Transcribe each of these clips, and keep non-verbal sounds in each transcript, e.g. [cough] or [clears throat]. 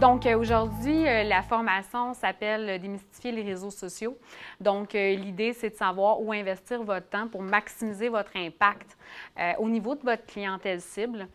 Donc euh, aujourd'hui, euh, la formation s'appelle Démystifier les réseaux sociaux. Donc euh, l'idée, c'est de savoir où investir votre temps pour maximiser votre impact euh, au niveau de votre clientèle cible,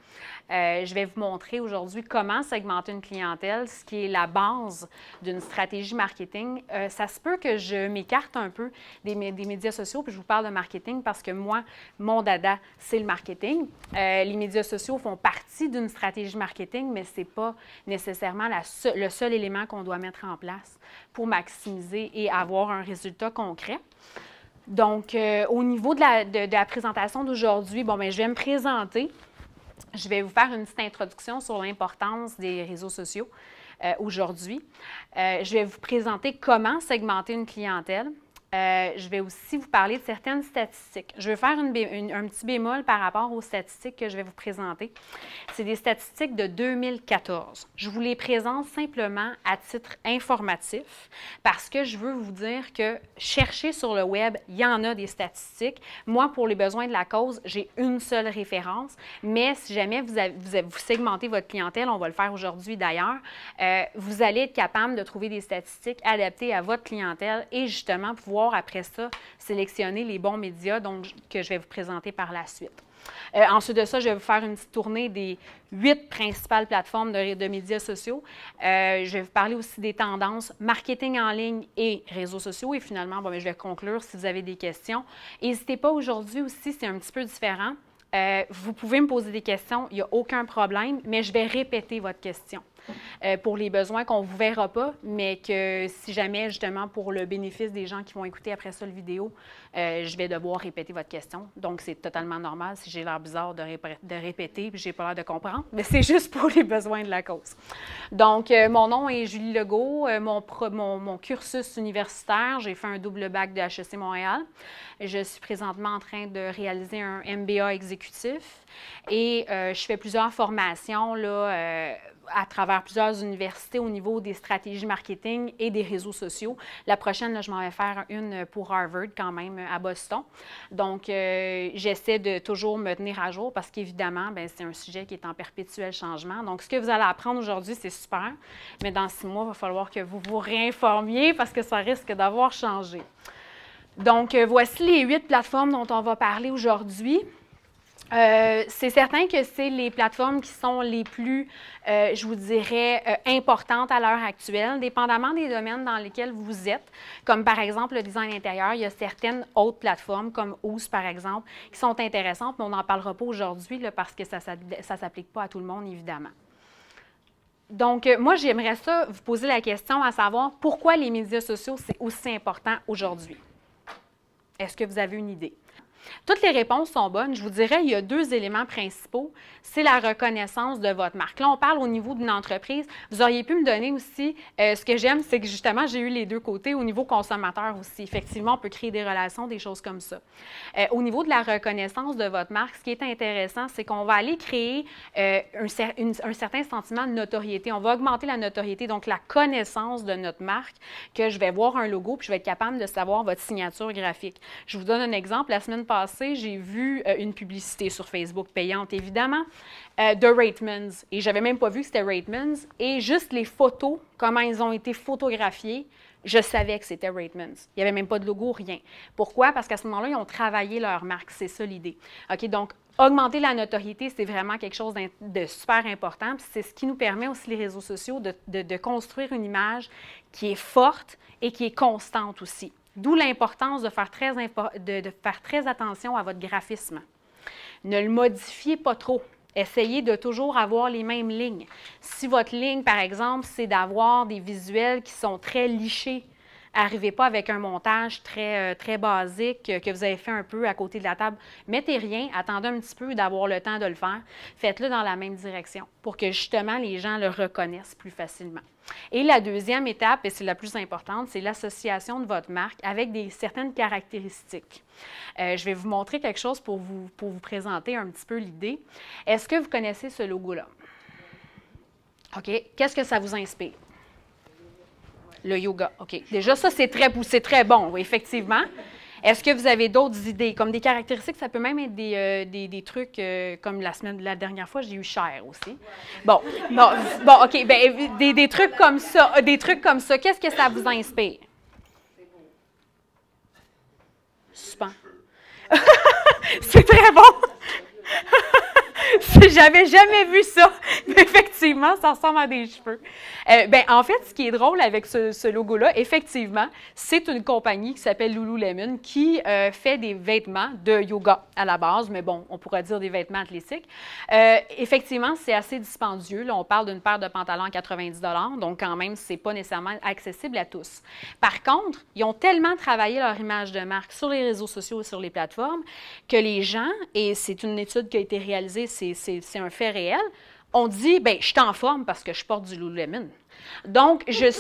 euh, je vais vous montrer aujourd'hui comment segmenter une clientèle, ce qui est la base d'une stratégie marketing. Euh, ça se peut que je m'écarte un peu des, médias sociaux puis je vous parle de marketing parce que moi, mon dada, c'est le marketing. les médias sociaux font partie d'une stratégie marketing, mais ce n'est pas nécessairement le seul élément qu'on doit mettre en place pour maximiser et avoir un résultat concret. Donc, euh, au niveau de la, présentation d'aujourd'hui, ben, je vais me présenter. Je vais vous faire une petite introduction sur l'importance des réseaux sociaux euh, aujourd'hui. Euh, je vais vous présenter comment segmenter une clientèle. Euh, je vais aussi vous parler de certaines statistiques. Je vais faire une, un petit bémol par rapport aux statistiques que je vais vous présenter. C'est des statistiques de 2014. Je vous les présente simplement à titre informatif parce que je veux vous dire que chercher sur le web, il y en a des statistiques. Moi, pour les besoins de la cause, j'ai une seule référence, mais si jamais vous, vous, segmentez votre clientèle, on va le faire aujourd'hui d'ailleurs, euh, vous allez être capable de trouver des statistiques adaptées à votre clientèle et justement pouvoir après ça, sélectionner les bons médias donc, que je vais vous présenter par la suite. Euh, ensuite de ça, je vais vous faire une petite tournée des huit principales plateformes de, médias sociaux. Euh, je vais vous parler aussi des tendances marketing en ligne et réseaux sociaux. Et finalement, ben, je vais conclure si vous avez des questions. N'hésitez pas aujourd'hui aussi, c'est un petit peu différent. Euh, vous pouvez me poser des questions, il n'y a aucun problème, mais je vais répéter votre question. Euh, pour les besoins qu'on ne vous verra pas, mais que si jamais, justement, pour le bénéfice des gens qui vont écouter après ça le vidéo, euh, je vais devoir répéter votre question. Donc, c'est totalement normal si j'ai l'air bizarre de, de répéter puis j'ai pas l'air de comprendre, mais [laughs] c'est juste pour les besoins de la cause. Donc, euh, mon nom est Julie Legault, mon, mon, cursus universitaire, j'ai fait un double bac de HEC Montréal. Je suis présentement en train de réaliser un MBA exécutif et je fais plusieurs formations là, à travers plusieurs universités au niveau des stratégies marketing et des réseaux sociaux. La prochaine, je m'en vais faire une pour Harvard quand même à Boston. Donc, euh, j'essaie de toujours me tenir à jour parce qu'évidemment, ben, c'est un sujet qui est en perpétuel changement. Donc, ce que vous allez apprendre aujourd'hui, c'est super, mais dans six mois, il va falloir que vous vous réinformiez parce que ça risque d'avoir changé. Donc, euh, voici les huit plateformes dont on va parler aujourd'hui. Euh, c'est certain que c'est les plateformes qui sont les plus, euh, je vous dirais, euh, importantes à l'heure actuelle, dépendamment des domaines dans lesquels vous êtes, comme par exemple le design intérieur. Il y a certaines autres plateformes, comme OUS, par exemple, qui sont intéressantes, mais on n'en parlera pas aujourd'hui parce que ça ne s'applique pas à tout le monde, évidemment. Donc, moi, j'aimerais ça vous poser la question à savoir pourquoi les médias sociaux, c'est aussi important aujourd'hui. Est-ce que vous avez une idée? Toutes les réponses sont bonnes. Je vous dirais, il y a deux éléments principaux. C'est la reconnaissance de votre marque. Là, on parle au niveau d'une entreprise. Vous auriez pu me donner aussi, euh, ce que j'aime, c'est que justement, j'ai eu les deux côtés au niveau consommateur aussi. Effectivement, on peut créer des relations, des choses comme ça. Euh, au niveau de la reconnaissance de votre marque, ce qui est intéressant, c'est qu'on va aller créer euh, un, certain sentiment de notoriété. On va augmenter la notoriété, donc la connaissance de notre marque, que je vais voir un logo, puis je vais être capable de savoir votre signature graphique. Je vous donne un exemple. La semaine j'ai vu euh, une publicité sur Facebook payante, évidemment, euh, de Ratemans. Et j'avais même pas vu que c'était Ratemans. Et juste les photos, comment ils ont été photographiés, je savais que c'était Ratemans. Il n'y avait même pas de logo, rien. Pourquoi? Parce qu'à ce moment-là, ils ont travaillé leur marque. C'est ça l'idée. OK, donc augmenter la notoriété, c'est vraiment quelque chose de super important. C'est ce qui nous permet aussi les réseaux sociaux de, de construire une image qui est forte et qui est constante aussi. D'où l'importance de, faire très attention à votre graphisme. Ne le modifiez pas trop. Essayez de toujours avoir les mêmes lignes. Si votre ligne, par exemple, c'est d'avoir des visuels qui sont très lichés, Arrivez pas avec un montage très, euh, très basique euh, que vous avez fait un peu à côté de la table. Mettez rien, attendez un petit peu d'avoir le temps de le faire. Faites-le dans la même direction pour que justement les gens le reconnaissent plus facilement. Et la deuxième étape, et c'est la plus importante, c'est l'association de votre marque avec des, certaines caractéristiques. Euh, je vais vous montrer quelque chose pour vous, pour vous présenter un petit peu l'idée. Est-ce que vous connaissez ce logo-là? OK. Qu'est-ce que ça vous inspire? le yoga. OK. Déjà, ça, c'est très, très bon, effectivement. Est-ce que vous avez d'autres idées, comme des caractéristiques? Ça peut même être des, euh, des, trucs euh, comme la semaine, la dernière fois, j'ai eu cher aussi. Bon, bon, OK. Ben, des, trucs comme ça, euh, des trucs comme ça, qu'est-ce que ça vous inspire? Suspens. [laughs] c'est très bon. [laughs] [laughs] J'avais jamais vu ça. [laughs] Mais effectivement, ça ressemble à des cheveux. Euh, ben, en fait, ce qui est drôle avec ce, logo-là, effectivement, c'est une compagnie qui s'appelle Lululemon qui euh, fait des vêtements de yoga à la base, mais bon, on pourrait dire des vêtements athlétiques. Euh, effectivement, c'est assez dispendieux. Là, on parle d'une paire de pantalons à 90 donc quand même, c'est pas nécessairement accessible à tous. Par contre, ils ont tellement travaillé leur image de marque sur les réseaux sociaux et sur les plateformes que les gens, et c'est une étude qui a été réalisée, c'est un fait réel. On dit, ben, je suis en forme parce que je porte du Lululemon. Donc, j'ai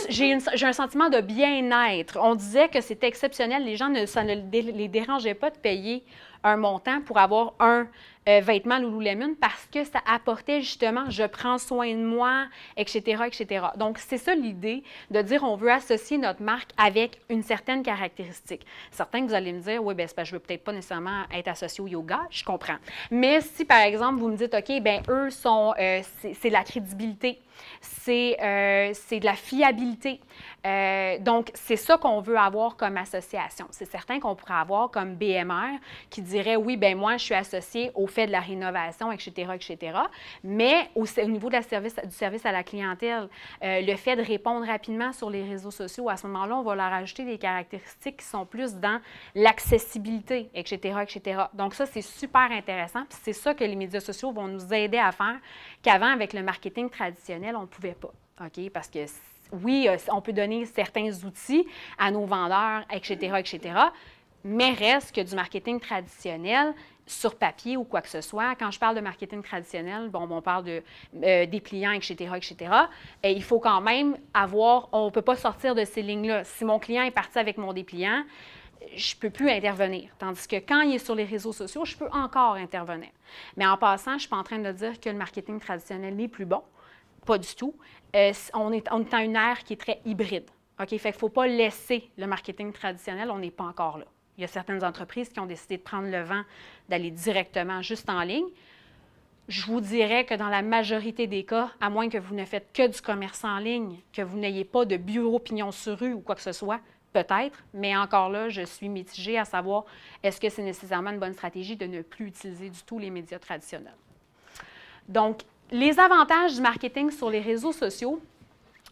un sentiment de bien-être. On disait que c'était exceptionnel. Les gens, ne, ça ne les dérangeait pas de payer un montant pour avoir un euh, vêtements Lululemon parce que ça apportait justement je prends soin de moi, etc., etc. Donc, c'est ça l'idée de dire on veut associer notre marque avec une certaine caractéristique. Certains que vous allez me dire, oui, bien, c'est parce que je veux peut-être pas nécessairement être associé au yoga, je comprends. Mais si, par exemple, vous me dites, OK, ben eux sont, euh, c'est de la crédibilité, c'est euh, c'est de la fiabilité. Euh, donc, c'est ça qu'on veut avoir comme association. C'est certain qu'on pourrait avoir comme BMR qui dirait, oui, ben moi, je suis associé au fait de la rénovation, etc., etc. Mais au, niveau de la service, du service à la clientèle, euh, le fait de répondre rapidement sur les réseaux sociaux, à ce moment-là, on va leur ajouter des caractéristiques qui sont plus dans l'accessibilité, etc., etc. Donc ça, c'est super intéressant. c'est ça que les médias sociaux vont nous aider à faire, qu'avant, avec le marketing traditionnel, on ne pouvait pas. OK? Parce que oui, euh, on peut donner certains outils à nos vendeurs, etc., etc., mais reste que du marketing traditionnel sur papier ou quoi que ce soit. Quand je parle de marketing traditionnel, bon, on parle de, dépliant, euh, des clients, etc., etc. il faut quand même avoir, on ne peut pas sortir de ces lignes-là. Si mon client est parti avec mon dépliant, je ne peux plus intervenir. Tandis que quand il est sur les réseaux sociaux, je peux encore intervenir. Mais en passant, je ne suis pas en train de dire que le marketing traditionnel n'est plus bon. Pas du tout. Euh, on, est, on dans une ère qui est très hybride. OK? Fait ne faut pas laisser le marketing traditionnel, on n'est pas encore là. Il y a certaines entreprises qui ont décidé de prendre le vent, d'aller directement juste en ligne. Je vous dirais que dans la majorité des cas, à moins que vous ne faites que du commerce en ligne, que vous n'ayez pas de bureau pignon sur rue ou quoi que ce soit, peut-être, mais encore là, je suis mitigée à savoir est-ce que c'est nécessairement une bonne stratégie de ne plus utiliser du tout les médias traditionnels. Donc, les avantages du marketing sur les réseaux sociaux,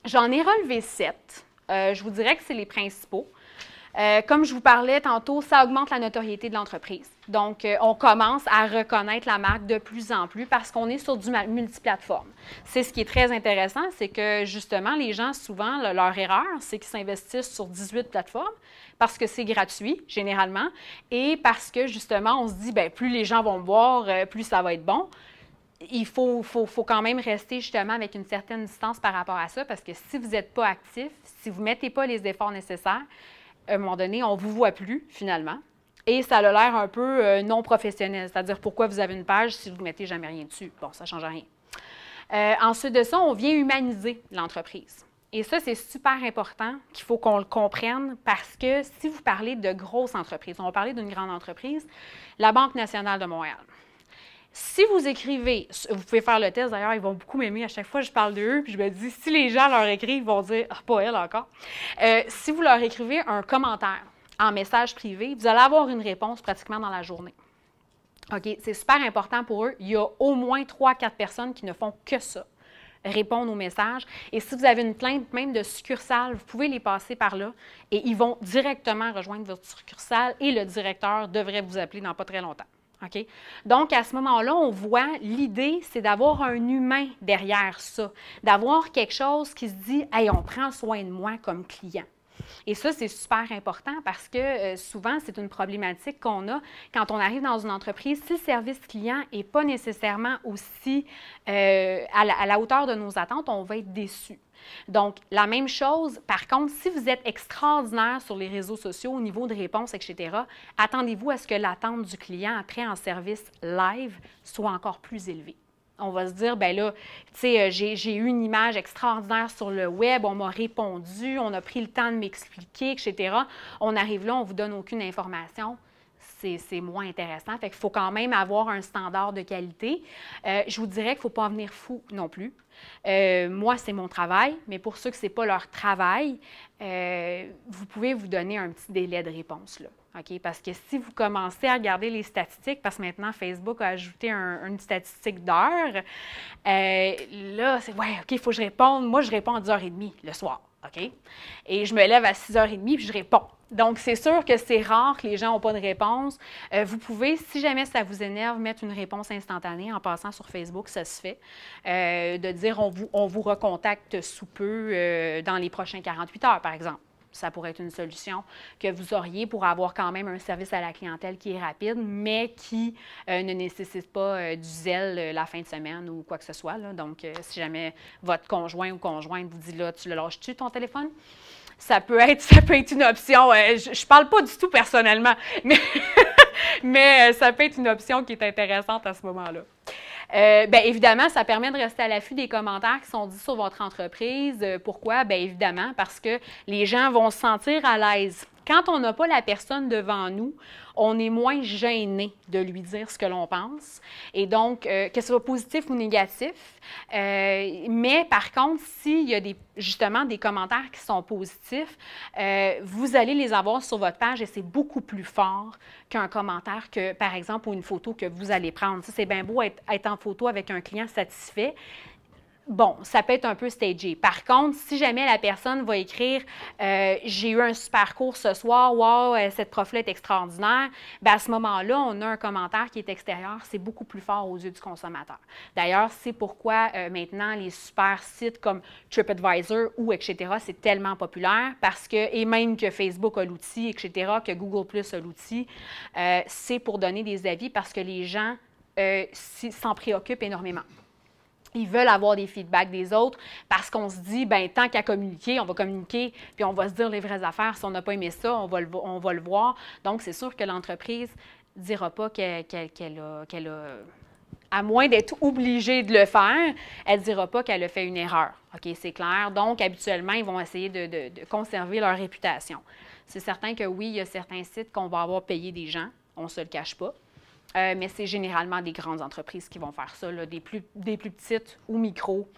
j'en ai relevé sept. Euh, je vous dirais que c'est les principaux. Euh, comme je vous parlais tantôt, ça augmente la notoriété de l'entreprise. Donc, euh, on commence à reconnaître la marque de plus en plus parce qu'on est sur du multiplateforme. C'est ce qui est très intéressant, c'est que justement, les gens, souvent, leur erreur, c'est qu'ils s'investissent sur 18 plateformes parce que c'est gratuit, généralement, et parce que justement, on se dit, bien, plus les gens vont me voir, euh, plus ça va être bon il faut, faut, quand même rester justement avec une certaine distance par rapport à ça, parce que si vous n'êtes pas actif, si vous ne mettez pas les efforts nécessaires, à un moment donné, on ne vous voit plus, finalement. Et ça a l'air un peu euh, non professionnel, c'est-à-dire pourquoi vous avez une page si vous ne mettez jamais rien dessus. Bon, ça ne change rien. Euh, ensuite de ça, on vient humaniser l'entreprise. Et ça, c'est super important qu'il faut qu'on le comprenne parce que si vous parlez de grosses entreprises, on va parler d'une grande entreprise, la Banque nationale de Montréal, si vous écrivez, vous pouvez faire le test d'ailleurs, ils vont beaucoup m'aimer à chaque fois que je parle d'eux, puis je me dis, si les gens leur écrivent, ils vont dire, ah, pas elle encore. Euh, si vous leur écrivez un commentaire en message privé, vous allez avoir une réponse pratiquement dans la journée. OK, c'est super important pour eux. Il y a au moins 3-4 personnes qui ne font que ça répondre aux messages. Et si vous avez une plainte même de succursale, vous pouvez les passer par là et ils vont directement rejoindre votre succursale et le directeur devrait vous appeler dans pas très longtemps. Donc, à ce moment-là, on voit l'idée, c'est d'avoir un humain derrière ça, d'avoir quelque chose qui se dit Hey, on prend soin de moi comme client. Et ça, c'est super important parce que euh, souvent, c'est une problématique qu'on a quand on arrive dans une entreprise. Si le service client n'est pas nécessairement aussi euh, à, la, hauteur de nos attentes, on va être déçu. Donc, la même chose, par contre, si vous êtes extraordinaire sur les réseaux sociaux au niveau de réponse, etc., attendez-vous à ce que l'attente du client après en service live soit encore plus élevée on va se dire, ben là, tu sais, euh, j'ai eu une image extraordinaire sur le web, on m'a répondu, on a pris le temps de m'expliquer, etc. On arrive là, on ne vous donne aucune information c'est moins intéressant. Fait qu'il faut quand même avoir un standard de qualité. Euh, je vous dirais qu'il ne faut pas en venir fou non plus. Euh, moi, c'est mon travail, mais pour ceux que ce n'est pas leur travail, euh, vous pouvez vous donner un petit délai de réponse. Là. Parce que si vous commencez à regarder les statistiques, parce que maintenant Facebook a ajouté une statistique d'heure, là, c'est ouais, OK, il faut que je réponde. Moi, je réponds à 10h30 le soir. OK? Et je me lève à 6h30 puis je réponds. Donc, c'est sûr que c'est rare que les gens n'ont pas de réponse. Euh, vous pouvez, si jamais ça vous énerve, mettre une réponse instantanée en passant sur Facebook, ça se fait. Euh, de dire on vous, on vous recontacte sous peu euh, dans les prochains 48 heures, par exemple ça pourrait être une solution que vous auriez pour avoir quand même un service à la clientèle qui est rapide, mais qui euh, ne nécessite pas euh, du zèle euh, la fin de semaine ou quoi que ce soit. Donc, si jamais votre conjoint ou conjointe vous dit là, tu le lâches-tu ton téléphone? Ça peut, être, [laughs] ça peut être une option. je ne parle pas du tout personnellement, [laughs] mais ça peut être une option qui est intéressante à ce moment-là. Euh, ben, évidemment, ça permet de rester à l'affût des commentaires qui sont dits sur votre entreprise. Euh, pourquoi? Bien évidemment, parce que les gens vont se sentir à l'aise quand on n'a pas la personne devant nous, on est moins gêné de lui dire ce que l'on pense. Et donc, euh, que ce soit positif ou négatif. Euh, mais par contre, s'il y a justement des commentaires qui sont positifs, euh, vous allez les avoir sur votre page et c'est beaucoup plus fort qu'un commentaire que, par exemple, ou une photo que vous allez prendre. Ça, c'est bien beau être en photo avec un client satisfait bon, ça peut être un peu stagé. Par contre, si jamais la personne va écrire euh, J'ai eu un super cours ce soir, wow, euh, cette prof est extraordinaire, bien, à ce moment-là, on a un commentaire qui est extérieur. C'est beaucoup plus fort aux yeux du consommateur. D'ailleurs, c'est pourquoi euh, maintenant les super sites comme TripAdvisor ou etc., c'est tellement populaire parce que, et même que Facebook a l'outil, etc., que Google Plus a l'outil, c'est pour donner des avis parce que les gens s'en préoccupent énormément ils veulent avoir des feedbacks des autres parce qu'on se dit, ben tant qu'à communiquer, on va communiquer, puis on va se dire les vraies affaires. Si on n'a pas aimé ça, on va le, voir. Donc, c'est sûr que l'entreprise ne dira pas qu'elle a, à moins d'être obligée de le faire, elle ne dira pas qu'elle a fait une erreur. OK, c'est clair. Donc, habituellement, ils vont essayer de, de conserver leur réputation. C'est certain que oui, il y a certains sites qu'on va avoir payé des gens, on ne se le cache pas. Euh, mais c'est généralement des grandes entreprises qui vont faire ça. Des, plus, des plus petites ou micro,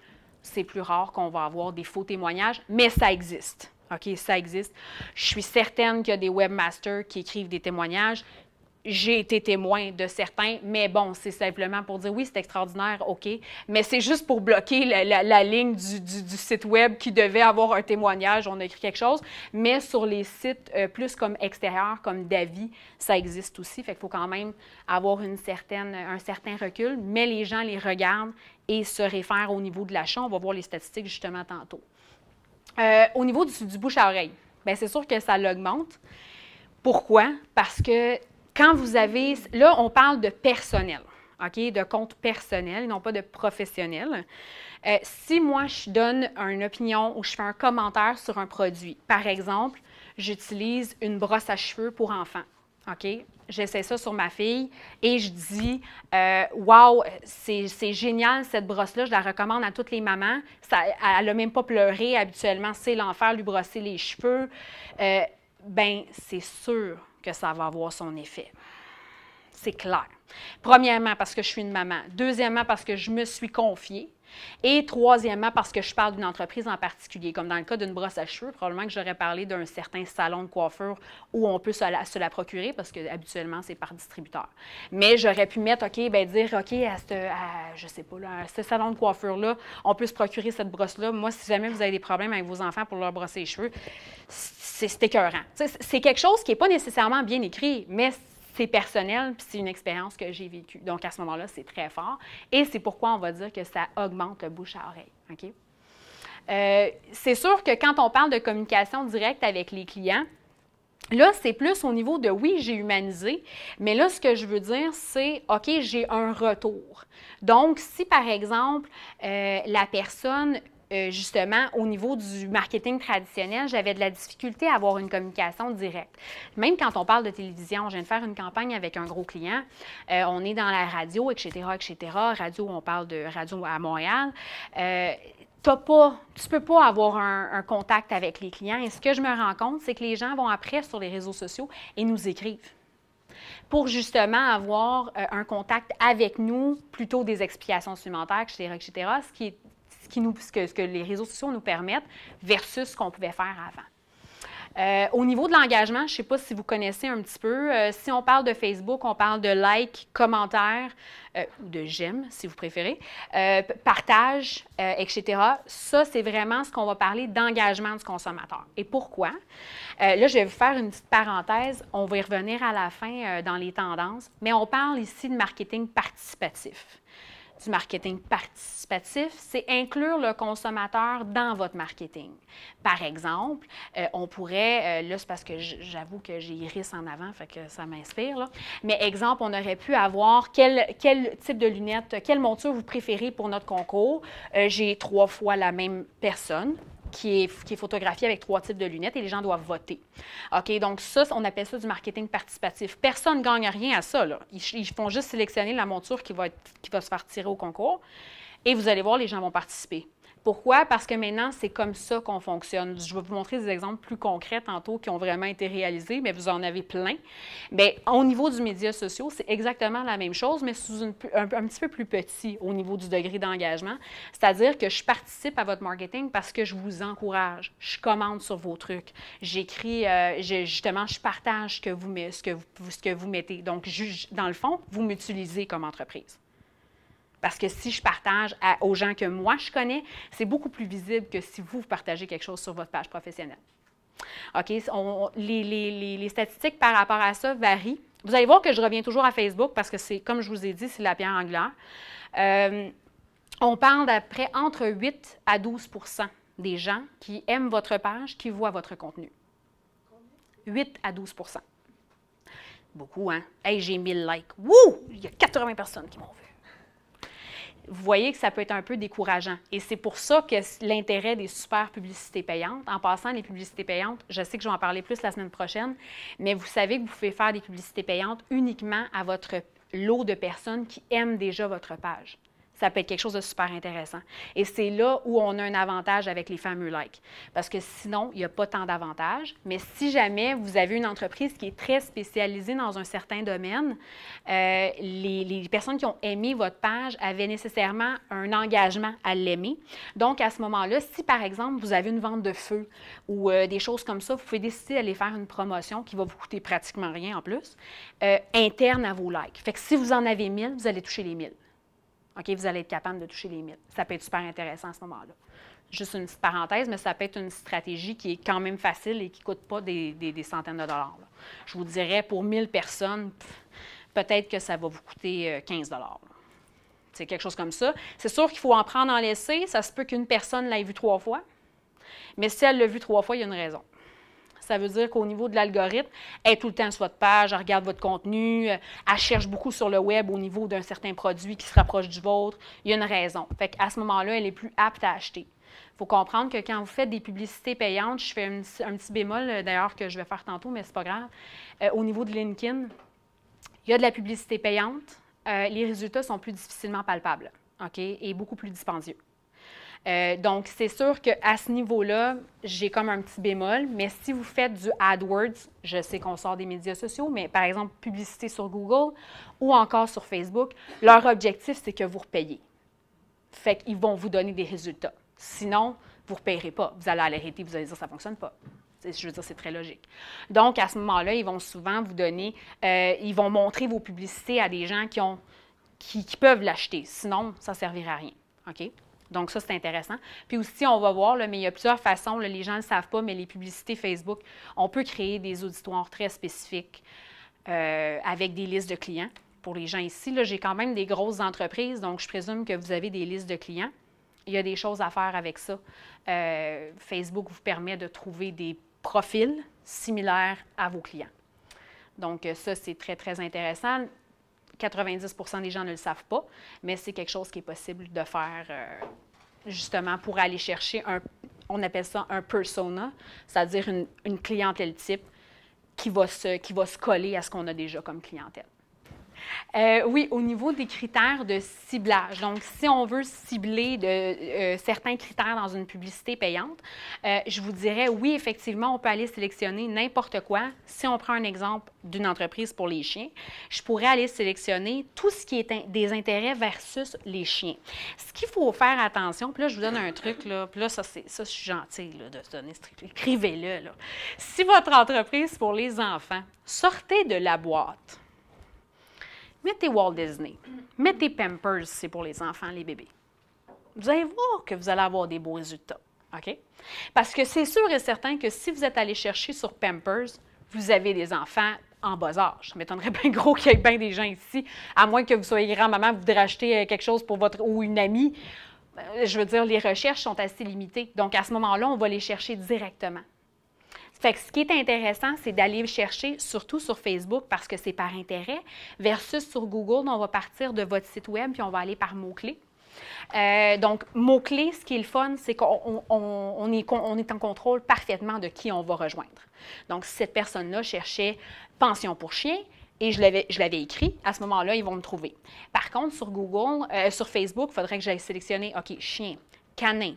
c'est plus rare qu'on va avoir des faux témoignages, mais ça existe. OK, ça existe. Je suis certaine qu'il y a des webmasters qui écrivent des témoignages j'ai été témoin de certains, mais bon, c'est simplement pour dire oui, c'est extraordinaire, OK, mais c'est juste pour bloquer la, la, la ligne du, du, du, site web qui devait avoir un témoignage, on a écrit quelque chose, mais sur les sites euh, plus comme extérieurs, comme d'avis, ça existe aussi, fait qu'il faut quand même avoir une certaine, un certain recul, mais les gens les regardent et se réfèrent au niveau de l'achat, on va voir les statistiques justement tantôt. Euh, au niveau du, du bouche à oreille, bien c'est sûr que ça l'augmente. Pourquoi? Parce que quand vous avez, là, on parle de personnel, OK, de compte personnel, non pas de professionnel. Euh, si moi, je donne une opinion ou je fais un commentaire sur un produit, par exemple, j'utilise une brosse à cheveux pour enfants, OK? J'essaie ça sur ma fille et je dis euh, Waouh, wow, c'est génial cette brosse-là, je la recommande à toutes les mamans. Ça, elle n'a même pas pleuré habituellement, c'est l'enfer, lui brosser les cheveux. Euh, ben, c'est sûr que ça va avoir son effet. C'est clair. Premièrement, parce que je suis une maman. Deuxièmement, parce que je me suis confiée. Et troisièmement, parce que je parle d'une entreprise en particulier, comme dans le cas d'une brosse à cheveux, probablement que j'aurais parlé d'un certain salon de coiffure où on peut se la, procurer, parce que habituellement, c'est par distributeur. Mais j'aurais pu mettre, OK, ben dire, OK, à ce, je sais pas, là, ce salon de coiffure-là, on peut se procurer cette brosse-là. Moi, si jamais vous avez des problèmes avec vos enfants pour leur brosser les cheveux, c'est écœurant. C'est quelque chose qui n'est pas nécessairement bien écrit, mais c'est personnel, puis c'est une expérience que j'ai vécue. Donc, à ce moment-là, c'est très fort. Et c'est pourquoi on va dire que ça augmente le bouche à oreille. OK? Euh, c'est sûr que quand on parle de communication directe avec les clients, Là, c'est plus au niveau de oui, j'ai humanisé, mais là, ce que je veux dire, c'est OK, j'ai un retour. Donc, si par exemple, euh, la personne euh, justement, au niveau du marketing traditionnel, j'avais de la difficulté à avoir une communication directe. Même quand on parle de télévision, on viens de faire une campagne avec un gros client, euh, on est dans la radio, etc., etc. Radio, on parle de radio à Montréal. Euh, pas, tu peux pas avoir un, contact avec les clients. Et ce que je me rends compte, c'est que les gens vont après sur les réseaux sociaux et nous écrivent pour justement avoir un contact avec nous, plutôt des explications supplémentaires, etc., etc., ce qui est nous, ce, que, que les réseaux sociaux nous permettent versus ce qu'on pouvait faire avant. Euh, au niveau de l'engagement, je ne sais pas si vous connaissez un petit peu. Euh, si on parle de Facebook, on parle de like, commentaire, euh, ou de j'aime si vous préférez, partage, etc. Ça, c'est vraiment ce qu'on va parler d'engagement du consommateur. Et pourquoi? là, je vais vous faire une petite parenthèse. On va y revenir à la fin dans les tendances, mais on parle ici de marketing participatif du marketing participatif, c'est inclure le consommateur dans votre marketing. Par exemple, euh, on pourrait, euh, là c'est parce que j'avoue que j'ai Iris en avant, fait que ça m'inspire, mais exemple, on aurait pu avoir quel, quel, type de lunettes, quelle monture vous préférez pour notre concours. Euh, j'ai trois fois la même personne, qui est, photographié avec trois types de lunettes et les gens doivent voter. OK, donc ça, on appelle ça du marketing participatif. Personne ne gagne rien à ça. Ils, font juste sélectionner la monture qui va se faire tirer au concours et vous allez voir, les gens vont participer. Pourquoi? Parce que maintenant, c'est comme ça qu'on fonctionne. Je vais vous montrer des exemples plus concrets tantôt qui ont vraiment été réalisés, mais vous en avez plein. Mais au niveau du média social, c'est exactement la même chose, mais sous un, petit peu plus petit au niveau du degré d'engagement. C'est-à-dire que je participe à votre marketing parce que je vous encourage. Je commande sur vos trucs. J'écris, euh, justement, je partage ce que vous, mettez. Donc, dans le fond, vous m'utilisez comme entreprise. Parce que si je partage aux gens que moi je connais, c'est beaucoup plus visible que si vous, partagez quelque chose sur votre page professionnelle. OK? les, statistiques par rapport à ça varient. Vous allez voir que je reviens toujours à Facebook parce que c'est, comme je vous ai dit, c'est la pierre angulaire. Euh, on parle d'après entre 8 à 12 des gens qui aiment votre page, qui voient votre contenu. 8 à 12 Beaucoup, hein? Hey, j'ai 1000 likes. Wouh! Il y a 80 personnes qui m'ont vu vous voyez que ça peut être un peu décourageant. Et c'est pour ça que l'intérêt des super publicités payantes, en passant les publicités payantes, je sais que je vais en parler plus la semaine prochaine, mais vous savez que vous pouvez faire des publicités payantes uniquement à votre lot de personnes qui aiment déjà votre page ça peut être quelque chose de super intéressant. Et c'est là où on a un avantage avec les fameux likes. Parce que sinon, il n'y a pas tant d'avantages. Mais si jamais vous avez une entreprise qui est très spécialisée dans un certain domaine, euh, les, personnes qui ont aimé votre page avaient nécessairement un engagement à l'aimer. Donc, à ce moment-là, si par exemple, vous avez une vente de feu ou euh, des choses comme ça, vous pouvez décider d'aller faire une promotion qui va vous coûter pratiquement rien en plus, euh, interne à vos likes. Fait que si vous en avez 1000, vous allez toucher les 1000. OK, vous allez être capable de toucher les 1000. Ça peut être super intéressant à ce moment-là. Juste une petite parenthèse, mais ça peut être une stratégie qui est quand même facile et qui ne coûte pas des, centaines de dollars. Je vous dirais, pour 1000 personnes, peut-être que ça va vous coûter 15 euh, dollars. C'est quelque chose comme ça. C'est sûr qu'il faut en prendre, en laisser. Ça se peut qu'une personne l'ait vu trois fois. Mais si elle l'a vu trois fois, il y a une raison. Ça veut dire qu'au niveau de l'algorithme, elle est tout le temps sur votre page, elle regarde votre contenu, euh, elle cherche beaucoup sur le web au niveau d'un certain produit qui se rapproche du vôtre. Il y a une raison. Fait qu'à ce moment-là, elle est plus apte à acheter. Il faut comprendre que quand vous faites des publicités payantes, je fais un petit bémol euh, d'ailleurs que je vais faire tantôt, mais n'est pas grave. Euh, au niveau de LinkedIn, il y a de la publicité payante. les résultats sont plus difficilement palpables, OK, et beaucoup plus dispendieux. Euh, donc, c'est sûr qu'à ce niveau-là, j'ai comme un petit bémol, mais si vous faites du AdWords, je sais qu'on sort des médias sociaux, mais par exemple, publicité sur Google ou encore sur Facebook, leur objectif, c'est que vous repayez. Fait qu'ils vont vous donner des résultats. Sinon, vous ne repayerez pas. Vous allez aller arrêter, vous allez dire ça ne fonctionne pas. Je veux dire, c'est très logique. Donc, à ce moment-là, ils vont souvent vous donner, euh, ils vont montrer vos publicités à des gens qui, peuvent l'acheter. Sinon, ça ne servira à rien. OK? Donc, ça, c'est intéressant. Puis aussi, on va voir, mais il y a plusieurs façons, les gens ne le savent pas, mais les publicités Facebook, on peut créer des auditoires très spécifiques euh, avec des listes de clients. Pour les gens ici, j'ai quand même des grosses entreprises, donc je présume que vous avez des listes de clients. Il y a des choses à faire avec ça. Euh, Facebook vous permet de trouver des profils similaires à vos clients. Donc, euh, ça, c'est très, très intéressant. 90 des gens ne le savent pas, mais c'est quelque chose qui est possible de faire euh, justement pour aller chercher un, on appelle ça un persona, c'est-à-dire une, clientèle type qui va, se, qui va se coller à ce qu'on a déjà comme clientèle. Euh, oui, au niveau des critères de ciblage. Donc, si on veut cibler euh, certains critères dans une publicité payante, euh, je vous dirais, oui, effectivement, on peut aller sélectionner n'importe quoi. Si on prend un exemple d'une entreprise pour les chiens, je pourrais aller sélectionner tout ce qui est des intérêts versus les chiens. Ce qu'il faut faire attention, puis là, je vous donne un truc, là, puis là, ça, ça je suis de se donner ce truc, Écrivez-le. Si votre entreprise pour les enfants, sortez de la boîte Mettez Walt Disney, mettez Pampers, c'est pour les enfants, les bébés. Vous allez voir que vous allez avoir des beaux résultats. OK? Parce que c'est sûr et certain que si vous êtes allé chercher sur Pampers, vous avez des enfants en bas âge. Ça m'étonnerait bien gros qu'il y ait bien des gens ici, à moins que vous soyez grand-maman, vous voudrez acheter euh, quelque chose pour votre ou une amie. Euh, je veux dire, les recherches sont assez limitées. Donc, à ce moment-là, on va les chercher directement. Fait ce qui est intéressant, c'est d'aller chercher surtout sur Facebook parce que c'est par intérêt, versus sur Google, on va partir de votre site web puis on va aller par mots-clés. Euh, donc, mots-clés, ce qui est le fun, c'est qu'on est, en contrôle parfaitement de qui on va rejoindre. Donc, si cette personne-là cherchait pension pour chien, et je l'avais écrit, à ce moment-là, ils vont me trouver. Par contre, sur Google, euh, sur Facebook, il faudrait que j'aille sélectionner, OK, chien, canin,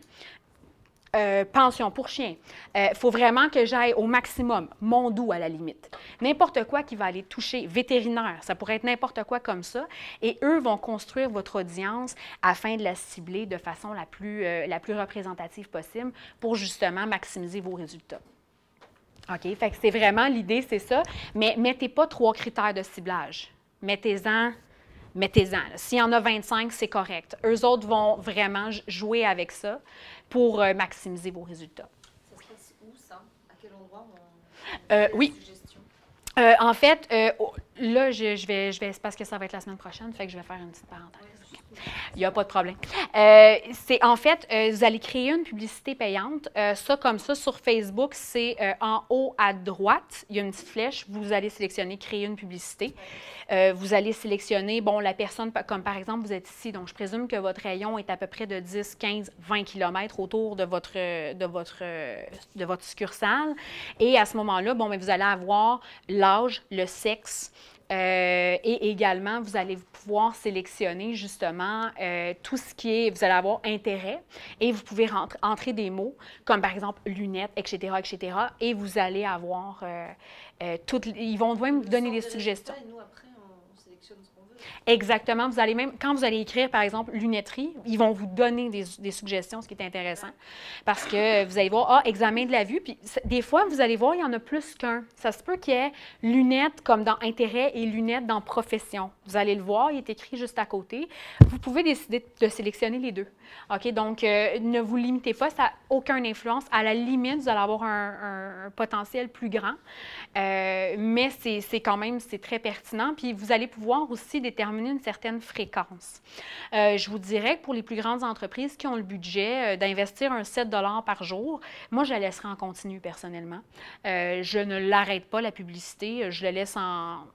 euh, pension pour chien. Il euh, faut vraiment que j'aille au maximum, mon doux à la limite. N'importe quoi qui va aller toucher, vétérinaire, ça pourrait être n'importe quoi comme ça. Et eux vont construire votre audience afin de la cibler de façon la plus, euh, la plus représentative possible pour justement maximiser vos résultats. OK? Fait c'est vraiment l'idée, c'est ça. Mais mettez pas trois critères de ciblage. Mettez-en mettez-en. S'il y en a 25, c'est correct. Eux autres vont vraiment jouer avec ça pour euh, maximiser vos résultats. Ça se où, ça? À quel endroit? On... Euh, oui. Euh, en fait, oh, là, je, je, vais, je vais, parce que ça va être la semaine prochaine, fait que je vais faire une petite parenthèse. Il n'y a pas de problème. Euh, c'est en fait, euh, vous allez créer une publicité payante. Euh, ça, comme ça, sur Facebook, c'est en haut à droite, il y a une petite flèche. Vous allez sélectionner créer une publicité. vous allez sélectionner, bon, la personne, comme par exemple, vous êtes ici, donc je présume que votre rayon est à peu près de 10, 15, 20 km autour de votre, de votre, de votre succursale. Et à ce moment-là, bon, mais vous allez avoir l'âge, le sexe, euh, et également, vous allez pouvoir sélectionner justement euh, tout ce qui est, vous allez avoir intérêt et vous pouvez entrer des mots comme par exemple lunettes, etc., etc. Et vous allez avoir euh, toutes, ils vont même vous donner des suggestions. Exactement. Vous allez même, quand vous allez écrire, par exemple, lunetterie, ils vont vous donner des, suggestions, ce qui est intéressant, parce que vous allez voir, ah, examen de la vue, puis des fois, vous allez voir, il y en a plus qu'un. Ça se peut qu'il y ait lunettes comme dans intérêt et lunettes dans profession. Vous allez le voir, il est écrit juste à côté. Vous pouvez décider de sélectionner les deux. OK? Donc, euh, ne vous limitez pas, ça n'a aucune influence. À la limite, vous allez avoir un, potentiel plus grand, euh, mais c'est quand même, c'est très pertinent. Puis, vous allez pouvoir aussi déterminer déterminer une certaine fréquence. Euh, je vous dirais que pour les plus grandes entreprises qui ont le budget euh, d'investir un 7 par jour, moi, je la laisserai en continu personnellement. Euh, je ne l'arrête pas, la publicité. Je la laisse en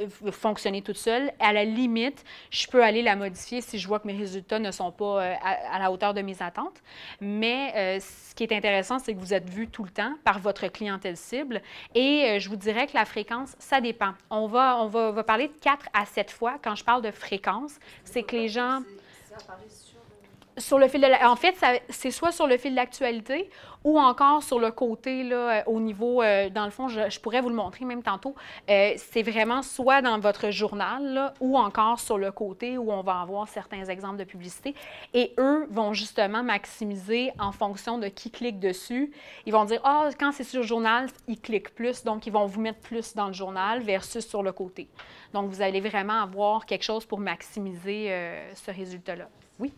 euh, fonctionner toute seule. À la limite, je peux aller la modifier si je vois que mes résultats ne sont pas euh, à, la hauteur de mes attentes. Mais euh, ce qui est intéressant, c'est que vous êtes vu tout le temps par votre clientèle cible. Et je vous dirais que la fréquence, ça dépend. On va, on va, parler de 4 à 7 fois. Quand je parle de fréquence, c'est que les gens sur le fil En fait, c'est soit sur le fil de l'actualité ou encore sur le côté, là, euh, au niveau, euh, dans le fond, je, pourrais vous le montrer même tantôt, euh, c'est vraiment soit dans votre journal ou encore sur le côté où on va avoir certains exemples de publicité. Et eux vont justement maximiser en fonction de qui clique dessus. Ils vont dire, ah, oh, quand c'est sur le journal, ils cliquent plus, donc ils vont vous mettre plus dans le journal versus sur le côté. Donc, vous allez vraiment avoir quelque chose pour maximiser ce résultat-là. Oui?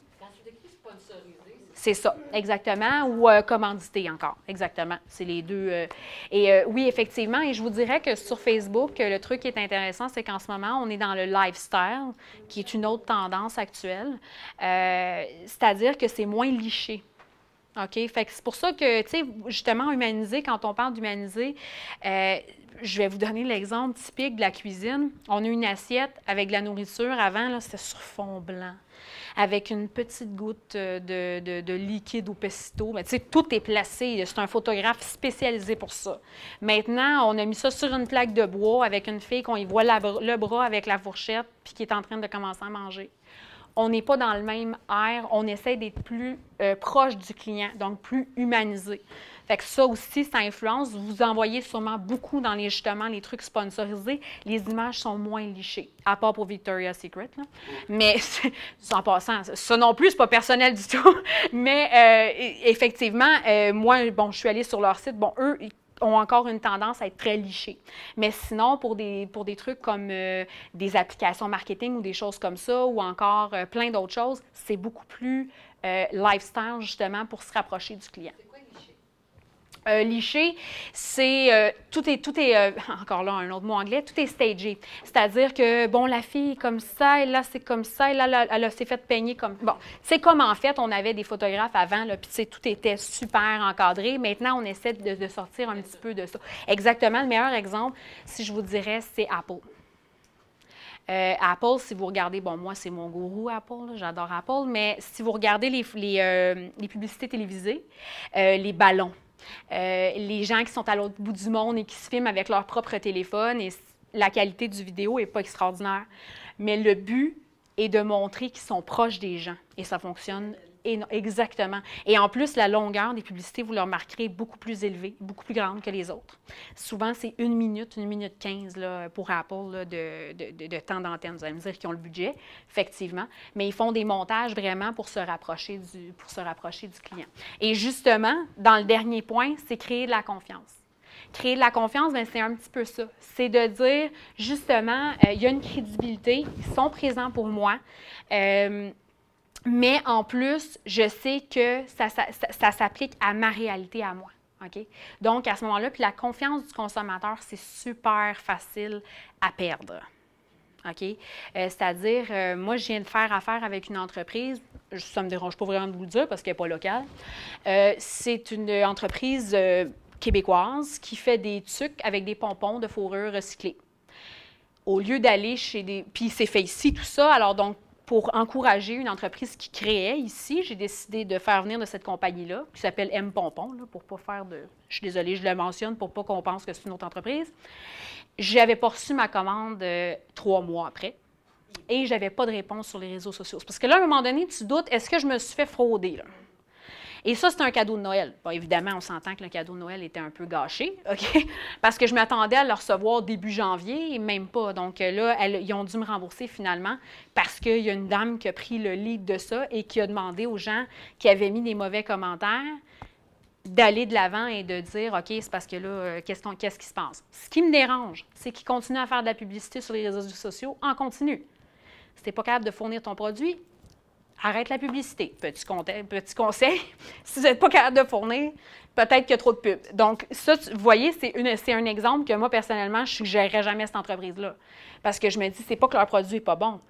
C'est ça, exactement. Ou euh, commandité encore, exactement. C'est les deux. Euh, et euh, oui, effectivement. Et je vous dirais que sur Facebook, le truc qui est intéressant, c'est qu'en ce moment, on est dans le lifestyle, qui est une autre tendance actuelle. C'est-à-dire que c'est moins liché. OK? Fait que c'est pour ça que, tu sais, justement, humaniser, quand on parle d'humaniser, je vais vous donner l'exemple typique de la cuisine. On a une assiette avec la nourriture. Avant, là, c'était sur fond blanc avec une petite goutte euh, de, liquide au pesto. tout est placé. C'est un photographe spécialisé pour ça. Maintenant, on a mis ça sur une plaque de bois avec une fille qu'on y voit le bras avec la fourchette puis qui est en train de commencer à manger on n'est pas dans le même air, on essaie d'être plus euh, proche du client, donc plus humanisé ça aussi, ça influence. Vous envoyez sûrement beaucoup dans les, justement, les trucs sponsorisés. Les images sont moins lichées, à part pour Victoria's Secret. Là. Mais [laughs] en passant, ça non plus, c'est pas personnel du tout. Mais euh, effectivement, euh, moi, bon, je suis allée sur leur site. Bon, eux, ont encore une tendance à être très lichés. Mais sinon, pour des, pour des trucs comme euh, des applications marketing ou des choses comme ça, ou encore plein d'autres choses, c'est beaucoup plus lifestyle justement pour se rapprocher du client. Euh, liché, c'est euh, tout est tout est euh, [laughs] encore là un autre mot anglais, tout est stagé. C'est-à-dire que bon la fille est comme ça, et là c'est comme ça, et là, elle s'est faite peigner comme bon. C'est comme en fait on avait des photographes avant là, puis tout était super encadré. Maintenant on essaie de, sortir un petit peu de ça. Exactement le meilleur exemple, si je vous dirais, c'est Apple. Apple, si vous regardez, bon, moi, c'est mon gourou Apple, j'adore Apple, mais si vous regardez les, les, publicités télévisées, les ballons, euh, les gens qui sont à l'autre bout du monde et qui se filment avec leur propre téléphone et la qualité du vidéo n'est pas extraordinaire. Mais le but est de montrer qu'ils sont proches des gens et ça fonctionne Exactement. Et en plus, la longueur des publicités, vous leur remarquerez, beaucoup plus élevée, beaucoup plus grande que les autres. Souvent, c'est une minute, une minute quinze pour Apple de, de, temps d'antenne. Vous allez me dire qu'ils ont le budget, effectivement, mais ils font des montages vraiment pour se rapprocher du, pour se rapprocher du client. Et justement, dans le dernier point, c'est créer de la confiance créer de la confiance, ben, c'est un petit peu ça. C'est de dire, justement, euh, il y a une crédibilité, ils sont présents pour moi. Euh, mais en plus, je sais que ça, s'applique à ma réalité, à moi. Ok? Donc, à ce moment-là, puis la confiance du consommateur, c'est super facile à perdre. OK? Euh, c'est-à-dire, euh, moi, je viens de faire affaire avec une entreprise, ça ne me dérange pas vraiment de vous le dire parce qu'elle n'est pas locale. Euh, c'est une entreprise québécoise qui fait des trucs avec des pompons de fourrure recyclée. Au lieu d'aller chez des. Puis c'est fait ici, tout ça. Alors, donc, pour encourager une entreprise qui créait ici, j'ai décidé de faire venir de cette compagnie-là, qui s'appelle M Pompon, là, pour pas faire de... Je suis désolée, je le mentionne pour pas qu'on pense que c'est une autre entreprise. J'avais pas reçu ma commande euh, trois mois après et j'avais pas de réponse sur les réseaux sociaux. Parce que là, à un moment donné, tu doutes, est-ce que je me suis fait frauder? Là? Et ça, c'est un cadeau de Noël. évidemment, on s'entend que le cadeau de Noël était un peu gâché, [laughs] OK? Parce que je m'attendais à le recevoir début janvier et même pas. Donc euh, là, ils ont dû me rembourser finalement parce qu'il y a une dame qui a pris le lead de ça et qui a demandé aux gens qui avaient mis des mauvais commentaires d'aller de l'avant et de dire, OK, c'est parce que là, euh, qu'est-ce, qui se passe? Ce qui me dérange, c'est qu'ils continuent à faire de la publicité sur les réseaux sociaux en continu. Si tu n'es pas capable de fournir ton produit, arrête la publicité. Petit, conseil, petit conseil [laughs] si vous n'êtes pas capable de fournir, peut-être qu'il y a trop de pubs. Donc, ça, vous voyez, c'est un exemple que moi, personnellement, je ne suggérerais jamais cette entreprise-là. Parce que je me dis, c'est pas que leur produit n'est pas bon.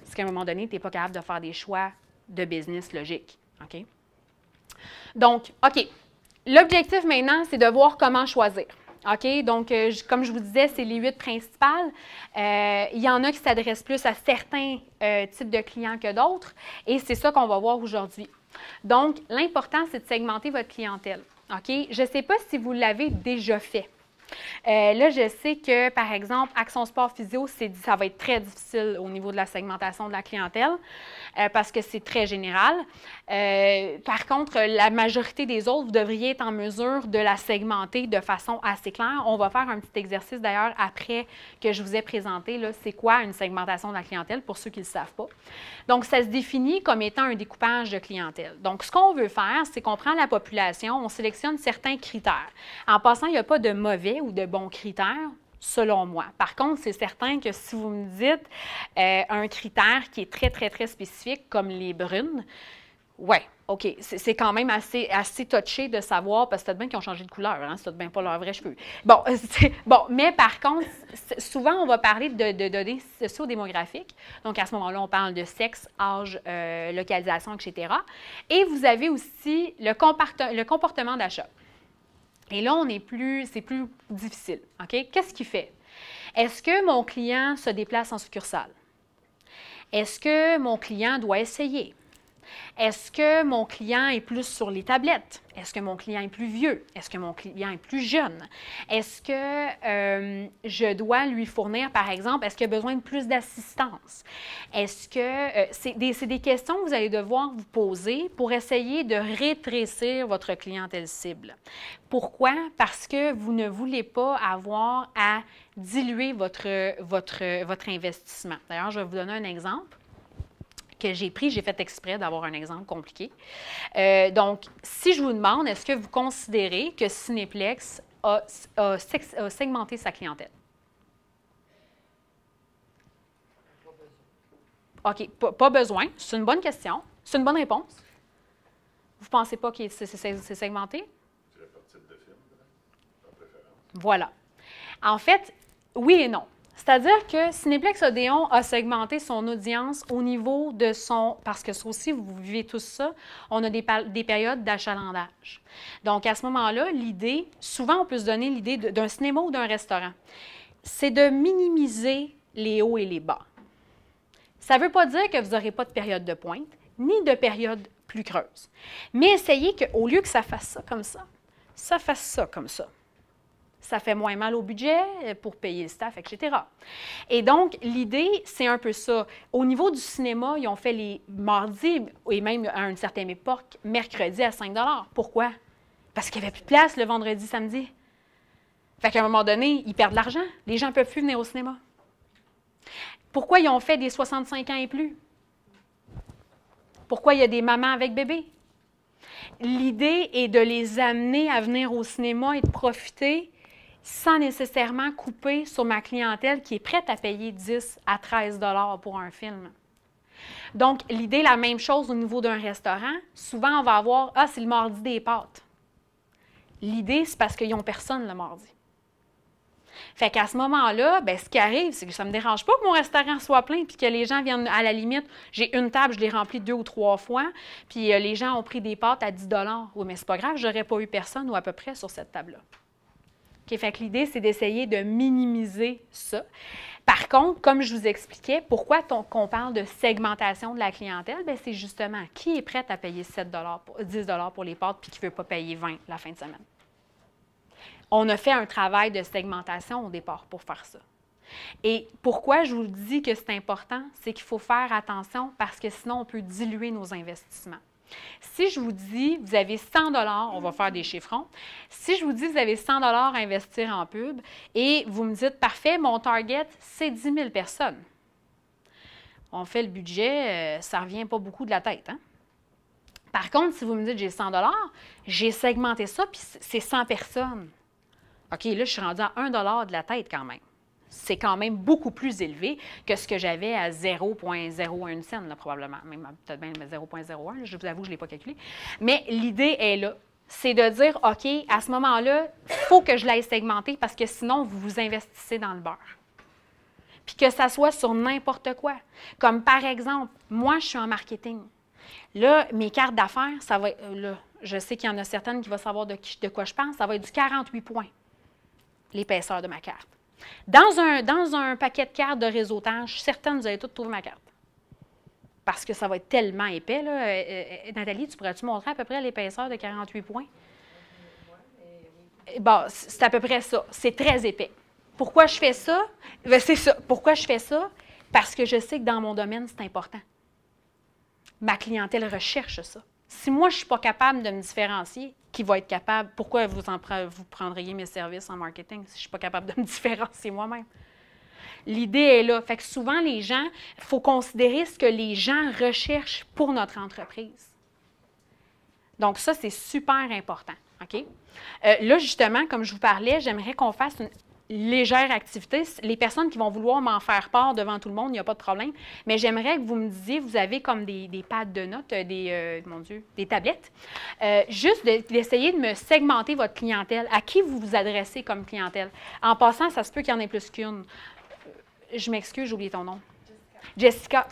Parce qu'à un moment donné, tu n'es pas capable de faire des choix de business logique. OK? Donc, OK. L'objectif maintenant, c'est de voir comment choisir. OK? Donc, euh, comme je vous disais, c'est les huit principales. Euh, il y en a qui s'adressent plus à certains euh, types de clients que d'autres, et c'est ça qu'on va voir aujourd'hui. Donc, l'important, c'est de segmenter votre clientèle. OK? Je ne sais pas si vous l'avez déjà fait. là, je sais que, par exemple, Action Sport Physio, ça va être très difficile au niveau de la segmentation de la clientèle parce que c'est très général. Euh, par contre, la majorité des autres, vous devriez être en mesure de la segmenter de façon assez claire. On va faire un petit exercice d'ailleurs après que je vous ai présenté, c'est quoi une segmentation de la clientèle pour ceux qui ne le savent pas. Donc, ça se définit comme étant un découpage de clientèle. Donc, ce qu'on veut faire, c'est qu'on prend la population, on sélectionne certains critères. En passant, il n'y a pas de mauvais ou de bons critères selon moi. Par contre, c'est certain que si vous me dites euh, un critère qui est très, très, très spécifique, comme les brunes, oui, OK. C'est quand même assez, touché de savoir, parce que c'est bien qu'ils ont changé de couleur, hein? c'est bien pas leur vrai cheveux. Bon, euh, [laughs] bon mais par contre, souvent, on va parler de, de données sociodémographiques. Donc, à ce moment-là, on parle de sexe, âge, euh, localisation, etc. Et vous avez aussi le, comportement d'achat. Et là, on est plus, c'est plus difficile. OK? Qu'est-ce qui fait? Est-ce que mon client se déplace en succursale? Est-ce que mon client doit essayer? Est-ce que mon client est plus sur les tablettes? Est-ce que mon client est plus vieux? Est-ce que mon client est plus jeune? Est-ce que euh, je dois lui fournir, par exemple, est-ce qu'il a besoin de plus d'assistance? Est-ce que... Euh, c'est des, questions que vous allez devoir vous poser pour essayer de rétrécir votre clientèle cible. Pourquoi? Parce que vous ne voulez pas avoir à diluer votre, votre, votre investissement. D'ailleurs, je vais vous donner un exemple que j'ai pris, j'ai fait exprès d'avoir un exemple compliqué. Euh, donc, si je vous demande, est-ce que vous considérez que Cineplex a, segmenté sa clientèle? OK, pas, besoin. C'est une bonne question. C'est une bonne réponse. Vous ne pensez pas que c'est segmenté? Voilà. En fait, oui et non. C'est-à-dire que Cinéplex Odéon a segmenté son audience au niveau de son... Parce que ça aussi, vous vivez tous ça, on a des, des périodes d'achalandage. Donc, à ce moment-là, l'idée, souvent, on peut se donner l'idée d'un cinéma ou d'un restaurant, c'est de minimiser les hauts et les bas. Ça ne veut pas dire que vous n'aurez pas de période de pointe, ni de période plus creuse. Mais essayez qu'au lieu que ça fasse ça comme ça, ça fasse ça comme ça ça fait moins mal au budget euh, pour payer le staff, etc. Et donc, l'idée, c'est un peu ça. Au niveau du cinéma, ils ont fait les mardis et même à une certaine époque, mercredi à 5 Pourquoi? Parce qu'il n'y avait plus de place le vendredi, samedi. Fait qu'à un moment donné, ils perdent de l'argent. Les gens ne peuvent plus venir au cinéma. Pourquoi ils ont fait des 65 ans et plus? Pourquoi il y a des mamans avec bébés? L'idée est de les amener à venir au cinéma et de profiter sans nécessairement couper sur ma clientèle qui est prête à payer 10 à 13 dollars pour un film. Donc, l'idée, la même chose au niveau d'un restaurant. Souvent, on va avoir Ah, c'est le mardi des pâtes. L'idée, c'est parce qu'ils n'ont personne le mardi. Fait qu'à ce moment-là, ben, ce qui arrive, c'est que ça ne me dérange pas que mon restaurant soit plein puis que les gens viennent à la limite. J'ai une table, je l'ai remplie deux ou trois fois, puis euh, les gens ont pris des pâtes à 10 Oui, mais c'est pas grave, n'aurais pas eu personne ou à peu près sur cette table-là l'idée, c'est d'essayer de minimiser ça. Par contre, comme je vous expliquais, pourquoi on parle de segmentation de la clientèle, ben, c'est justement qui est prête à payer 7 pour, 10 pour les portes puis qui ne veut pas payer 20 la fin de semaine. On a fait un travail de segmentation au départ pour faire ça. Et pourquoi je vous dis que c'est important, c'est qu'il faut faire attention parce que sinon on peut diluer nos investissements. Si je vous dis, vous avez 100 on va faire des chiffrons. Si je vous dis, vous avez 100 à investir en pub et vous me dites, parfait, mon target, c'est 10 000 personnes. On fait le budget, euh, ça ne revient pas beaucoup de la tête. Hein. Par contre, si vous me dites, j'ai 100 j'ai segmenté ça, puis c'est 100 personnes. OK, là, je suis rendu à 1 de la tête quand même c'est quand même beaucoup plus élevé que ce que j'avais à 0,01 cent, probablement. Même peut-être même 0,01, je vous avoue, je ne l'ai pas calculé. Mais l'idée est là. C'est de dire, OK, à ce moment-là, il faut que je l'aille segmenter parce que sinon, vous vous investissez dans le beurre. Puis que ça soit sur n'importe quoi. Comme par exemple, moi, je suis en marketing. Là, mes cartes d'affaires, ça va euh, je sais qu'il y en a certaines qui vont savoir de quoi je pense, ça va être du 48 points, l'épaisseur de ma carte. Dans un, dans un paquet de cartes de réseautage, certaines vous allez toutes trouver ma carte. Parce que ça va être tellement épais. Euh, euh, euh, Nathalie, tu pourrais-tu montrer à peu près l'épaisseur de 48 points? Bah, c'est à peu près ça. C'est très épais. Pourquoi je fais ça? Ben, c'est ça. Pourquoi je fais ça? Parce que je sais que dans mon domaine, c'est important. Ma clientèle recherche ça si moi, je ne suis pas capable de me différencier, qui va être capable? Pourquoi vous, en prendriez mes services en marketing si je ne suis pas capable de me [laughs] différencier moi-même? L'idée est là. Fait que souvent, les gens, il faut considérer ce que les gens recherchent pour notre entreprise. Donc, ça, c'est super important. OK? Euh, là, justement, comme je vous parlais, j'aimerais qu'on fasse une légère activité. Les personnes qui vont vouloir m'en faire part devant tout le monde, il n'y a pas de problème. Mais j'aimerais que vous me disiez, vous avez comme des, des pads de notes, euh, des, euh, mon des tablettes, euh, juste d'essayer de, de, me segmenter votre clientèle, à qui vous vous adressez comme clientèle. En passant, ça se peut qu'il y en ait plus qu'une. Je m'excuse, j'ai oublié ton nom. Jessica,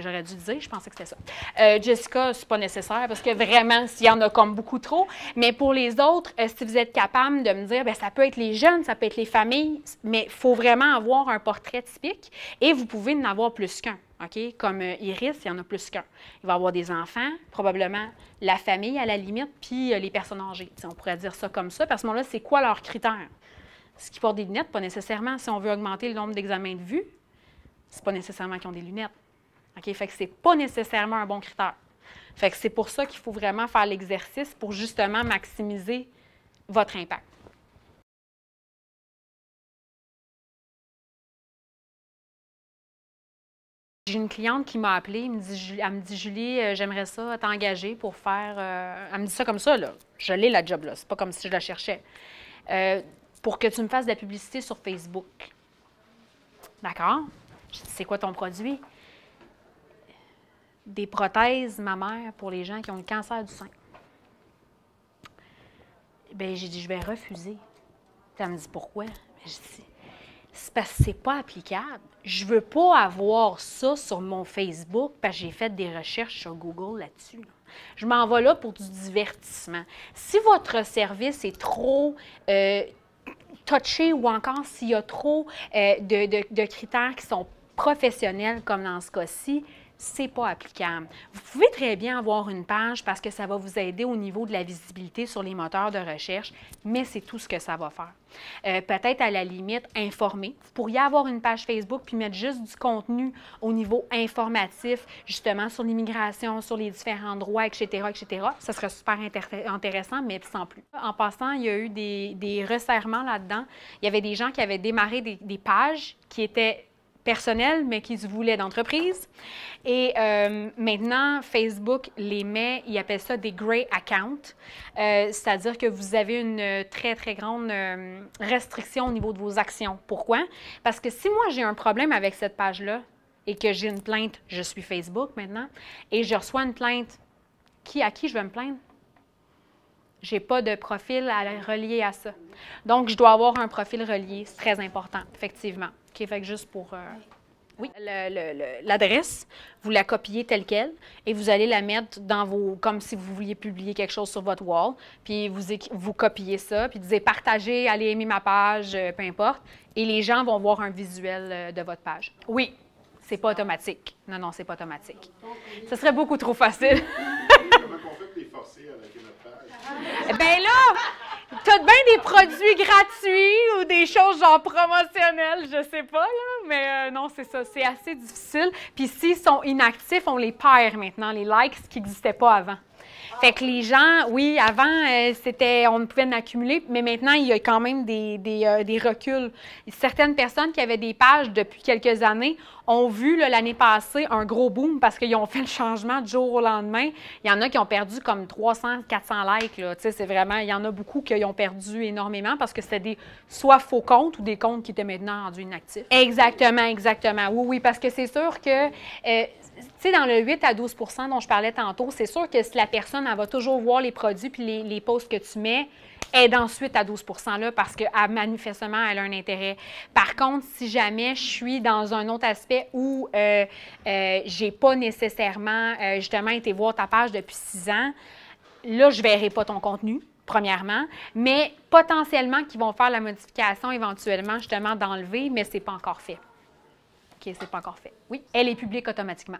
j'aurais dû dire, je pensais que c'était ça. Euh, Jessica, c'est pas nécessaire parce que vraiment, s'il y en a comme beaucoup trop. Mais pour les autres, euh, si vous êtes capable de me dire, ben, ça peut être les jeunes, ça peut être les familles, mais il faut vraiment avoir un portrait typique et vous pouvez en avoir plus qu'un. OK? Comme euh, Iris, il y en a plus qu'un. Il va avoir des enfants, probablement la famille à la limite, puis euh, les personnes âgées. on pourrait dire ça comme ça parce ce moment-là, c'est quoi leurs critères? Ce qui porte des lunettes, pas nécessairement. Si on veut augmenter le nombre d'examens de vue, c'est pas nécessairement qu'ils ont des lunettes. OK? Fait que c'est pas nécessairement un bon critère. Fait que c'est pour ça qu'il faut vraiment faire l'exercice pour justement maximiser votre impact. J'ai une cliente qui m'a appelée, elle me dit, Julie, euh, j'aimerais ça t'engager pour faire. Euh, elle me dit ça comme ça, là. Je l'ai, la job, là. C'est pas comme si je la cherchais. Euh, pour que tu me fasses de la publicité sur Facebook. D'accord? c'est quoi ton produit? Des prothèses ma mère, pour les gens qui ont le cancer du sein. Bien, j'ai dit, je vais refuser. Elle me dit, pourquoi? Ben, c'est parce que c'est pas applicable. Je veux pas avoir ça sur mon Facebook parce que j'ai fait des recherches sur Google là-dessus. Je m'en vais là pour du divertissement. Si votre service est trop euh, touché ou encore s'il y a trop euh, de, de, critères qui sont professionnel comme dans ce cas-ci, c'est pas applicable. Vous pouvez très bien avoir une page parce que ça va vous aider au niveau de la visibilité sur les moteurs de recherche, mais c'est tout ce que ça va faire. Euh, peut-être à la limite informer. Vous pourriez avoir une page Facebook puis mettre juste du contenu au niveau informatif, justement sur l'immigration, sur les différents droits, etc., etc. Ça serait super intéressant, mais sans plus. En passant, il y a eu des, resserrements là-dedans. Il y avait des gens qui avaient démarré des pages qui étaient personnel, mais qui se voulait d'entreprise. Et euh, maintenant, Facebook les met, ils appellent ça des gray accounts, euh, c'est-à-dire que vous avez une euh, très, très grande restriction au niveau de vos actions. Pourquoi? Parce que si moi j'ai un problème avec cette page-là et que j'ai une plainte, je suis Facebook maintenant, et je reçois une plainte, qui, à qui je vais me plaindre? J'ai pas de profil à relié à ça. Donc, je dois avoir un profil relié. C'est très important, effectivement fait que juste pour. Euh, oui. L'adresse, vous la copiez telle qu'elle et vous allez la mettre dans vos. comme si vous vouliez publier quelque chose sur votre wall. Puis vous, vous copiez ça, puis vous dites partagez, allez aimer ma page, euh, peu importe. Et les gens vont voir un visuel euh, de votre page. Oui, c'est pas automatique. Non, non, c'est pas automatique. Ce serait beaucoup trop facile. Comment on fait pour les forcer à notre page? Eh ben là! T'as bien des produits gratuits ou des choses genre promotionnelles, je sais pas, là, mais euh, non, c'est ça, c'est assez difficile. Puis s'ils sont inactifs, on les perd maintenant, les likes qui n'existaient pas avant. Fait que les gens, oui, avant, euh, c'était, on ne pouvait en accumuler, mais maintenant, il y a quand même des, euh, reculs. Certaines personnes qui avaient des pages depuis quelques années ont vu l'année passée un gros boom parce qu'ils ont fait le changement du jour au lendemain. Il y en a qui ont perdu comme 300, 400 likes. C'est vraiment, il y en a beaucoup qui ont perdu énormément parce que c'était des soit faux comptes ou des comptes qui étaient maintenant rendus inactifs. Exactement, exactement. Oui, oui, parce que c'est sûr que... Euh, dans le 8 à 12 dont je parlais tantôt, c'est sûr que si la personne, elle va toujours voir les produits puis les, posts que tu mets, aide ensuite à 12 là parce que ah, manifestement, elle a un intérêt. Par contre, si jamais je suis dans un autre aspect où je euh, n'ai euh, j'ai pas nécessairement euh, justement été voir ta page depuis six ans, là, je verrai pas ton contenu premièrement, mais potentiellement qu'ils vont faire la modification éventuellement justement d'enlever, mais ce c'est pas encore fait. OK, c'est pas encore fait. Oui, elle est publique automatiquement.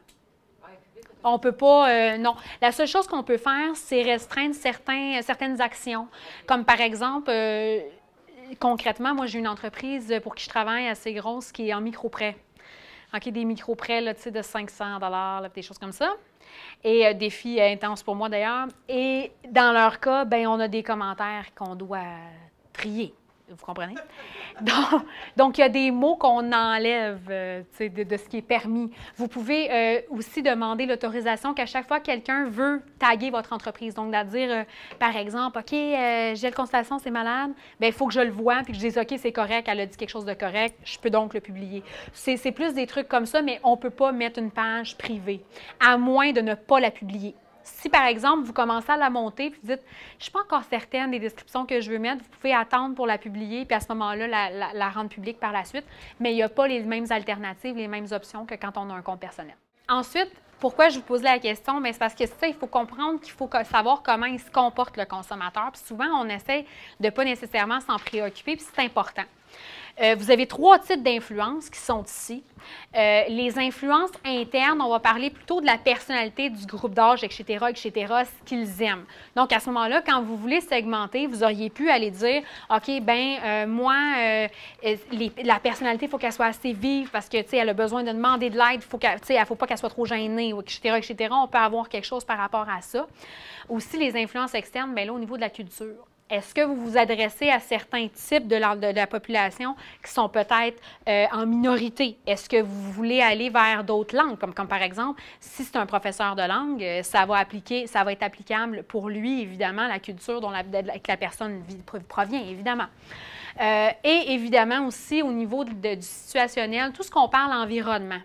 On peut pas, euh, non. La seule chose qu'on peut faire, c'est restreindre certains, euh, certaines actions. Comme par exemple, euh, concrètement, moi, j'ai une entreprise pour qui je travaille assez grosse qui est en micro-prêt. OK, des micro-prêts de 500 des choses comme ça. Et des défi intense pour moi d'ailleurs. Et dans leur cas, ben, on a des commentaires qu'on doit trier. Vous comprenez? [laughs] Donc, il y a des mots qu'on enlève euh, de, ce qui est permis. Vous pouvez euh, aussi demander l'autorisation qu'à chaque fois quelqu'un veut taguer votre entreprise. Donc, de dire, euh, par exemple, OK, j'ai le constatation, c'est malade, bien, il faut que je le voie. » puis que je dis « OK, c'est correct, elle a dit quelque chose de correct, je peux donc le publier. C'est plus des trucs comme ça, mais on ne peut pas mettre une page privée, à moins de ne pas la publier si, par exemple, vous commencez à la monter vous dites « Je ne suis pas encore certaine des descriptions que je veux mettre », vous pouvez attendre pour la publier puis à ce moment-là, la, rendre publique par la suite. Mais il n'y a pas les mêmes alternatives, les mêmes options que quand on a un compte personnel. Ensuite, pourquoi je vous pose la question? Ben, c'est parce que ça, il faut comprendre qu'il faut savoir comment il se comporte le consommateur. Puis souvent, on essaie de ne pas nécessairement s'en préoccuper, puis c'est important. Euh, vous avez trois types d'influences qui sont ici. Euh, les influences internes, on va parler plutôt de la personnalité du groupe d'âge, etc., etc., ce qu'ils aiment. Donc, à ce moment-là, quand vous voulez segmenter, vous auriez pu aller dire, OK, ben euh, moi, la personnalité, il faut qu'elle soit assez vive parce que, tu sais, elle a besoin de demander de l'aide, Il ne faut pas qu'elle soit trop gênée, etc., etc. On peut avoir quelque chose par rapport à ça. Aussi, les influences externes, bien là, au niveau de la culture. Est-ce que vous vous adressez à certains types de la, population qui sont peut-être euh, en minorité? Est-ce que vous voulez aller vers d'autres langues? Comme, par exemple, si c'est un professeur de langue, euh, ça va, appliquer, ça va être applicable pour lui, évidemment, la culture dont la, la personne provient, évidemment. Euh, et évidemment aussi au niveau du situationnel, tout ce qu'on parle environnement.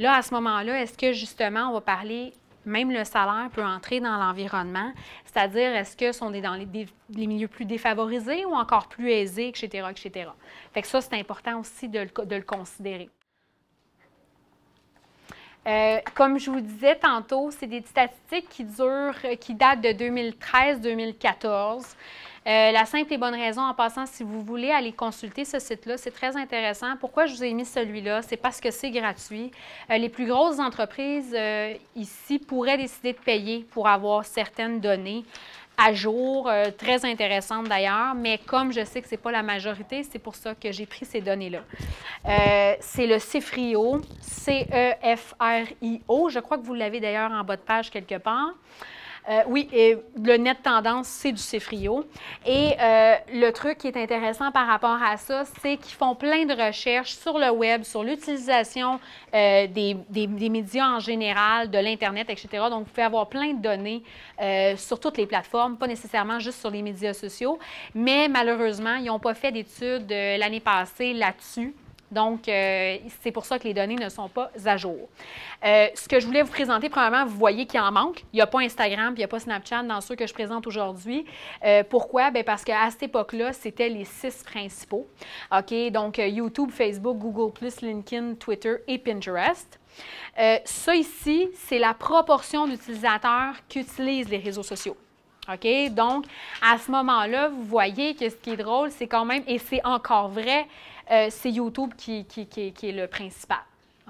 Là, à ce moment-là, est-ce que justement on va parler même le salaire peut entrer dans l'environnement, c'est-à-dire est-ce que sont dans les, milieux plus défavorisés ou encore plus aisés, etc., etc. Fait que ça, c'est important aussi de le, considérer. Euh, comme je vous disais tantôt, c'est des statistiques qui durent, qui datent de 2013-2014. Euh, la simple et bonne raison, en passant, si vous voulez aller consulter ce site-là, c'est très intéressant. Pourquoi je vous ai mis celui-là? C'est parce que c'est gratuit. Euh, les plus grosses entreprises euh, ici pourraient décider de payer pour avoir certaines données à jour, très intéressantes d'ailleurs, mais comme je sais que ce n'est pas la majorité, c'est pour ça que j'ai pris ces données-là. c'est le CEFRIO, C-E-F-R-I-O, je crois que vous l'avez d'ailleurs en bas de page quelque part. Euh, oui, et le net tendance, c'est du Cifrio. Et euh, le truc qui est intéressant par rapport à ça, c'est qu'ils font plein de recherches sur le web, sur l'utilisation euh, des, des, des, médias en général, de l'Internet, etc. Donc, vous pouvez avoir plein de données sur toutes les plateformes, pas nécessairement juste sur les médias sociaux. Mais malheureusement, ils n'ont pas fait d'études l'année passée là-dessus. Donc, euh, c'est pour ça que les données ne sont pas à jour. Euh, ce que je voulais vous présenter, premièrement, vous voyez qu'il en manque. Il n'y a pas Instagram, il n'y a pas Snapchat dans ceux que je présente aujourd'hui. Euh, pourquoi? Bien parce qu'à cette époque-là, c'était les six principaux. OK? Donc, YouTube, Facebook, Google, LinkedIn, Twitter et Pinterest. ça ici, c'est la proportion d'utilisateurs qui utilisent les réseaux sociaux. OK? Donc, à ce moment-là, vous voyez que ce qui est drôle, c'est quand même, et c'est encore vrai, euh, c'est YouTube qui, qui, est le principal.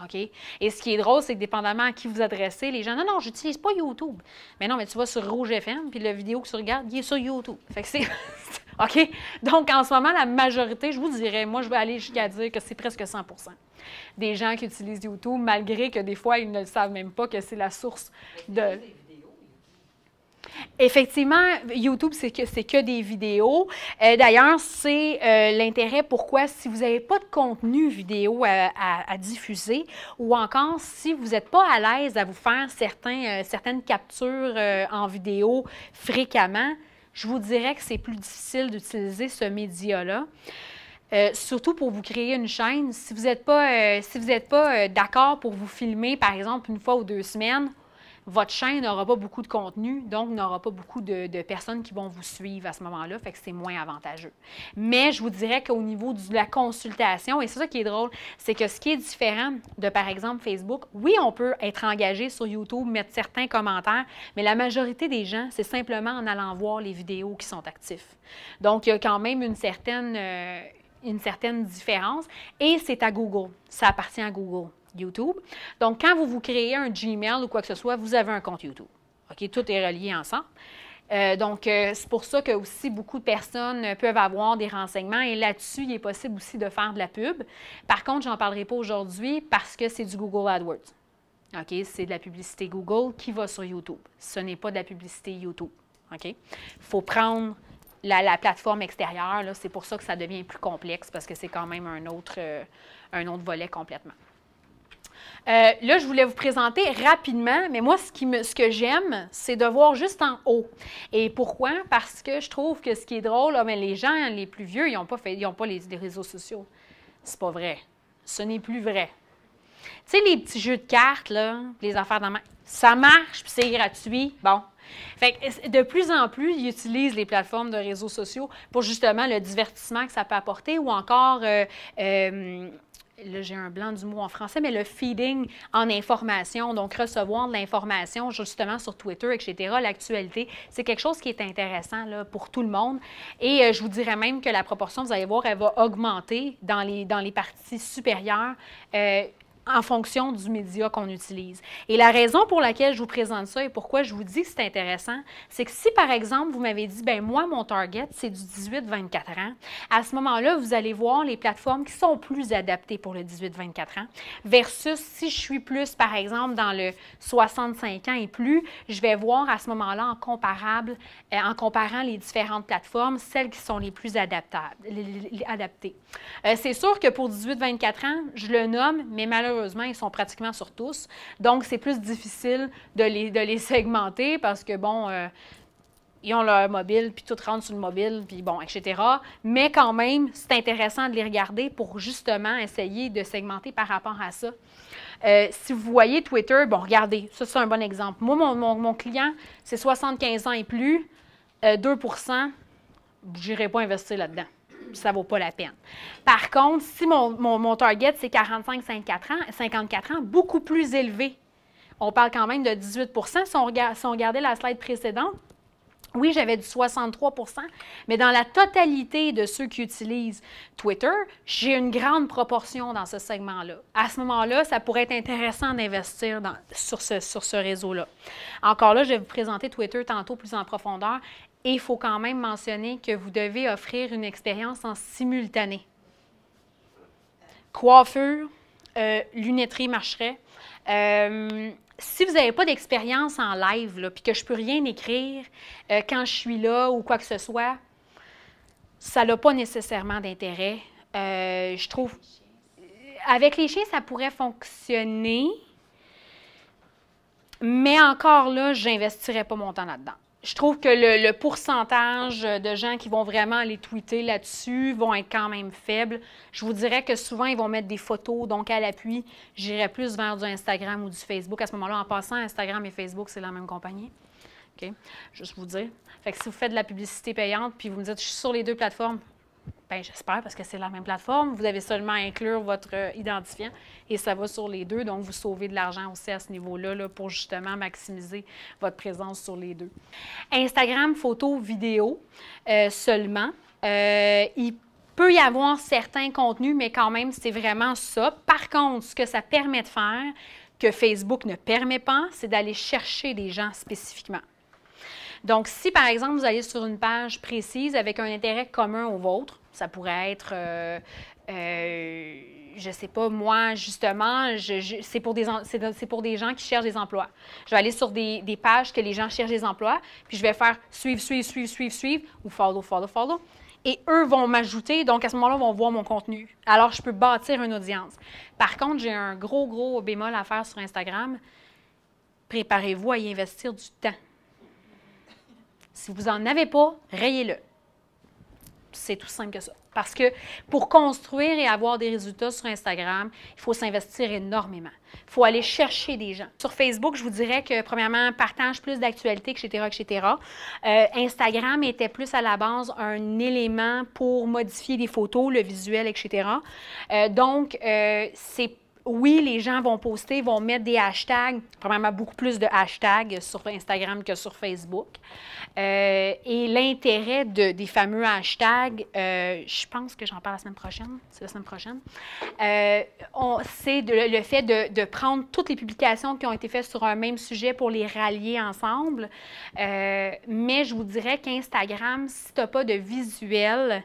OK? Et ce qui est drôle, c'est que dépendamment à qui vous adressez, les gens, non, non, j'utilise pas YouTube. Mais non, mais tu vas sur Rouge FM, puis la vidéo que tu regardes, il est sur YouTube. Fait que [laughs] OK? Donc, en ce moment, la majorité, je vous dirais, moi, je vais aller jusqu'à dire que c'est presque 100 des gens qui utilisent YouTube, malgré que des fois, ils ne savent même pas que c'est la source de. Effectivement, YouTube, c'est que, c'est que des vidéos. Euh, d'ailleurs, c'est euh, l'intérêt pourquoi si vous n'avez pas de contenu vidéo à, diffuser ou encore si vous n'êtes pas à l'aise à vous faire certains, euh, certaines captures en vidéo fréquemment, je vous dirais que c'est plus difficile d'utiliser ce média-là. surtout pour vous créer une chaîne, si vous n'êtes pas, si vous pas d'accord pour vous filmer, par exemple, une fois ou deux semaines, votre chaîne n'aura pas beaucoup de contenu, donc n'aura pas beaucoup de, personnes qui vont vous suivre à ce moment-là, fait que c'est moins avantageux. Mais je vous dirais qu'au niveau de la consultation, et c'est ça qui est drôle, c'est que ce qui est différent de, par exemple, Facebook, oui, on peut être engagé sur YouTube, mettre certains commentaires, mais la majorité des gens, c'est simplement en allant voir les vidéos qui sont actifs. Donc, il y a quand même une certaine, euh, une certaine différence, et c'est à Google, ça appartient à Google. YouTube. Donc, quand vous vous créez un Gmail ou quoi que ce soit, vous avez un compte YouTube. OK? Tout est relié ensemble. Euh, donc, euh, c'est pour ça que aussi beaucoup de personnes peuvent avoir des renseignements et là-dessus, il est possible aussi de faire de la pub. Par contre, j'en parlerai pas aujourd'hui parce que c'est du Google AdWords. OK? C'est de la publicité Google qui va sur YouTube. Ce n'est pas de la publicité YouTube. OK? Il faut prendre la, plateforme extérieure. C'est pour ça que ça devient plus complexe parce que c'est quand même un autre, euh, un autre volet complètement. Euh, là, je voulais vous présenter rapidement, mais moi, ce, que j'aime, c'est de voir juste en haut. Et pourquoi? Parce que je trouve que ce qui est drôle, mais les gens, les plus vieux, ils n'ont pas, fait, pas les, réseaux sociaux. C'est pas vrai. Ce n'est plus vrai. Tu sais, les petits jeux de cartes, là, les affaires dans la main, ça marche, puis c'est gratuit. Bon. de plus en plus, ils utilisent les plateformes de réseaux sociaux pour justement le divertissement que ça peut apporter ou encore euh, euh, j'ai un blanc du mot en français, mais le feeding en information, donc recevoir de l'information justement sur Twitter, etc., l'actualité, c'est quelque chose qui est intéressant pour tout le monde. Et euh, je vous dirais même que la proportion, vous allez voir, elle va augmenter dans les, dans les parties supérieures. Euh, en fonction du média qu'on utilise. Et la raison pour laquelle je vous présente ça et pourquoi je vous dis que c'est intéressant, c'est que si par exemple vous m'avez dit ben moi mon target c'est du 18-24 ans, à ce moment-là, vous allez voir les plateformes qui sont plus adaptées pour le 18-24 ans versus si je suis plus par exemple dans le 65 ans et plus, je vais voir à ce moment-là en comparable euh, en comparant les différentes plateformes, celles qui sont les plus adaptables, adaptées. Euh, c'est sûr que pour 18-24 ans, je le nomme mais malheureusement heureusement, ils sont pratiquement sur tous. Donc, c'est plus difficile de les, de les [laughs] segmenter parce que, bon, euh, ils ont leur mobile, puis tout rentre sur le mobile, puis bon, etc. Mais quand même, c'est intéressant de les regarder pour justement essayer de segmenter par rapport à ça. Euh, si vous voyez Twitter, bon, regardez, ça c'est un bon exemple. Moi, mon, mon, client, c'est 75 ans et plus, 2 je n'irai pas investir là-dedans ça ne vaut pas la peine. Par contre, si mon, mon, mon target, c'est 45-54 ans, 54 ans, beaucoup plus élevé. On parle quand même de 18 si on, regardait la slide précédente, oui, j'avais du 63 mais dans la totalité de ceux qui utilisent Twitter, j'ai une grande proportion dans ce segment-là. À ce moment-là, ça pourrait être intéressant d'investir sur ce, sur ce réseau-là. Encore là, je vais vous présenter Twitter tantôt plus en profondeur et il faut quand même mentionner que vous devez offrir une expérience en simultané. Coiffure, euh, marcherait. Euh, si vous n'avez pas d'expérience en live, puis que je ne peux rien écrire euh, quand je suis là ou quoi que ce soit, ça n'a pas nécessairement d'intérêt. Euh, je trouve. Avec les chiens, ça pourrait fonctionner, mais encore là, je n'investirais pas mon temps là-dedans je trouve que le, pourcentage de gens qui vont vraiment aller tweeter là-dessus vont être quand même faibles. Je vous dirais que souvent, ils vont mettre des photos, donc à l'appui, j'irai plus vers du Instagram ou du Facebook. À ce moment-là, en passant, Instagram et Facebook, c'est la même compagnie. OK? Juste vous dire. Fait que si vous faites de la publicité payante, puis vous me dites, je suis sur les deux plateformes, Bien, j'espère, parce que c'est la même plateforme. Vous avez seulement à inclure votre identifiant et ça va sur les deux. Donc, vous sauvez de l'argent aussi à ce niveau-là là, pour justement maximiser votre présence sur les deux. Instagram, photo, vidéo euh, seulement. Euh, il peut y avoir certains contenus, mais quand même, c'est vraiment ça. Par contre, ce que ça permet de faire, que Facebook ne permet pas, c'est d'aller chercher des gens spécifiquement. Donc, si par exemple vous allez sur une page précise avec un intérêt commun au vôtre, ça pourrait être euh, euh je sais pas, moi, justement, c'est pour, des, c'est pour des gens qui cherchent des emplois. Je vais aller sur des, des, pages que les gens cherchent des emplois, puis je vais faire suivre, suivre, suivre, suivre, suivre, ou follow, follow, follow. Et eux vont m'ajouter, donc à ce moment-là, vont voir mon contenu. Alors, je peux bâtir une audience. Par contre, j'ai un gros, gros bémol à faire sur Instagram. Préparez-vous à y investir du temps. Si vous n'en avez pas, rayez-le. C'est tout simple que ça. Parce que pour construire et avoir des résultats sur Instagram, il faut s'investir énormément. Il faut aller chercher des gens. Sur Facebook, je vous dirais que, premièrement, partage plus d'actualités, etc., etc. Euh, Instagram était plus à la base un élément pour modifier des photos, le visuel, etc. Euh, donc, euh, c'est c'est oui, les gens vont poster, vont mettre des hashtags, probablement beaucoup plus de hashtags sur Instagram que sur Facebook. Euh, et l'intérêt des fameux hashtags, euh, je pense que j'en parle la semaine prochaine, c'est la semaine prochaine, euh, c'est le fait de, prendre toutes les publications qui ont été faites sur un même sujet pour les rallier ensemble. mais je vous dirais qu'Instagram, si tu n'as pas de visuel,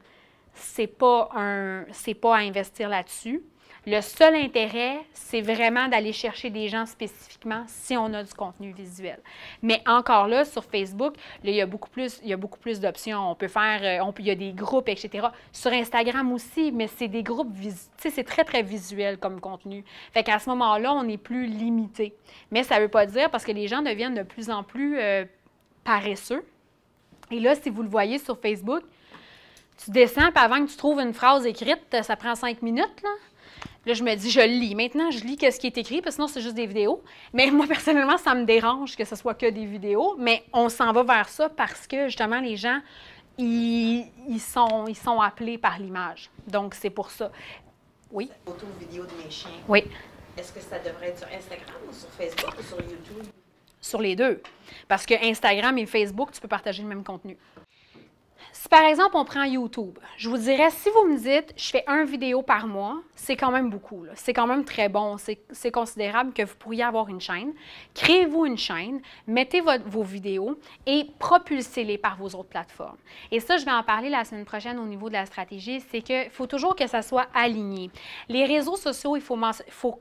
c'est pas un, c'est pas à investir là-dessus. Le seul intérêt, c'est vraiment d'aller chercher des gens spécifiquement si on a du contenu visuel. Mais encore là, sur Facebook, il y a beaucoup plus, il y a beaucoup plus d'options. On peut faire, euh, il y a des groupes, etc. Sur Instagram aussi, mais c'est des groupes, tu sais, c'est très très visuel comme contenu. Fait qu'à ce moment-là, on est plus limité. Mais ça ne veut pas dire parce que les gens deviennent de plus en plus euh, paresseux. Et là, si vous le voyez sur Facebook, tu descends, avant que tu trouves une phrase écrite, ça prend cinq minutes. Là. Là, je me dis, je lis. Maintenant, je lis ce qui est écrit, parce que sinon, c'est juste des vidéos. Mais moi, personnellement, ça me dérange que ce soit que des vidéos. Mais on s'en va vers ça parce que, justement, les gens, ils, sont, appelés par l'image. Donc, c'est pour ça. Oui? Photo vidéo de mes chiens. Oui. Est-ce que ça devrait être sur Instagram ou sur Facebook ou sur YouTube? Sur les deux. Parce que Instagram et Facebook, tu peux partager le même contenu. Si par exemple, on prend YouTube, je vous dirais, si vous me dites, je fais une vidéo par mois, c'est quand même beaucoup. C'est quand même très bon. C'est considérable que vous pourriez avoir une chaîne. Créez-vous une chaîne, mettez vos vidéos et propulsez-les par vos autres plateformes. Et ça, je vais en parler la semaine prochaine au niveau de la stratégie. C'est qu'il faut toujours que ça soit aligné. Les réseaux sociaux, il faut,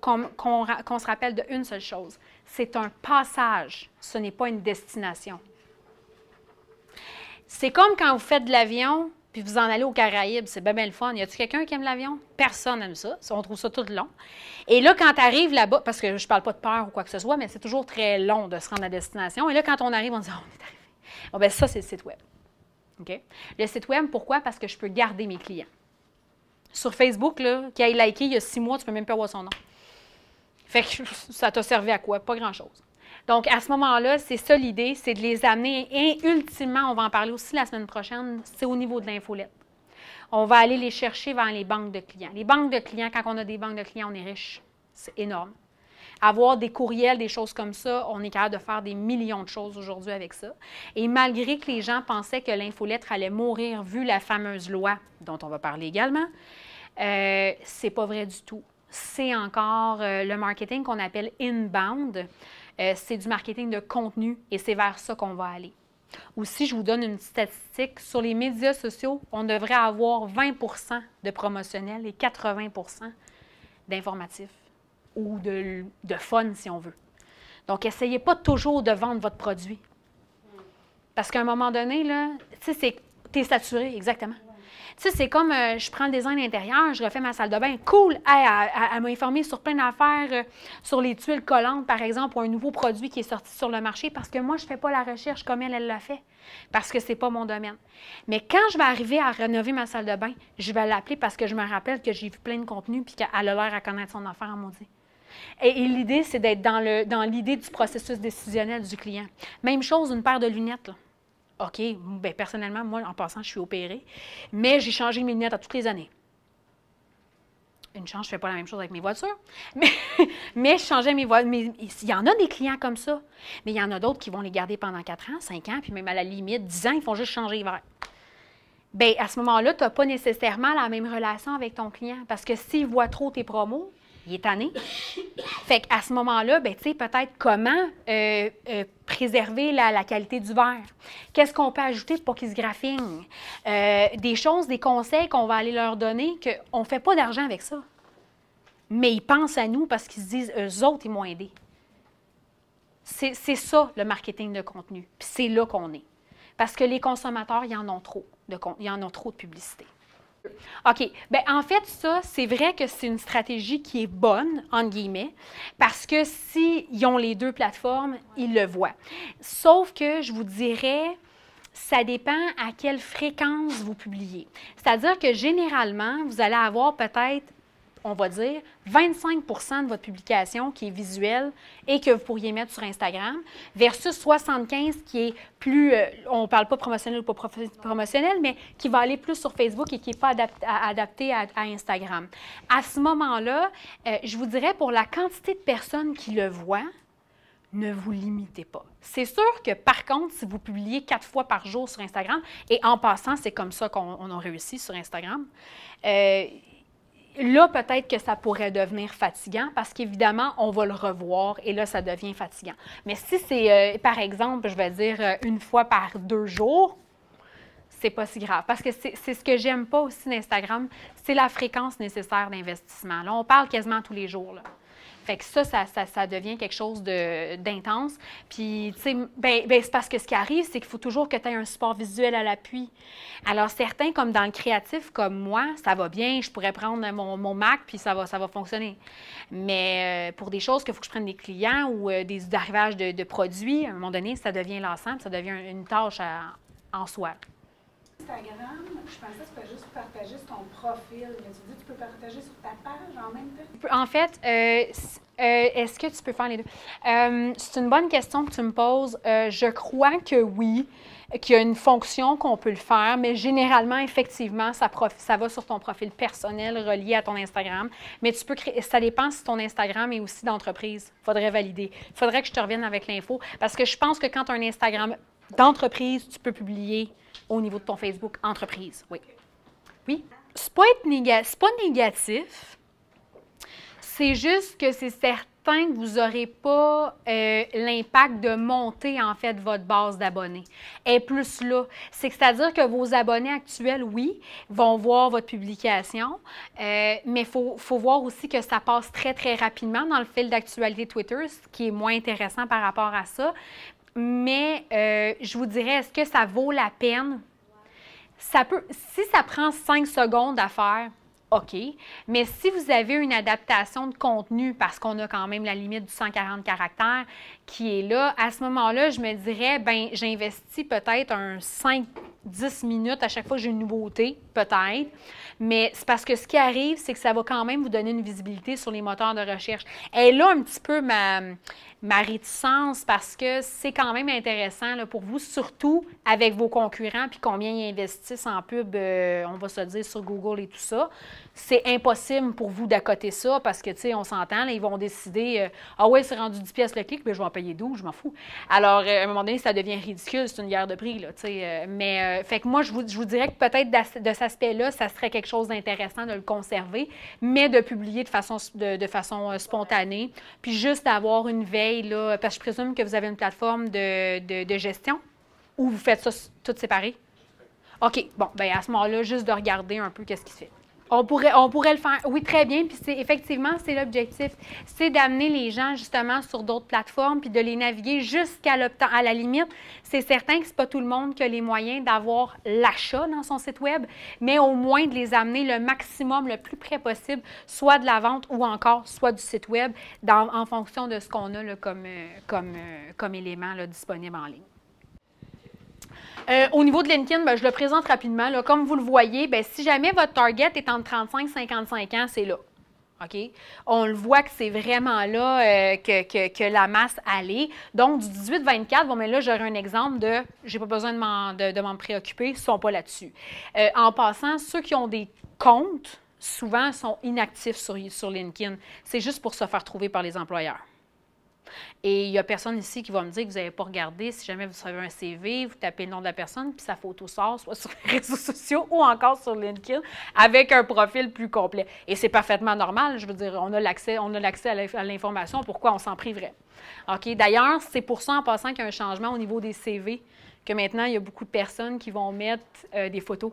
qu'on se rappelle d'une seule chose. C'est un passage. Ce n'est pas une destination. C'est comme quand vous faites de l'avion, puis vous en allez aux Caraïbes. C'est bien, bien le fun. Y a-t-il quelqu'un qui aime l'avion? Personne n'aime ça. On trouve ça tout long. Et là, quand tu arrives là-bas, parce que je parle pas de peur ou quoi que ce soit, mais c'est toujours très long de se rendre à destination. Et là, quand on arrive, on dit oh, on est arrivé. Bon, bien, ça, c'est le site Web. OK? Le site Web, pourquoi? Parce que je peux garder mes clients. Sur Facebook, là, qui a liké il y a six mois, tu peux même pas voir son nom. Fait que [laughs] ça t'a servi à quoi? Pas grand-chose. Donc, à ce moment-là, c'est ça l'idée, c'est de les amener. Et ultimement, on va en parler aussi la semaine prochaine, c'est au niveau de l'infolette. On va aller les chercher vers les banques de clients. Les banques de clients, quand on a des banques de clients, on est riche. C'est énorme. Avoir des courriels, des choses comme ça, on est capable de faire des millions de choses aujourd'hui avec ça. Et malgré que les gens pensaient que l'infolettre allait mourir vu la fameuse loi dont on va parler également, euh, c'est pas vrai du tout. C'est encore euh, le marketing qu'on appelle inbound. Euh, c'est du marketing de contenu et c'est vers ça qu'on va aller. Aussi, je vous donne une statistique. Sur les médias sociaux, on devrait avoir 20 de promotionnels et 80 d'informatifs ou de, fun, si on veut. Donc, essayez pas toujours de vendre votre produit. Parce qu'à un moment donné, tu es saturé, exactement. Tu sais, c'est comme euh, je prends le design intérieur, je refais ma salle de bain. Cool! elle, m'a informé sur plein d'affaires, euh, sur les tuiles collantes, par exemple, ou un nouveau produit qui est sorti sur le marché, parce que moi, je ne fais pas la recherche comme elle, elle l'a fait, parce que ce n'est pas mon domaine. Mais quand je vais arriver à rénover ma salle de bain, je vais l'appeler parce que je me rappelle que j'ai vu plein de contenu puis qu'elle a l'air à connaître son affaire à maudit. Et, et l'idée, c'est d'être dans l'idée du processus décisionnel du client. Même chose, une paire de lunettes. Là. OK, ben, personnellement, moi, en passant, je suis opérée, mais j'ai changé mes lunettes à toutes les années. Une chance, je ne fais pas la même chose avec mes voitures, [laughs] mais, je changeais mes voitures. Il y en a des clients comme ça, mais il y en a d'autres qui vont les garder pendant 4 ans, 5 ans, puis même à la limite 10 ans, ils font juste changer les verres. Bien, à ce moment-là, tu n'as pas nécessairement la même relation avec ton client parce que s'il voit trop tes promos, il est tanné. Fait qu'à ce moment-là, ben, peut-être comment euh, euh, préserver la, qualité du verre. Qu'est-ce qu'on peut ajouter pour qu'ils se graffinent? Euh, des choses, des conseils qu'on va aller leur donner qu'on ne fait pas d'argent avec ça. Mais ils pensent à nous parce qu'ils se disent, eux autres, ils m'ont aidé. C'est ça, le marketing de contenu. c'est là qu'on est. Parce que les consommateurs, ils en ont trop de, ils en ont trop de publicité. OK. Bien, en fait, ça, c'est vrai que c'est une stratégie qui est bonne, entre guillemets, parce que s'ils ont les deux plateformes, ils le voient. Sauf que je vous dirais, ça dépend à quelle fréquence vous publiez. C'est-à-dire que généralement, vous allez avoir peut-être on va dire, 25 de votre publication qui est visuelle et que vous pourriez mettre sur Instagram, versus 75 qui est plus, euh, on ne parle pas promotionnel ou pas promotionnel, mais qui va aller plus sur Facebook et qui n'est pas adapté à, Instagram. À ce moment-là, euh, je vous dirais pour la quantité de personnes qui le voient, ne vous limitez pas. C'est sûr que par contre, si vous publiez quatre fois par jour sur Instagram, et en passant, c'est comme ça qu'on a réussi sur Instagram, euh, là, peut-être que ça pourrait devenir fatigant parce qu'évidemment, on va le revoir et là, ça devient fatigant. Mais si c'est, euh, par exemple, je vais dire euh, une fois par deux jours, c'est pas si grave. Parce que c'est ce que j'aime pas aussi d'Instagram, c'est la fréquence nécessaire d'investissement. Là, on parle quasiment tous les jours. Fait que ça, ça, ça, devient quelque chose d'intense. Puis, tu sais, ben, ben, c'est parce que ce qui arrive, c'est qu'il faut toujours que tu aies un support visuel à l'appui. Alors, certains, comme dans le créatif, comme moi, ça va bien, je pourrais prendre mon, Mac, puis ça va, ça va fonctionner. Mais euh, pour des choses qu'il faut que je prenne des clients ou euh, des arrivages de, produits, à un moment donné, ça devient l'ensemble, ça devient une tâche en soi. Instagram, je pensais que tu peux juste partager sur ton profil, mais tu dis que tu peux partager sur ta page en même temps. En fait, euh, euh, est-ce que tu peux faire les deux? Euh, c'est une bonne question que tu me poses. je crois que oui, qu'il y a une fonction qu'on peut le faire, mais généralement, effectivement, ça, ça va sur ton profil personnel relié à ton Instagram. Mais tu peux créer, ça dépend si ton Instagram est aussi d'entreprise. Il faudrait valider. Il faudrait que je te revienne avec l'info parce que je pense que quand tu as un Instagram d'entreprise, tu peux publier au niveau de ton Facebook entreprise. Oui. Oui? C'est pas, négatif. C'est juste que c'est certain que vous n'aurez pas euh, l'impact de monter, en fait, votre base d'abonnés. Et plus là, c'est-à-dire que vos abonnés actuels, oui, vont voir votre publication, euh, mais il faut, voir aussi que ça passe très, très rapidement dans le fil d'actualité Twitter, ce qui est moins intéressant par rapport à ça mais euh, je vous dirais, est-ce que ça vaut la peine? Ça peut, si ça prend cinq secondes à faire, OK. Mais si vous avez une adaptation de contenu, parce qu'on a quand même la limite du 140 caractères qui est là, à ce moment-là, je me dirais, ben j'investis peut-être un 5-10 minutes à chaque fois que j'ai une nouveauté, peut-être. Mais c'est parce que ce qui arrive, c'est que ça va quand même vous donner une visibilité sur les moteurs de recherche. Et là, un petit peu ma, ma réticence parce que c'est quand même intéressant pour vous, surtout avec vos concurrents, puis combien ils investissent en pub, euh, on va se dire, sur Google et tout ça. C'est impossible pour vous d'accoter ça parce que, tu sais, on s'entend, ils vont décider, euh, ah ouais, c'est rendu 10 pièces le clic, mais je vais en payer 12, je m'en fous. Alors, euh, à un moment donné, ça devient ridicule, c'est une guerre de prix, là, tu sais. mais, fait que moi, je vous, je vous dirais que peut-être de cet aspect-là, ça serait quelque chose d'intéressant de le conserver, mais de publier de façon, de, façon spontanée, puis juste avoir une veille parce que je présume que vous avez une plateforme de, de, gestion ou vous faites ça tout séparé? OK, bon, ben à ce moment-là, juste de regarder un peu qu'est-ce qui se fait. On pourrait, le faire. Oui, très bien. Puis c'est, effectivement, c'est l'objectif. C'est d'amener les gens justement sur d'autres plateformes puis de les naviguer jusqu'à la limite. C'est certain que ce pas tout le monde qui a les moyens d'avoir l'achat dans son site Web, mais au moins de les amener le maximum, le plus près possible, soit de la vente ou encore soit du site Web, en fonction de ce qu'on a euh, euh, comme, élément disponible en ligne. Euh, au niveau de LinkedIn, ben, je le présente rapidement. Comme vous le voyez, ben, si jamais votre target est entre 35-55 ans, c'est là. On le voit que c'est vraiment là euh, que, la masse allait. Donc, du 18-24, bon, mais ben là, j'aurai un exemple de j'ai pas besoin de m'en, préoccuper, ils sont pas là-dessus. Euh, en passant, ceux qui ont des comptes, souvent, sont inactifs sur, sur LinkedIn. C'est juste pour se faire trouver par les employeurs. Et il y a personne ici qui va me dire que vous n'avez pas regardé. Si jamais vous savez un CV, vous tapez le nom de la personne, puis sa photo sort, soit [laughs] sur les réseaux sociaux ou encore sur LinkedIn, avec un profil plus complet. Et c'est parfaitement normal. Je veux dire, on a l'accès, on a l'accès à l'information. Pourquoi on s'en priverait? OK? D'ailleurs, c'est pour ça, en passant, qu'il y a un changement au niveau des CV, que maintenant, il y a beaucoup de personnes qui vont mettre euh, des photos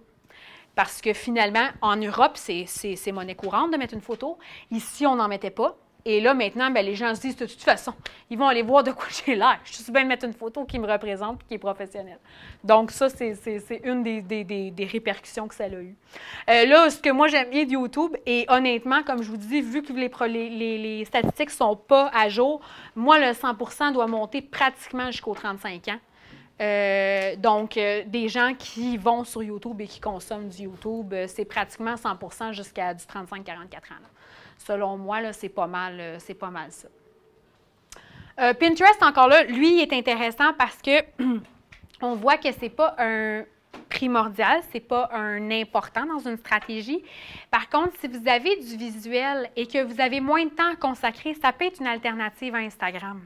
parce que finalement, en Europe, c'est monnaie courante de mettre une photo. Ici, on n'en mettait pas. Et là, maintenant, ben, les gens se disent de toute façon, ils vont aller voir de quoi j'ai l'air. Je suis bien mettre une photo qui me représente et qui est professionnelle. Donc, ça, c'est une des, répercussions que ça a eu. Euh, là, ce que moi, j'aime bien de YouTube, et honnêtement, comme je vous dis, vu que les, statistiques ne sont pas à jour, moi, le 100 doit monter pratiquement jusqu'aux 35 ans. Euh, donc, euh, des gens qui vont sur YouTube et qui consomment du YouTube, c'est pratiquement 100 jusqu'à du 35-44 ans selon moi, c'est pas mal, euh, pas mal ça. Euh, Pinterest, encore là, lui, est intéressant parce que [clears throat] on voit que ce n'est pas un primordial, n'est pas un important dans une stratégie. Par contre, si vous avez du visuel et que vous avez moins de temps à consacrer, ça peut être une alternative à Instagram.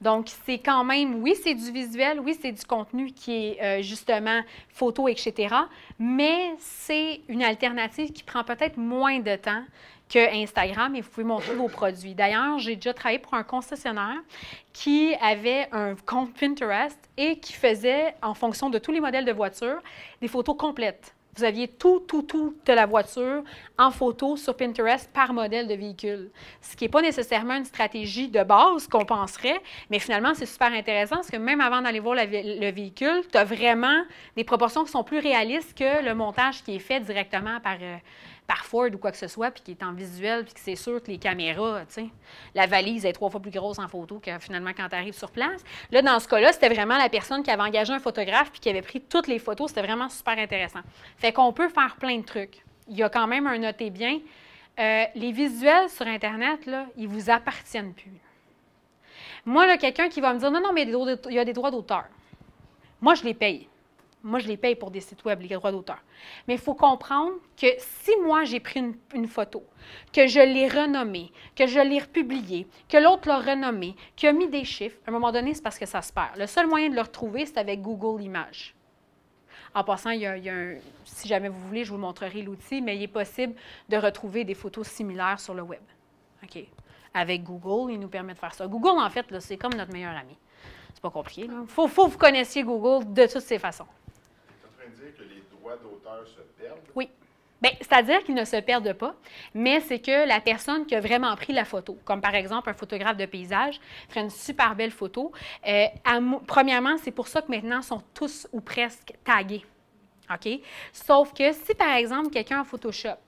Donc, c'est quand même, oui, c'est du visuel, oui, c'est du contenu qui est euh, justement photo, etc., mais c'est une alternative qui prend peut-être moins de temps que Instagram et vous pouvez montrer vos produits. D'ailleurs, j'ai déjà travaillé pour un concessionnaire qui avait un compte Pinterest et qui faisait, en fonction de tous les modèles de voitures, des photos complètes. Vous aviez tout, tout, tout de la voiture en photo sur Pinterest par modèle de véhicule. Ce qui n'est pas nécessairement une stratégie de base qu'on penserait, mais finalement, c'est super intéressant parce que même avant d'aller voir le véhicule, tu as vraiment des proportions qui sont plus réalistes que le montage qui est fait directement par, euh, par Ford ou quoi que ce soit, puis qui est en visuel, puis c'est sûr que les caméras, la valise est trois fois plus grosse en photo que finalement quand tu arrives sur place. Là, dans ce cas-là, c'était vraiment la personne qui avait engagé un photographe puis qui avait pris toutes les photos. C'était vraiment super intéressant. Fait qu'on peut faire plein de trucs. Il y a quand même un noté bien. Euh, les visuels sur Internet, là, ils vous appartiennent plus. Moi, là, quelqu'un qui va me dire non, non, mais il y a des droits d'auteur. Moi, je les paye. Moi, je les paye pour des sites web, les droits d'auteur. Mais il faut comprendre que si moi, j'ai pris une, photo, que je l'ai renommée, que je l'ai republiée, que l'autre l'a renommée, qui a mis des chiffres, à un moment donné, c'est parce que ça se perd. Le seul moyen de le retrouver, c'est avec Google Images. En passant, il y a, un, si jamais vous voulez, je vous montrerai l'outil, mais il est possible de retrouver des photos similaires sur le web. OK. Avec Google, il nous permet de faire ça. Google, en fait, c'est comme notre meilleur ami. C'est pas compliqué. Il faut, que vous connaissiez Google de toutes ces façons. Oui. Bien, c'est-à-dire qu'ils ne se perdent pas, mais c'est que la personne qui a vraiment pris la photo, comme par exemple un photographe de paysage, ferait une super belle photo. Euh, premièrement, c'est pour ça que maintenant, sont tous ou presque tagués. OK? Sauf que si, par exemple, quelqu'un en Photoshop,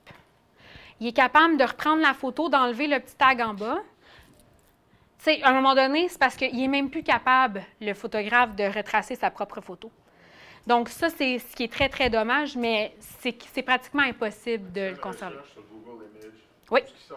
il est capable de reprendre la photo, d'enlever le petit tag en bas, sais, à un moment donné, c'est parce qu'il n'est même plus capable, le photographe, de retracer sa propre photo. Donc, ça, c'est ce qui est très, très dommage, mais c'est pratiquement impossible de le conserver. Sur Google oui. Ce pas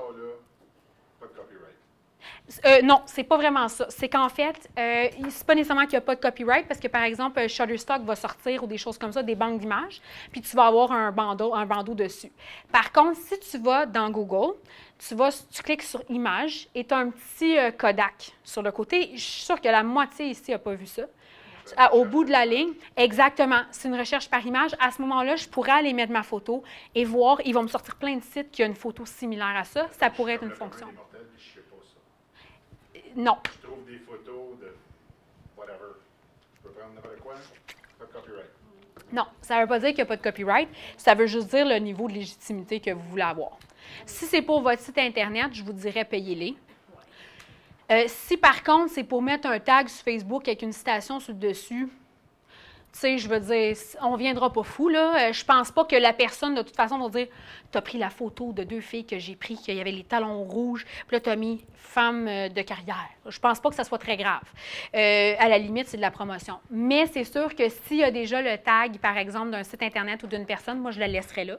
euh, non, c'est pas vraiment ça. C'est qu'en fait, euh, c'est pas nécessairement qu'il n'y a pas de copyright parce que, par exemple, Shutterstock va sortir ou des choses comme ça, des banques d'images, puis tu vas avoir un bandeau, un bandeau dessus. Par contre, si tu vas dans Google, tu, vas, tu cliques sur Images et tu as un petit euh, Kodak sur le côté. Je suis sûre que la moitié ici n'a pas vu ça au bout de la ligne. Exactement. C'est une recherche par image. À ce moment-là, je pourrais aller mettre ma photo et voir. Ils vont me sortir plein de sites qui ont une photo similaire à ça. Ça pourrait être une fonction. Non. trouve des photos de whatever. Je peux quoi. copyright. Non, ça ne veut pas dire qu'il n'y a pas de copyright. Ça veut juste dire le niveau de légitimité que vous voulez avoir. Si c'est pour votre site Internet, je vous dirais payez-les. Euh, si par contre, c'est pour mettre un tag sur Facebook avec une citation sur le dessus, tu sais, je veux dire, on viendra pas fou, là. Euh, je pense pas que la personne, de toute façon, va dire as pris la photo de deux filles que j'ai pris, qu'il y avait les talons rouges, puis là, as mis femme euh, de carrière. Je pense pas que ça soit très grave. à la limite, c'est de la promotion. Mais c'est sûr que s'il y a déjà le tag, par exemple, d'un site Internet ou d'une personne, moi, je la laisserai là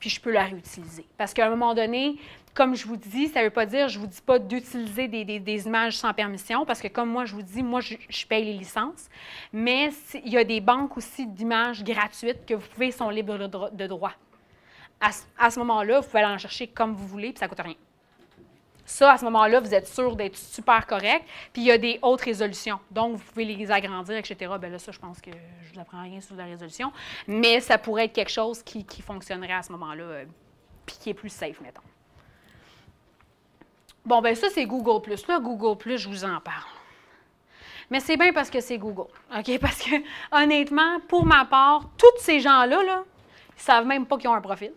puis je peux la réutiliser. Parce qu'à un moment donné, comme je vous dis, ça ne veut pas dire, je ne vous dis pas d'utiliser des, images sans permission, parce que comme moi, je vous dis, moi, je, paye les licences, mais il y a des banques aussi d'images gratuites que vous pouvez, sont libres de, droit. À, à ce moment-là, vous pouvez aller en chercher comme vous voulez, puis ça ne coûte rien. Ça, à ce moment-là, vous êtes sûr d'être super correct. Puis il y a des autres résolutions. Donc, vous pouvez les agrandir, etc. Bien là, ça, je pense que je ne vous apprends rien sur la résolution. Mais ça pourrait être quelque chose qui, fonctionnerait à ce moment-là, euh, puis qui est plus safe, mettons. Bon, ben ça, c'est Google. Là, Google, je vous en parle. Mais c'est bien parce que c'est Google. OK? [laughs] Parce que, honnêtement, pour ma part, tous ces gens-là, là, ils ne savent même pas qu'ils ont un profil.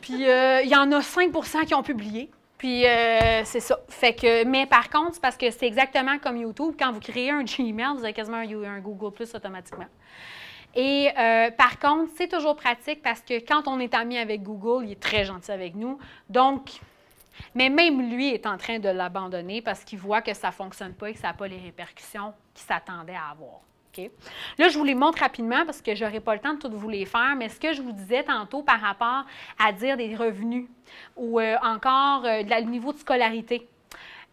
Puis, euh, il y en a 5 qui ont publié. Puis euh, c'est ça. Fait que, mais par contre, parce que c'est exactement comme YouTube. Quand vous créez un [laughs] Gmail, vous avez quasiment un, Google Plus automatiquement. Et euh, par contre, c'est toujours pratique parce que quand on est ami avec Google, il est très gentil avec nous. Donc, mais même lui est en train de l'abandonner parce qu'il voit que ça ne fonctionne pas et que ça n'a pas les répercussions qu'il s'attendait à avoir. Là, je vous les montre rapidement parce que je n'aurai pas le temps de toutes vous les faire, mais ce que je vous disais tantôt par rapport à dire des revenus ou euh, encore euh, le niveau de scolarité.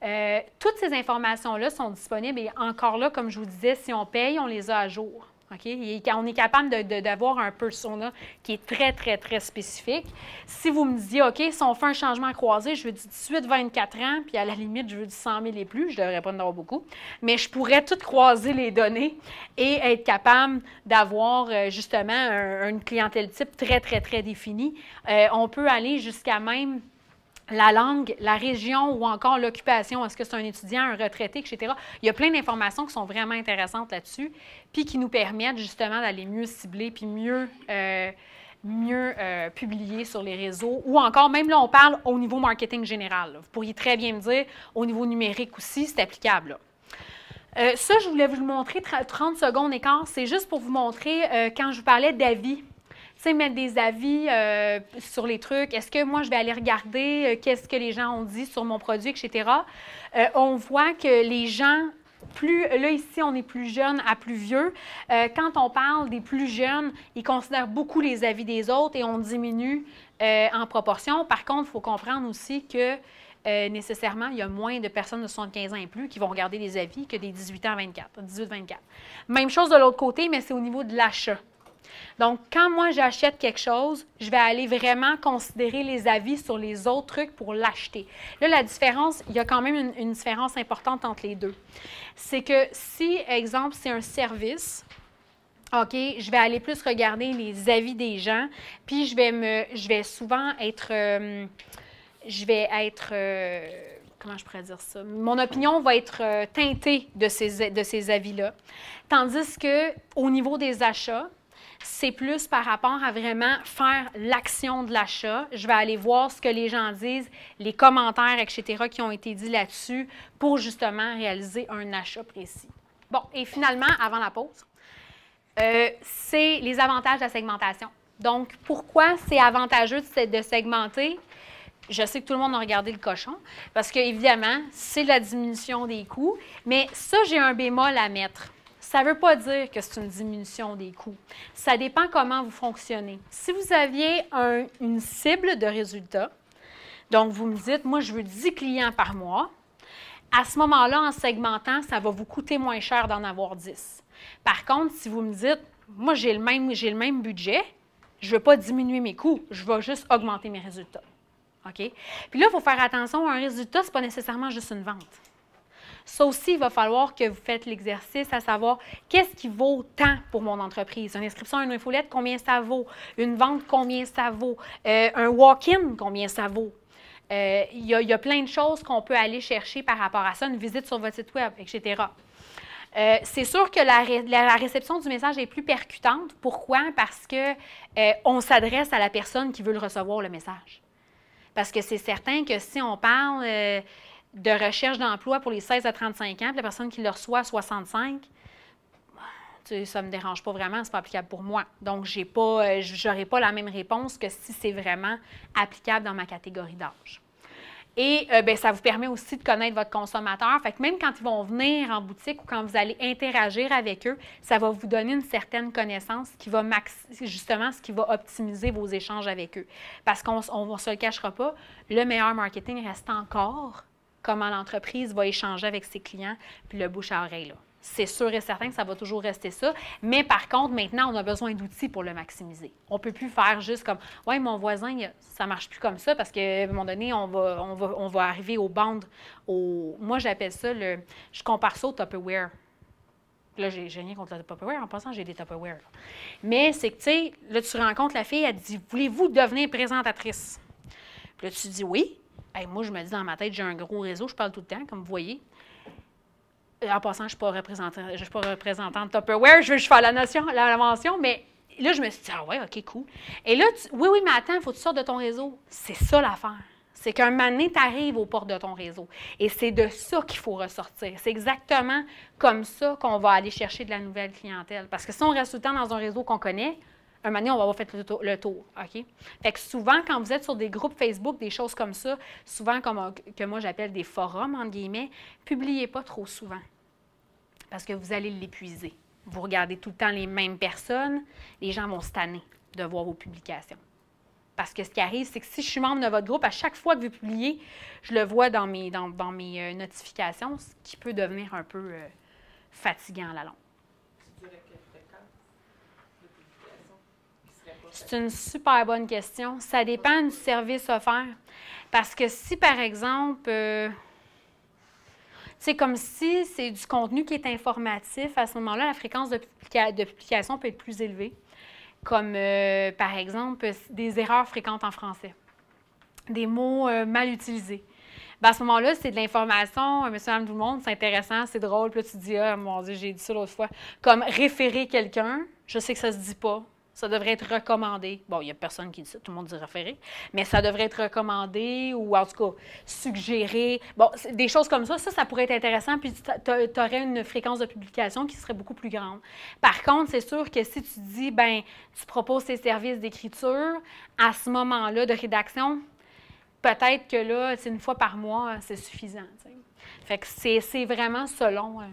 Euh, toutes ces informations-là sont disponibles et encore là, comme je vous disais, si on paye, on les a à jour. Okay? on est capable d'avoir de, d'avoir un persona qui est très, très, très spécifique. Si vous me disiez, OK, si on fait un changement croisé, je veux du 18-24 ans, puis à la limite, je veux du 100 000 et plus, je ne devrais pas en avoir beaucoup, mais je pourrais tout croiser les données et être capable d'avoir euh, justement une clientèle type très, très, très définie. Euh, on peut aller jusqu'à même la langue, la région ou encore l'occupation. Est-ce que c'est un étudiant, un retraité, etc. Il y a plein d'informations qui sont vraiment intéressantes là-dessus, puis qui nous permettent justement d'aller mieux cibler, puis mieux, euh, mieux euh, publier sur les réseaux. Ou encore, même là, on parle au niveau marketing général. Vous pourriez très bien me dire, au niveau numérique aussi, c'est applicable. Euh, ça, je voulais vous le montrer, 30 secondes quand c'est juste pour vous montrer, quand je vous parlais d'avis, mettre des avis euh, sur les trucs. Est-ce que moi, je vais aller regarder euh, qu'est-ce que les gens ont dit sur mon produit, etc. Euh, on voit que les gens plus, là, ici, on est plus jeune à plus vieux. quand on parle des plus jeunes, ils considèrent beaucoup les avis des autres et on diminue en proportion. Par contre, il faut comprendre aussi que nécessairement, il y a moins de personnes de 75 ans et plus qui vont regarder les avis que des 18 ans à 24, 18-24. Même chose de l'autre côté, mais c'est au niveau de l'achat. Donc, quand moi j'achète quelque chose, je vais aller vraiment considérer les avis sur les autres trucs pour l'acheter. Là, la différence, il y a quand même une, différence importante entre les deux. C'est que si, exemple, c'est un service, OK, je vais aller plus regarder les avis des gens, puis je vais me, je vais souvent être, euh, je vais être euh, comment je pourrais dire ça? Mon opinion va être euh, teintée de ces, de ces avis-là. Tandis que au niveau des achats, c'est plus par rapport à vraiment faire l'action de l'achat. Je vais aller voir ce que les gens disent, les commentaires, etc., qui ont été dits là-dessus pour justement réaliser un achat précis. Bon, et finalement, avant la pause, euh, c'est les avantages de la segmentation. Donc, pourquoi c'est avantageux de segmenter? je sais que tout le monde a regardé le cochon, parce que évidemment, c'est la diminution des coûts. Mais ça, j'ai un bémol à mettre. Ça ne veut pas dire que c'est une diminution des coûts. Ça dépend comment vous fonctionnez. Si vous aviez une cible de résultats, donc vous me dites, moi, je veux 10 clients par mois, à ce moment-là, en segmentant, ça va vous coûter moins cher d'en avoir 10. Par contre, si vous me dites, moi, j'ai le même, budget, je ne veux pas diminuer mes coûts, je vais juste augmenter mes résultats. OK? Puis là, il faut faire attention, un résultat, ce n'est pas nécessairement juste une vente. Ça aussi, il va falloir que vous faites l'exercice à savoir qu'est-ce qui vaut tant pour mon entreprise. Une inscription à une infolette, combien ça vaut? Une vente, combien ça vaut? Euh, un walk-in, combien ça vaut? Euh, il y, a plein de choses qu'on peut aller chercher par rapport à ça, une visite sur votre site web, etc. Euh, c'est sûr que la, réception du message est plus percutante. Pourquoi? Parce que on s'adresse à la personne qui veut le recevoir, le message. Parce que c'est certain que si on parle de recherche d'emploi pour les 16 à 35 ans, puis la personne qui le reçoit à 65, ça ne me dérange pas vraiment, n'est pas applicable pour moi. Donc, je euh, n'aurai pas la même réponse que si c'est vraiment applicable dans ma catégorie d'âge. Et euh, ben, ça vous permet aussi de connaître votre consommateur. Fait même quand ils vont venir en boutique ou quand vous allez interagir avec eux, ça va vous donner une certaine connaissance qui va justement ce qui va optimiser vos échanges avec eux. Parce qu'on ne se le cachera pas, le meilleur marketing reste encore comment l'entreprise va échanger avec ses clients, puis le bouche à oreille. Là. C'est sûr et certain que ça va toujours rester ça. Mais par contre, maintenant, on a besoin d'outils pour le maximiser. On ne peut plus faire juste comme Ouais, mon voisin, ça ne marche plus comme ça parce qu'à un moment donné, on va, on va, arriver au bandes. Au... Moi, j'appelle ça le. Je compare ça au Tupperware. Là, j'ai rien contre le Tupperware. En passant, j'ai des Tupperware. Mais c'est que, tu sais, là, tu rencontres la fille, elle dit Voulez-vous devenir présentatrice Puis là, tu dis Oui moi, je me dis dans ma tête, j'ai un gros réseau, je parle tout le temps, comme vous voyez. Euh, en passant, je ne suis pas représentante, je Tupperware, je veux juste faire la, notion, la, mention, mais là, je me suis dit, ah ouais, OK, cool. Et là, oui, oui, mais attends, il faut que tu sortes de ton réseau. C'est ça l'affaire. C'est qu'un mané, tu aux portes de ton réseau. Et c'est de ça qu'il faut ressortir. C'est exactement comme ça qu'on va aller chercher de la nouvelle clientèle. Parce que si on reste tout le temps dans un réseau qu'on connaît, un on va avoir fait le tour. OK? Fait que souvent, quand vous êtes sur des groupes Facebook, des choses comme ça, souvent, comme, euh, que moi j'appelle des forums, entre guillemets, publiez pas trop souvent parce que vous allez l'épuiser. Vous regardez tout le temps les mêmes personnes, les gens vont se de voir vos publications. Parce que ce qui arrive, c'est que si je suis membre de votre groupe, à chaque fois que vous publiez, je le vois dans mes, dans, dans mes euh, notifications, ce qui peut devenir un peu euh, fatigant à la longue. C'est une super bonne question. Ça dépend du service offert. Parce que si, par exemple, euh, tu c'est comme si c'est du contenu qui est informatif, à ce moment-là, la fréquence de, publication peut être plus élevée. Comme, euh, par exemple, euh, des erreurs fréquentes en français, des mots mal utilisés. Ben, à ce moment-là, c'est de l'information, monsieur, madame, tout le monde, c'est intéressant, c'est drôle. Puis là, tu dis, ah, mon Dieu, j'ai dit ça l'autre fois. Comme référer quelqu'un, je sais que ça se dit pas, ça devrait être recommandé. Bon, il n'y a personne qui dit ça, tout le monde dit référé, mais ça devrait être recommandé ou en tout cas suggéré. Bon, des choses comme ça, ça, pourrait être intéressant, puis tu aurais une fréquence de publication qui serait beaucoup plus grande. Par contre, c'est sûr que si tu dis, ben, tu proposes tes services d'écriture, à ce moment-là de rédaction, peut-être que là, c'est une fois par mois, hein, c'est suffisant. Fait que c'est vraiment selon. Hein.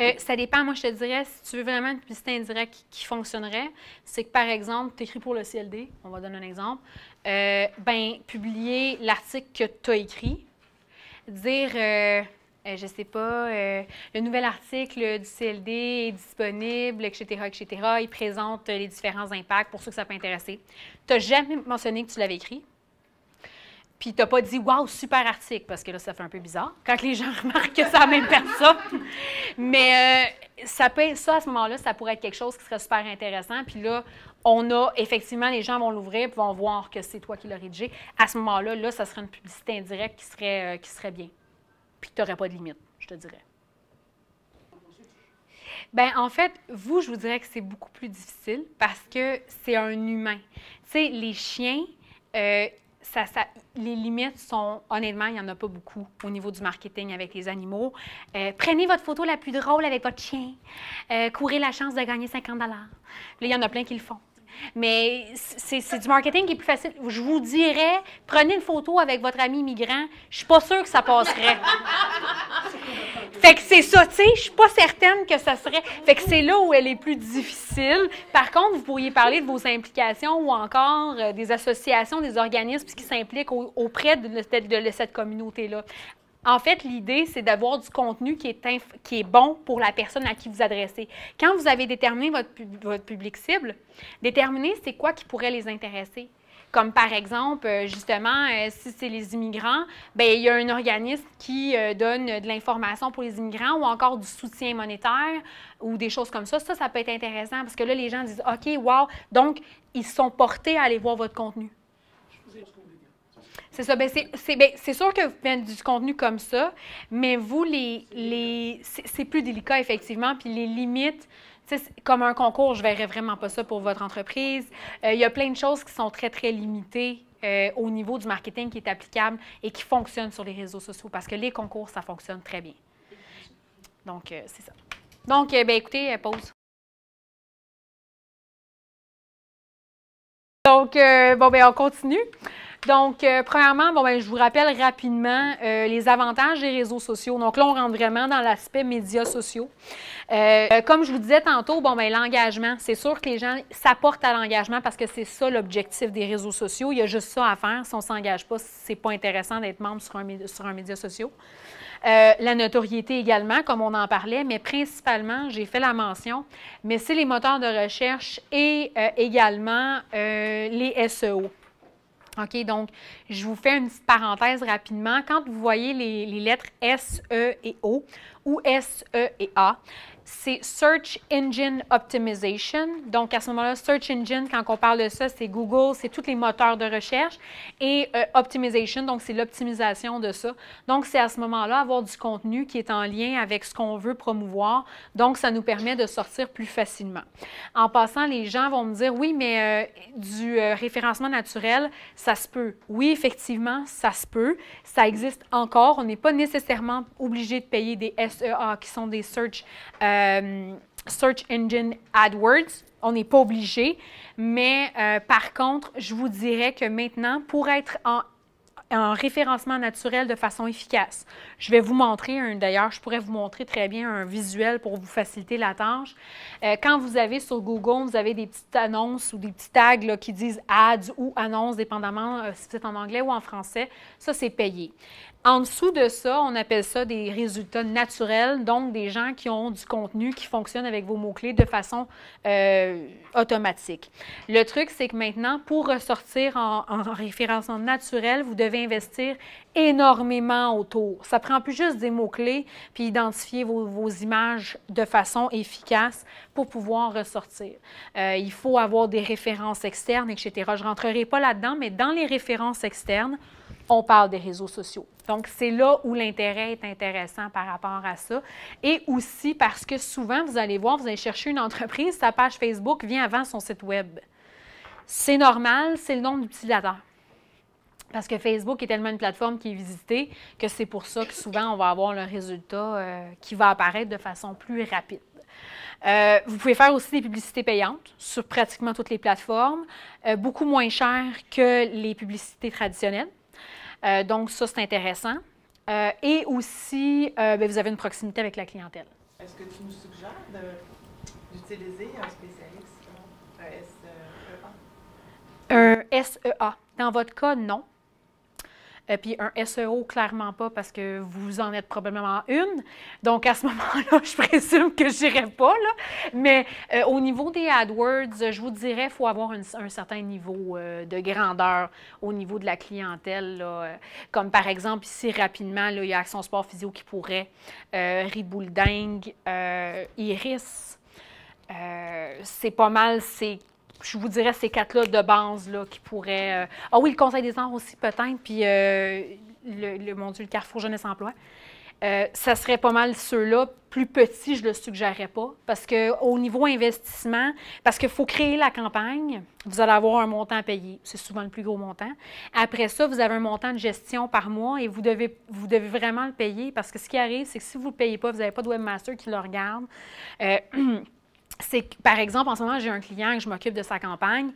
Euh, ça dépend. Moi, je te dirais, si tu veux vraiment une publicité indirecte qui, fonctionnerait, c'est que, par exemple, tu écris pour le CLD, on va donner un exemple, euh, ben, publier l'article que tu as écrit, dire, euh, euh je sais pas, le nouvel article du CLD est disponible, etc., etc. Il présente les différents impacts pour ceux que ça peut intéresser. Tu n'as jamais mentionné que tu l'avais écrit puis n'as pas dit waouh super article parce que là ça fait un peu bizarre quand les gens [laughs] remarquent que c'est la même personne. Mais euh, ça peut ça à ce moment-là, ça pourrait être quelque chose qui serait super intéressant. Puis là, on a effectivement les gens vont l'ouvrir puis vont voir que c'est toi qui l'as rédigé. À ce moment-là, là ça serait une publicité indirecte qui serait euh, qui serait bien. Puis tu n'aurais pas de limite, je te dirais. Ben en fait, vous, je vous dirais que c'est beaucoup plus difficile parce que c'est un humain. Tu sais, les chiens, euh, les limites sont, honnêtement, il n'y en a pas beaucoup au niveau du marketing avec les animaux. Euh, prenez votre photo la plus drôle avec votre chien. Euh, courez la chance de gagner 50 dollars. Il y en a plein qui le font. Mais c'est du marketing qui est plus facile. Je vous dirais, prenez une photo avec votre ami migrant. Je suis pas sûre que ça passerait. [laughs] Fait que c'est ça, tu sais, je suis pas certaine que ça serait. Fait que c'est là où elle est plus difficile. Par contre, vous pourriez parler de vos implications ou encore euh, des associations, des organismes qui s'impliquent auprès de, cette communauté-là. En fait, l'idée, c'est d'avoir du contenu qui est, qui est bon pour la personne à qui vous adressez. Quand vous avez déterminé votre, votre public cible, déterminer c'est quoi qui pourrait les intéresser comme par exemple, euh, justement, euh, si c'est les immigrants, bien, il y a un organisme qui euh, donne de l'information pour les immigrants ou encore du soutien monétaire ou des choses comme ça. Ça, ça peut être intéressant parce que là, les gens disent OK, wow. Donc, ils sont portés à aller voir votre contenu. C'est ça. Ben, ben, c'est, sûr que vous faites du contenu comme ça, mais vous, les, les, c'est, plus délicat, effectivement. Puis les limites comme un concours, je ne verrais vraiment pas ça pour votre entreprise. Euh, il y a plein de choses qui sont très, très limitées euh, au niveau du marketing qui est applicable et qui fonctionne sur les réseaux sociaux parce que les concours, ça fonctionne très bien. Donc, euh, c'est ça. Donc, ben, écoutez, pause. Donc, bon, ben, on continue. Donc, euh, premièrement, bon, ben, je vous rappelle rapidement euh, les avantages des réseaux sociaux. Donc là, on rentre vraiment dans l'aspect médias sociaux. Euh, comme je vous disais tantôt, bon, ben, l'engagement, c'est sûr que les gens s'apportent à l'engagement parce que c'est ça l'objectif des réseaux sociaux. Il y a juste ça à faire. Si on ne s'engage pas, c'est pas intéressant d'être membre sur un média social. la notoriété également, comme on en parlait, mais principalement, j'ai fait la mention, mais c'est les moteurs de recherche et également les SEO. OK, donc je vous fais une petite parenthèse rapidement. Quand vous voyez les, les lettres S, E et O ou S, E et A, c'est Search Engine Optimization. Donc, à ce moment-là, Search Engine, quand on parle de ça, c'est Google, c'est tous les moteurs de recherche. Et euh, Optimization, donc c'est l'optimisation de ça. Donc, c'est à ce moment-là avoir du contenu qui est en lien avec ce qu'on veut promouvoir. Donc, ça nous permet de sortir plus facilement. En passant, les gens vont me dire, oui, mais euh, du euh, référencement naturel, ça se peut. Oui, effectivement, ça se peut. Ça existe encore. On n'est pas nécessairement obligé de payer des SEA, qui sont des Search euh, search Engine AdWords. On n'est pas obligé. Mais euh, par contre, je vous dirais que maintenant, pour être en référencement naturel de façon efficace. Je vais vous montrer un, d'ailleurs, je pourrais vous montrer très bien un visuel pour vous faciliter la tâche. Euh, quand vous avez sur Google, vous avez des petites annonces ou des petits tags qui disent ads ou annonces, dépendamment si c'est en anglais ou en français. Ça, c'est payé. En dessous de ça, on appelle ça des résultats naturels, donc des gens qui ont du contenu qui fonctionne avec vos mots-clés de façon euh, automatique. Le truc, c'est que maintenant, pour ressortir en, en référencement naturel, vous devez investir énormément autour. Ça prend plus juste des mots-clés, puis identifier vos, images de façon efficace pour pouvoir ressortir. Euh, il faut avoir des références externes, etc. Je ne rentrerai pas là-dedans, mais dans les références externes, on parle des réseaux sociaux. Donc, c'est là où l'intérêt est intéressant par rapport à ça. Et aussi parce que souvent, vous allez voir, vous allez chercher une entreprise, sa page Facebook vient avant son site Web. C'est normal, c'est le nombre d'utilisateurs. Parce que Facebook est tellement une plateforme qui est visitée que c'est pour ça que souvent, on va avoir le résultat euh, qui va apparaître de façon plus rapide. Euh, vous pouvez faire aussi des publicités payantes sur pratiquement toutes les plateformes, euh, beaucoup moins chères que les publicités traditionnelles. Euh, donc, ça, c'est intéressant. Euh, et aussi, euh, ben, vous avez une proximité avec la clientèle. Est-ce que tu nous suggères d'utiliser un spécialiste, un SEA? Un SEA. Dans votre cas, non. Euh, puis un SEO, clairement pas, parce que vous en êtes probablement une. Donc, à ce [laughs] moment-là, je présume que je n'irai pas. Là. Mais euh, au niveau des AdWords, je vous dirais, qu'il faut avoir un certain niveau euh, de grandeur au niveau de la clientèle. Comme par exemple, ici, rapidement, il y a Action Sport Physio qui pourrait, euh, Iris. c'est pas mal c'est je vous dirais ces quatre-là de base là, qui pourraient. Euh, ah oui, le Conseil des arts aussi, peut-être, puis euh, le, le, mon Carrefour Jeunesse Emploi. Euh, ça serait pas mal ceux-là. Plus petit, je ne le suggérerais pas. Parce qu'au niveau investissement, parce qu'il faut créer la campagne, vous allez avoir un montant à payer. C'est souvent le plus gros montant. Après ça, vous avez un montant de gestion par mois et vous devez, vous devez vraiment le payer. Parce que ce qui arrive, c'est que si vous ne le payez pas, vous n'avez pas de webmaster qui le regarde. [clears throat] c'est par exemple, en ce moment, j'ai un client que je m'occupe de sa campagne,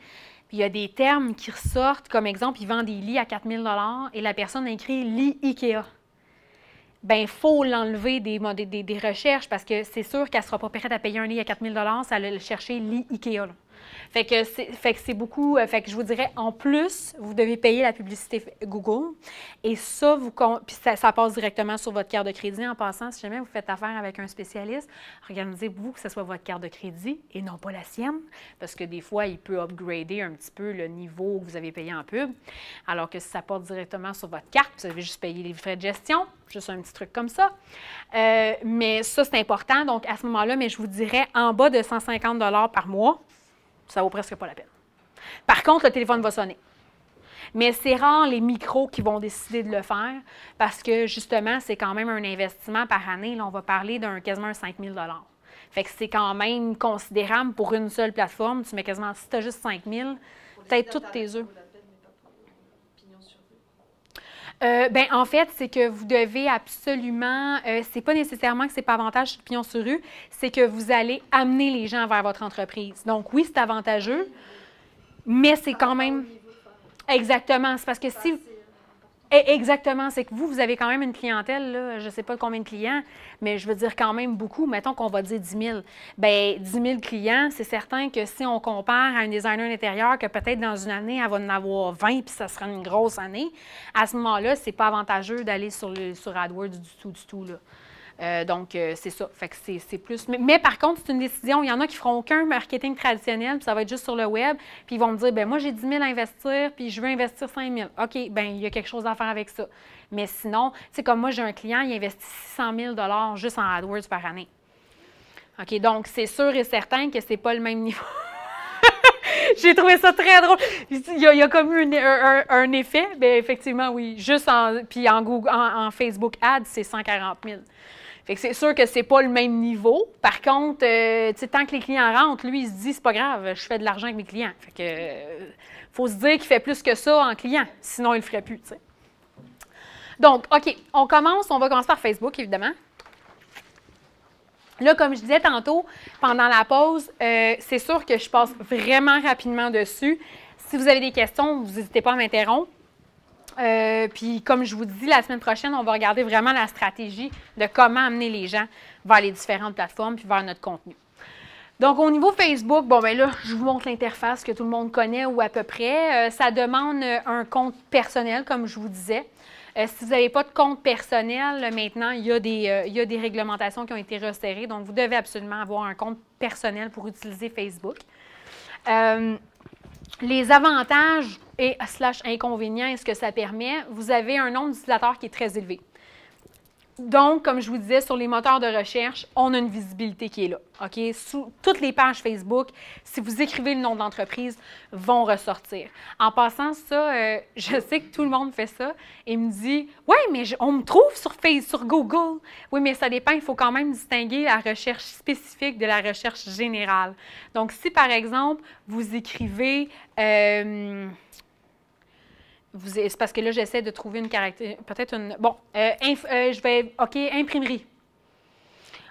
il y a des termes qui ressortent. Comme exemple, il vend des lits à 4000 et la personne a écrit lit IKEA. Bien, il faut l'enlever des, recherches parce que c'est sûr qu'elle ne sera pas prête à payer un lit à 4000 ça va le chercher lit IKEA. Fait que c'est beaucoup. Euh, fait que je vous dirais, en plus, vous devez payer la publicité Google. Et ça, vous, ça, passe directement sur votre carte de crédit. En passant, si jamais vous faites affaire avec un spécialiste, organisez-vous que ce soit votre carte de crédit et non pas la sienne, parce que des fois, il peut upgrader un petit peu le niveau que vous avez payé en pub. Alors que si ça passe directement sur votre carte, vous avez juste payé les frais de gestion, juste un petit truc comme ça. Euh, mais ça, c'est important. Donc, à ce moment-là, mais je vous dirais en bas de 150 par mois, ça vaut presque pas la peine. Par contre, le téléphone va sonner. Mais c'est rare les micros qui vont décider de le faire parce que justement, c'est quand même un investissement par année. Là, on va parler d'un quasiment 5 000 Fait c'est quand même considérable pour une seule plateforme. Tu mets quasiment, si tu as juste 5 000, peut-être toutes tes œufs. Euh, ben, en fait, c'est que vous devez absolument, Ce euh, c'est pas nécessairement que c'est pas avantage sur pignon sur rue, c'est que vous allez amener les gens vers votre entreprise. Donc oui, c'est avantageux, mais c'est quand même... Exactement, c'est parce que si exactement, c'est que vous, vous avez quand même une clientèle, je ne sais pas combien de clients, mais je veux dire quand même beaucoup. Mettons qu'on va dire 10 000. Bien, 10 000 clients, c'est certain que si on compare à un designer intérieur, que peut-être dans une année, elle va en avoir 20 puis ça sera une grosse année, à ce moment-là, c'est pas avantageux d'aller sur, sur AdWords du tout, du tout. Là. Euh, donc, euh, c'est ça. Fait que c'est plus. Mais, par contre, c'est une décision. Il y en a qui ne feront aucun marketing traditionnel, puis ça va être juste sur le web. Puis ils vont me dire, ben moi, j'ai 10 000 à investir, puis je veux investir 5 000. OK, ben il y a quelque chose à faire avec ça. Mais sinon, c'est comme moi, j'ai un client, il investit 600 000 juste en AdWords par année. OK, donc c'est sûr et certain que c'est pas le même niveau. [laughs] J'ai trouvé ça très drôle. Il y a, comme eu un, effet. Bien, effectivement, oui. Juste en, puis en, Google, en, en Facebook Ads, c'est 140 000 c'est sûr que c'est pas le même niveau. Par contre, euh, tant que les clients rentrent, lui, il se dit, c'est pas grave, je fais de l'argent avec mes clients. Fait que euh, faut se dire qu'il fait plus que ça en client, sinon il le ferait plus, Donc, OK, on commence, on va commencer par Facebook, évidemment. Là, comme je disais tantôt, pendant la pause, euh, c'est sûr que je passe vraiment rapidement dessus. Si vous avez des questions, vous n'hésitez pas à m'interrompre. Euh, puis, comme je vous dis, la semaine prochaine, on va regarder vraiment la stratégie de comment amener les gens vers les différentes plateformes puis vers notre contenu. Donc, au niveau Facebook, bon, ben là, je vous montre l'interface que tout le monde connaît ou à peu près. Euh, ça demande euh, un compte personnel, comme je vous disais. si vous n'avez pas de compte personnel, maintenant, il y, des, il y, a des, réglementations qui ont été resserrées. Donc, vous devez absolument avoir un compte personnel pour utiliser Facebook. les avantages et slash est ce que ça permet, vous avez un nombre d'utilisateurs qui est très élevé. Donc, comme je vous disais, sur les moteurs de recherche, on a une visibilité qui est là. OK? Sous toutes les pages Facebook, si vous écrivez le nom de l'entreprise, vont ressortir. En passant, ça, euh, [laughs] je sais que tout le monde fait ça et me dit Oui, mais on me trouve sur Google. Oui, mais ça dépend. Il faut quand même distinguer la recherche spécifique de la recherche générale. Donc, si par exemple, vous écrivez. Euh, c'est parce que là, j'essaie de trouver une caractéristique. Peut-être une. Bon, euh, euh, je vais. OK, imprimerie.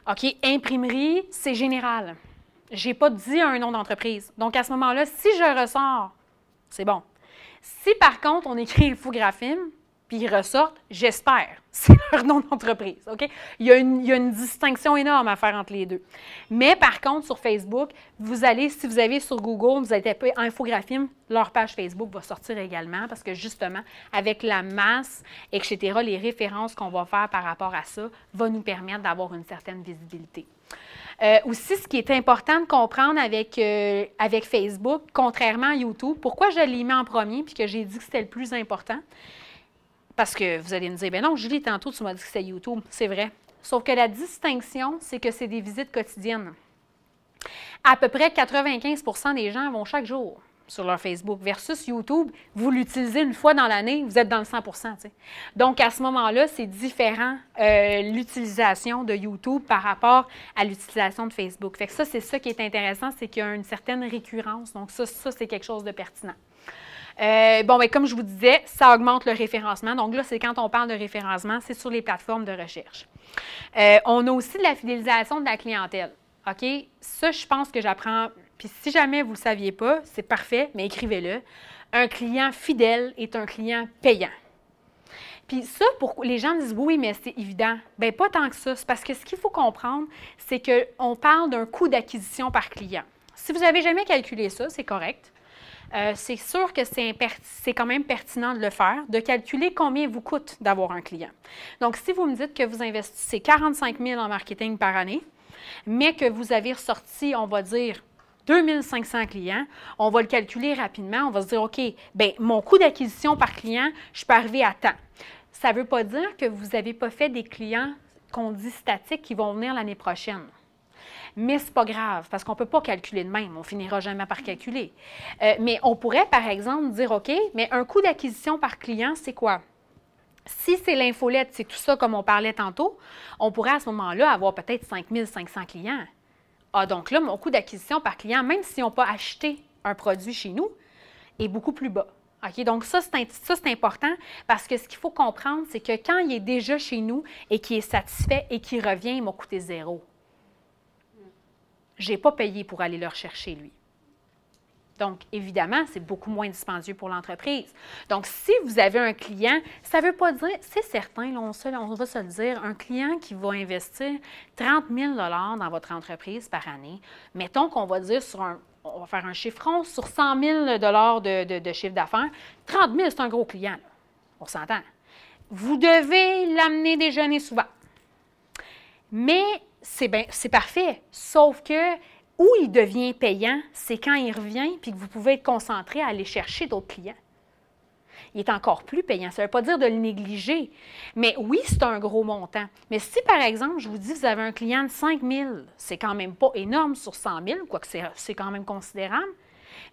OK, imprimerie, c'est général. Je n'ai pas dit un nom d'entreprise. Donc, à ce moment-là, si je ressors, c'est bon. Si par contre, on écrit le faux puis ils ressortent, j'espère. [laughs] C'est leur nom d'entreprise, OK? Il y, a une, distinction énorme à faire entre les deux. Mais par contre, sur Facebook, vous allez, si vous avez sur Google, vous allez peu Infographime, leur page Facebook va sortir également parce que justement, avec la masse, etc., les références qu'on va faire par rapport à ça va nous permettre d'avoir une certaine visibilité. Euh, aussi, ce qui est important de comprendre avec, euh, avec Facebook, contrairement à YouTube, pourquoi je l'ai mis en premier puisque que j'ai dit que c'était le plus important, parce que vous allez me dire, ben non, Julie, tantôt, tu m'as dit que c'était YouTube. C'est vrai. Sauf que la distinction, c'est que c'est des visites quotidiennes. À peu près 95 des gens vont chaque jour sur leur Facebook versus YouTube, vous l'utilisez une fois dans l'année, vous êtes dans le 100 Donc, à ce moment-là, c'est différent euh, l'utilisation de YouTube par rapport à l'utilisation de Facebook. Fait ça, c'est ça qui est intéressant, c'est qu'il y a une certaine récurrence. Donc, ça c'est quelque chose de pertinent. Euh, bon, mais ben, comme je vous disais, ça augmente le référencement. Donc là, c'est quand on parle de référencement, c'est sur les plateformes de recherche. Euh, on a aussi de la fidélisation de la clientèle. OK? Ça, je pense que j'apprends. Puis si jamais vous ne le saviez pas, c'est parfait, mais écrivez-le. Un client fidèle est un client payant. Puis ça, pour, les gens disent oui, mais c'est évident. Bien, pas tant que ça. C'est parce que ce qu'il faut comprendre, c'est qu'on parle d'un coût d'acquisition par client. Si vous n'avez jamais calculé ça, c'est correct. Euh, c'est sûr que c'est quand même pertinent de le faire, de calculer combien vous coûte d'avoir un client. Donc, si vous me dites que vous investissez 45 000 en marketing par année, mais que vous avez ressorti, on va dire, 2500 clients, on va le calculer rapidement, on va se dire, OK, bien, mon coût d'acquisition par client, je peux arriver à temps. Ça ne veut pas dire que vous n'avez pas fait des clients qu'on dit statiques qui vont venir l'année prochaine. Mais c'est pas grave, parce qu'on peut pas calculer de même. On finira jamais par calculer. Euh, mais on pourrait, par exemple, dire, OK, mais un coût d'acquisition par client, c'est quoi? Si c'est l'infolette, c'est tout ça comme on parlait tantôt, on pourrait à ce moment-là avoir peut-être 5500 clients. Ah, donc là, mon coût d'acquisition par client, même si on pas acheté un produit chez nous, est beaucoup plus bas. Ok, donc, ça, c'est important parce que ce qu'il faut comprendre, c'est que quand il est déjà chez nous et qu'il est satisfait et qu'il revient, il m'a coûté zéro je n'ai pas payé pour aller le rechercher, lui. Donc, évidemment, c'est beaucoup moins dispendieux pour l'entreprise. Donc, si vous avez un client, ça ne veut pas dire, c'est certain, on, va se le dire, un client qui va investir 30 000 dans votre entreprise par année, mettons qu'on va dire sur un, on va faire un chiffron, sur 100 000 de, de, chiffre d'affaires, 30 000, c'est un gros client. On s'entend. Vous devez l'amener déjeuner souvent. Mais c'est parfait. Sauf que où il devient payant, c'est quand il revient puis que vous pouvez être concentré à aller chercher d'autres clients. Il est encore plus payant. Ça ne veut pas dire de le négliger. Mais oui, c'est un gros montant. Mais si, par exemple, je vous dis, vous avez un client de 5 000, c'est quand même pas énorme sur 100 000, quoique c'est quand même considérable.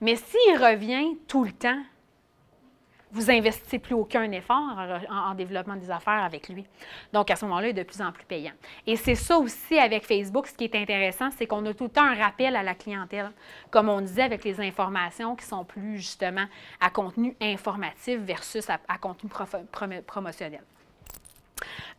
Mais s'il revient tout le temps, vous investissez plus aucun effort en, développement des affaires avec lui. Donc, à ce moment-là, il est de plus en plus payant. Et c'est ça aussi avec Facebook, ce qui est intéressant, c'est qu'on a tout le temps un rappel à la clientèle, comme on disait avec les informations qui sont plus justement à contenu informatif versus à, contenu promotionnel.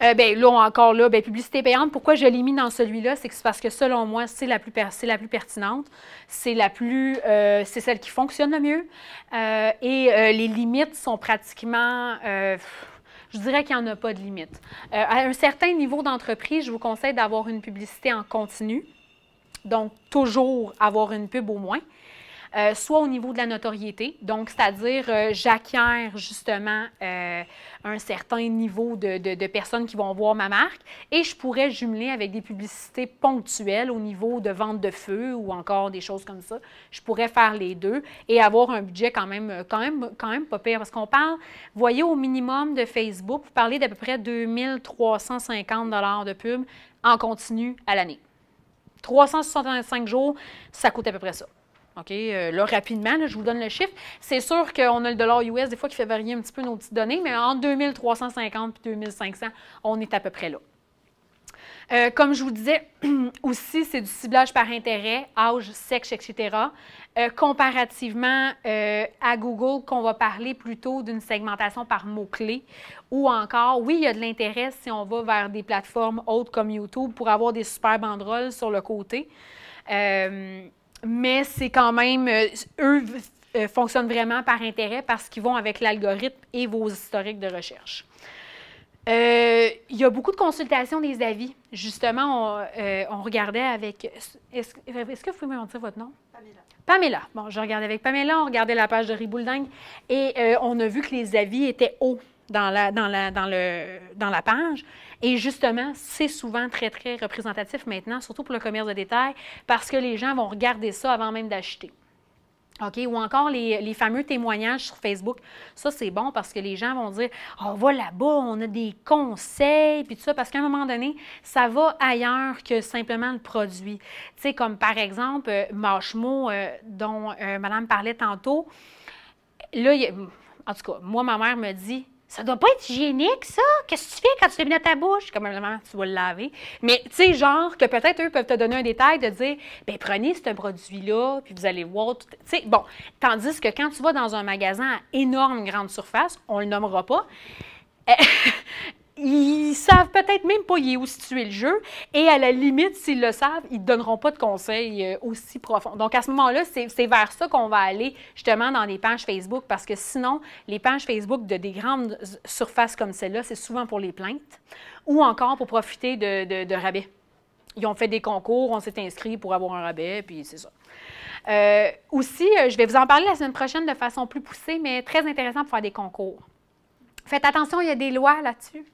Euh, ben, là, encore là, ben, publicité payante, pourquoi je l'ai mis dans celui-là? C'est parce que selon moi, c'est la, plus la plus pertinente, c'est la plus euh, c'est celle qui fonctionne le mieux. Euh, et les limites sont pratiquement. je dirais qu'il n'y en a pas de limite. à un certain niveau d'entreprise, je vous conseille d'avoir une publicité en continu. Donc, toujours avoir une pub au moins. Euh, soit au niveau de la notoriété, donc c'est-à-dire j'acquiert euh, j'acquiers justement euh, un certain niveau de, personnes qui vont voir ma marque et je pourrais jumeler avec des publicités ponctuelles au niveau de vente de feu ou encore des choses comme ça. Je pourrais faire les deux et avoir un budget quand même, quand même, quand même pas pire parce qu'on parle, voyez au minimum de Facebook, vous parlez d'à peu près 2350 dollars de pub en continu à l'année. 365 jours, ça coûte à peu près ça. OK? Euh, là, rapidement, je vous donne le chiffre. C'est sûr qu'on a le dollar US, des fois, qui fait varier un petit peu nos petites données, mais en 2350 et 2500, on est à peu près là. Euh, comme je vous disais, [clears throat] aussi, c'est du ciblage par intérêt, âge, sexe, etc. Euh, comparativement à Google, qu'on va parler plutôt d'une segmentation par mots-clés. Ou encore, oui, il y a de l'intérêt si on va vers des plateformes autres comme YouTube pour avoir des super banderoles sur le côté mais c'est quand même, euh, eux euh, fonctionnent vraiment par intérêt parce qu'ils vont avec l'algorithme et vos historiques de recherche. Euh, il y a beaucoup de consultations des avis. Justement, on, regardait avec. Est-ce que vous pouvez me dire votre nom? Pamela. Pamela. Bon, je regardais avec Pamela, on regardait la page de Riboulding et on a vu que les avis étaient hauts dans la page. Et justement, c'est souvent très, très représentatif maintenant, surtout pour le commerce de détail, parce que les gens vont regarder ça avant même d'acheter. OK? Ou encore les, fameux témoignages sur Facebook. Ça, c'est bon parce que les gens vont dire On ah, va là-bas, on a des conseils, puis tout ça, parce qu'à un moment donné, ça va ailleurs que simplement le produit. Tu sais, comme par exemple, euh, euh dont euh, Madame parlait tantôt. Là, en tout cas, moi, ma mère me dit ça doit pas être hygiénique, ça. Qu'est-ce que tu fais quand tu le mets dans ta bouche? Comme moment tu vas le laver. Mais, tu sais, genre, que peut-être eux peuvent te donner un détail de dire, ben prenez ce produit-là, puis vous allez voir. Tu sais, bon. Tandis que quand tu vas dans un magasin à énorme grande surface, on le nommera pas, ils savent peut-être même pas y est où situer le jeu. Et à la limite, s'ils le savent, ils ne donneront pas de conseils euh, aussi profonds. Donc, à ce moment-là, c'est vers ça qu'on va aller justement dans les pages Facebook parce que sinon, les pages Facebook de des grandes surfaces comme celle-là, c'est souvent pour les plaintes ou encore pour profiter de, rabais. Ils ont fait des concours, on s'est inscrit pour avoir un rabais, puis c'est ça. Euh, aussi, euh, je vais vous en parler la semaine prochaine de façon plus poussée, mais très intéressant pour faire des concours. Faites attention, il y a des lois là-dessus.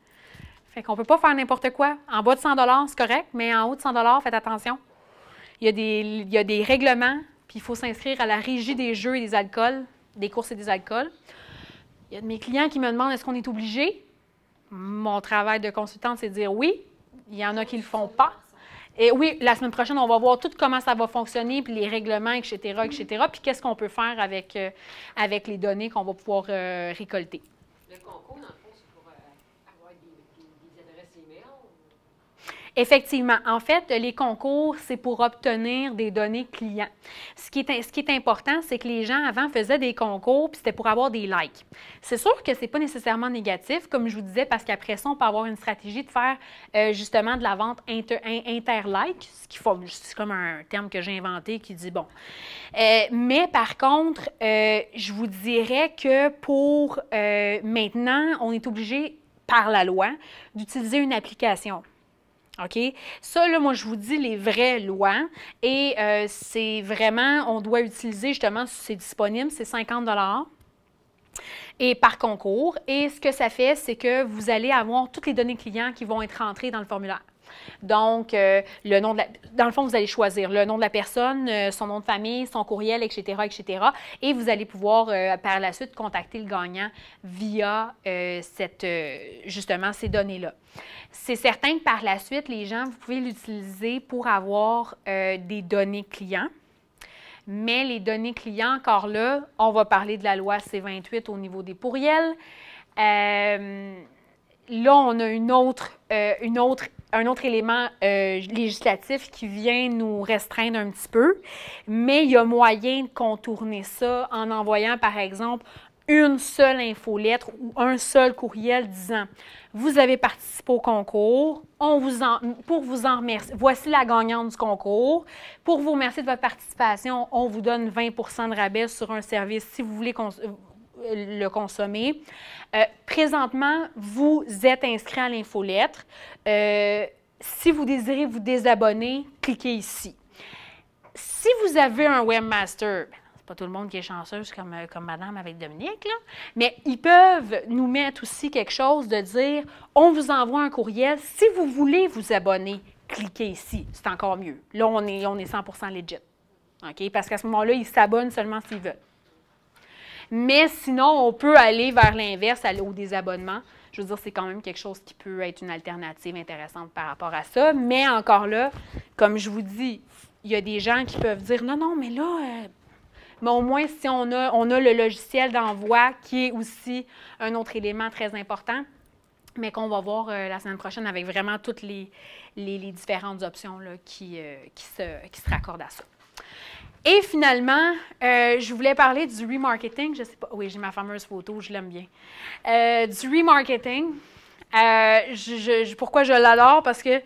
Fait qu'on ne peut pas faire n'importe quoi. En bas de 100 c'est correct, mais en haut de 100 faites attention. Il y a des, règlements, puis il faut s'inscrire à la régie des jeux et des alcools, des courses et des alcools. Il y a de mes clients qui me demandent est-ce qu'on est obligé? Mon travail de consultante, c'est de dire oui. Il y en a qui ne le font pas. Et oui, la semaine prochaine, on va voir tout comment ça va fonctionner, puis les règlements, etc., etc., puis qu'est-ce qu'on peut faire avec, euh, les données qu'on va pouvoir euh, récolter. Le concours, Effectivement. En fait, les concours, c'est pour obtenir des données clients. Ce qui est, important, c'est que les gens avant faisaient des concours, puis c'était pour avoir des likes. C'est sûr que ce n'est pas nécessairement négatif, comme je vous disais, parce qu'après ça, on peut avoir une stratégie de faire euh, justement de la vente inter-like, ce qui forme, comme un terme que j'ai inventé qui dit bon. Euh, mais par contre, euh, je vous dirais que pour maintenant, on est obligé par la loi d'utiliser une application. OK? Ça, là, moi, je vous dis les vraies lois. Et euh, c'est vraiment, on doit utiliser justement, c'est disponible, c'est 50 et par concours. Et ce que ça fait, c'est que vous allez avoir toutes les données clients qui vont être rentrées dans le formulaire. Donc, euh, le nom de dans le fond, vous allez choisir le nom de la personne, euh, son nom de famille, son courriel, etc., etc. Et vous allez pouvoir euh, par la suite contacter le gagnant via cette, justement ces données-là. C'est certain que par la suite, les gens, vous pouvez l'utiliser pour avoir des données clients. Mais les données clients, encore là, on va parler de la loi C28 au niveau des pourriels là, on a une autre, une autre un autre élément euh, législatif qui vient nous restreindre un petit peu, mais il y a moyen de contourner ça en envoyant, par exemple, une seule infolettre ou un seul courriel disant Vous avez participé au concours, on vous en, pour vous en remercier, voici la gagnante du concours. Pour vous remercier de votre participation, on vous donne 20 de rabais sur un service si vous voulez qu'on le consommer. Euh, présentement, vous êtes inscrit à l'infolettre. Euh, si vous désirez vous désabonner, cliquez ici. Si vous avez un webmaster, ben c'est pas tout le monde qui est chanceux, comme, euh, comme madame avec Dominique, mais ils peuvent nous mettre aussi quelque chose de dire on vous envoie un courriel si vous voulez vous abonner, cliquez ici, c'est encore mieux. Là on est on est 100% legit. OK parce qu'à ce moment-là, ils s'abonnent seulement s'ils veulent. Mais sinon, on peut aller vers l'inverse, aller au désabonnement. Je veux dire, c'est quand même quelque chose qui peut être une alternative intéressante par rapport à ça. Mais encore là, comme je vous dis, il y a des gens qui peuvent dire non, non, mais là, euh, au moins, si on a, on a le logiciel d'envoi qui est aussi un autre élément très important, mais qu'on va voir euh, la semaine prochaine avec vraiment toutes les, différentes options euh, qui se raccordent à ça. Et finalement, euh, je voulais parler du remarketing. Je sais pas. Oui, j'ai ma fameuse photo, je l'aime bien. Euh, du remarketing. Euh, pourquoi je l'adore? Parce que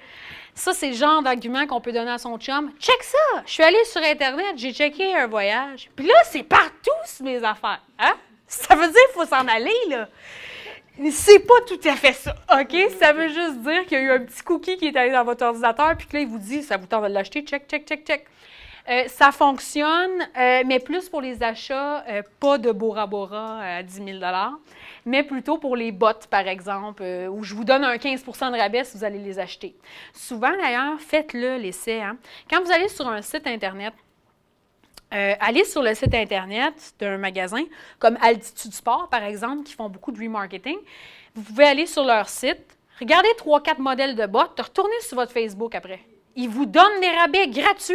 ça, c'est le genre d'argument qu'on peut donner à son chum. Check ça! Je suis allée sur Internet, j'ai checké un voyage. Puis là, c'est partout sur mes affaires. Hein? Ça veut dire qu'il faut s'en aller, là. C'est pas tout à fait ça, OK? Ça veut juste dire qu'il y a eu un petit cookie qui est allé dans votre ordinateur, puis que là, il vous dit, ça vous tente de l'acheter, check, check, check, check. Euh, ça fonctionne, euh, mais plus pour les achats, euh, pas de Bora Bora à 10 000 mais plutôt pour les bottes, par exemple, où je vous donne un 15 de rabais si vous allez les acheter. Souvent, d'ailleurs, faites-le, l'essai. Hein. Quand vous allez sur un site Internet, allez sur le site Internet d'un magasin comme Altitude Sport, par exemple, qui font beaucoup de remarketing. Vous pouvez aller sur leur site, regarder trois, quatre modèles de bottes, retourner sur votre Facebook après. Ils vous donnent des rabais gratuits.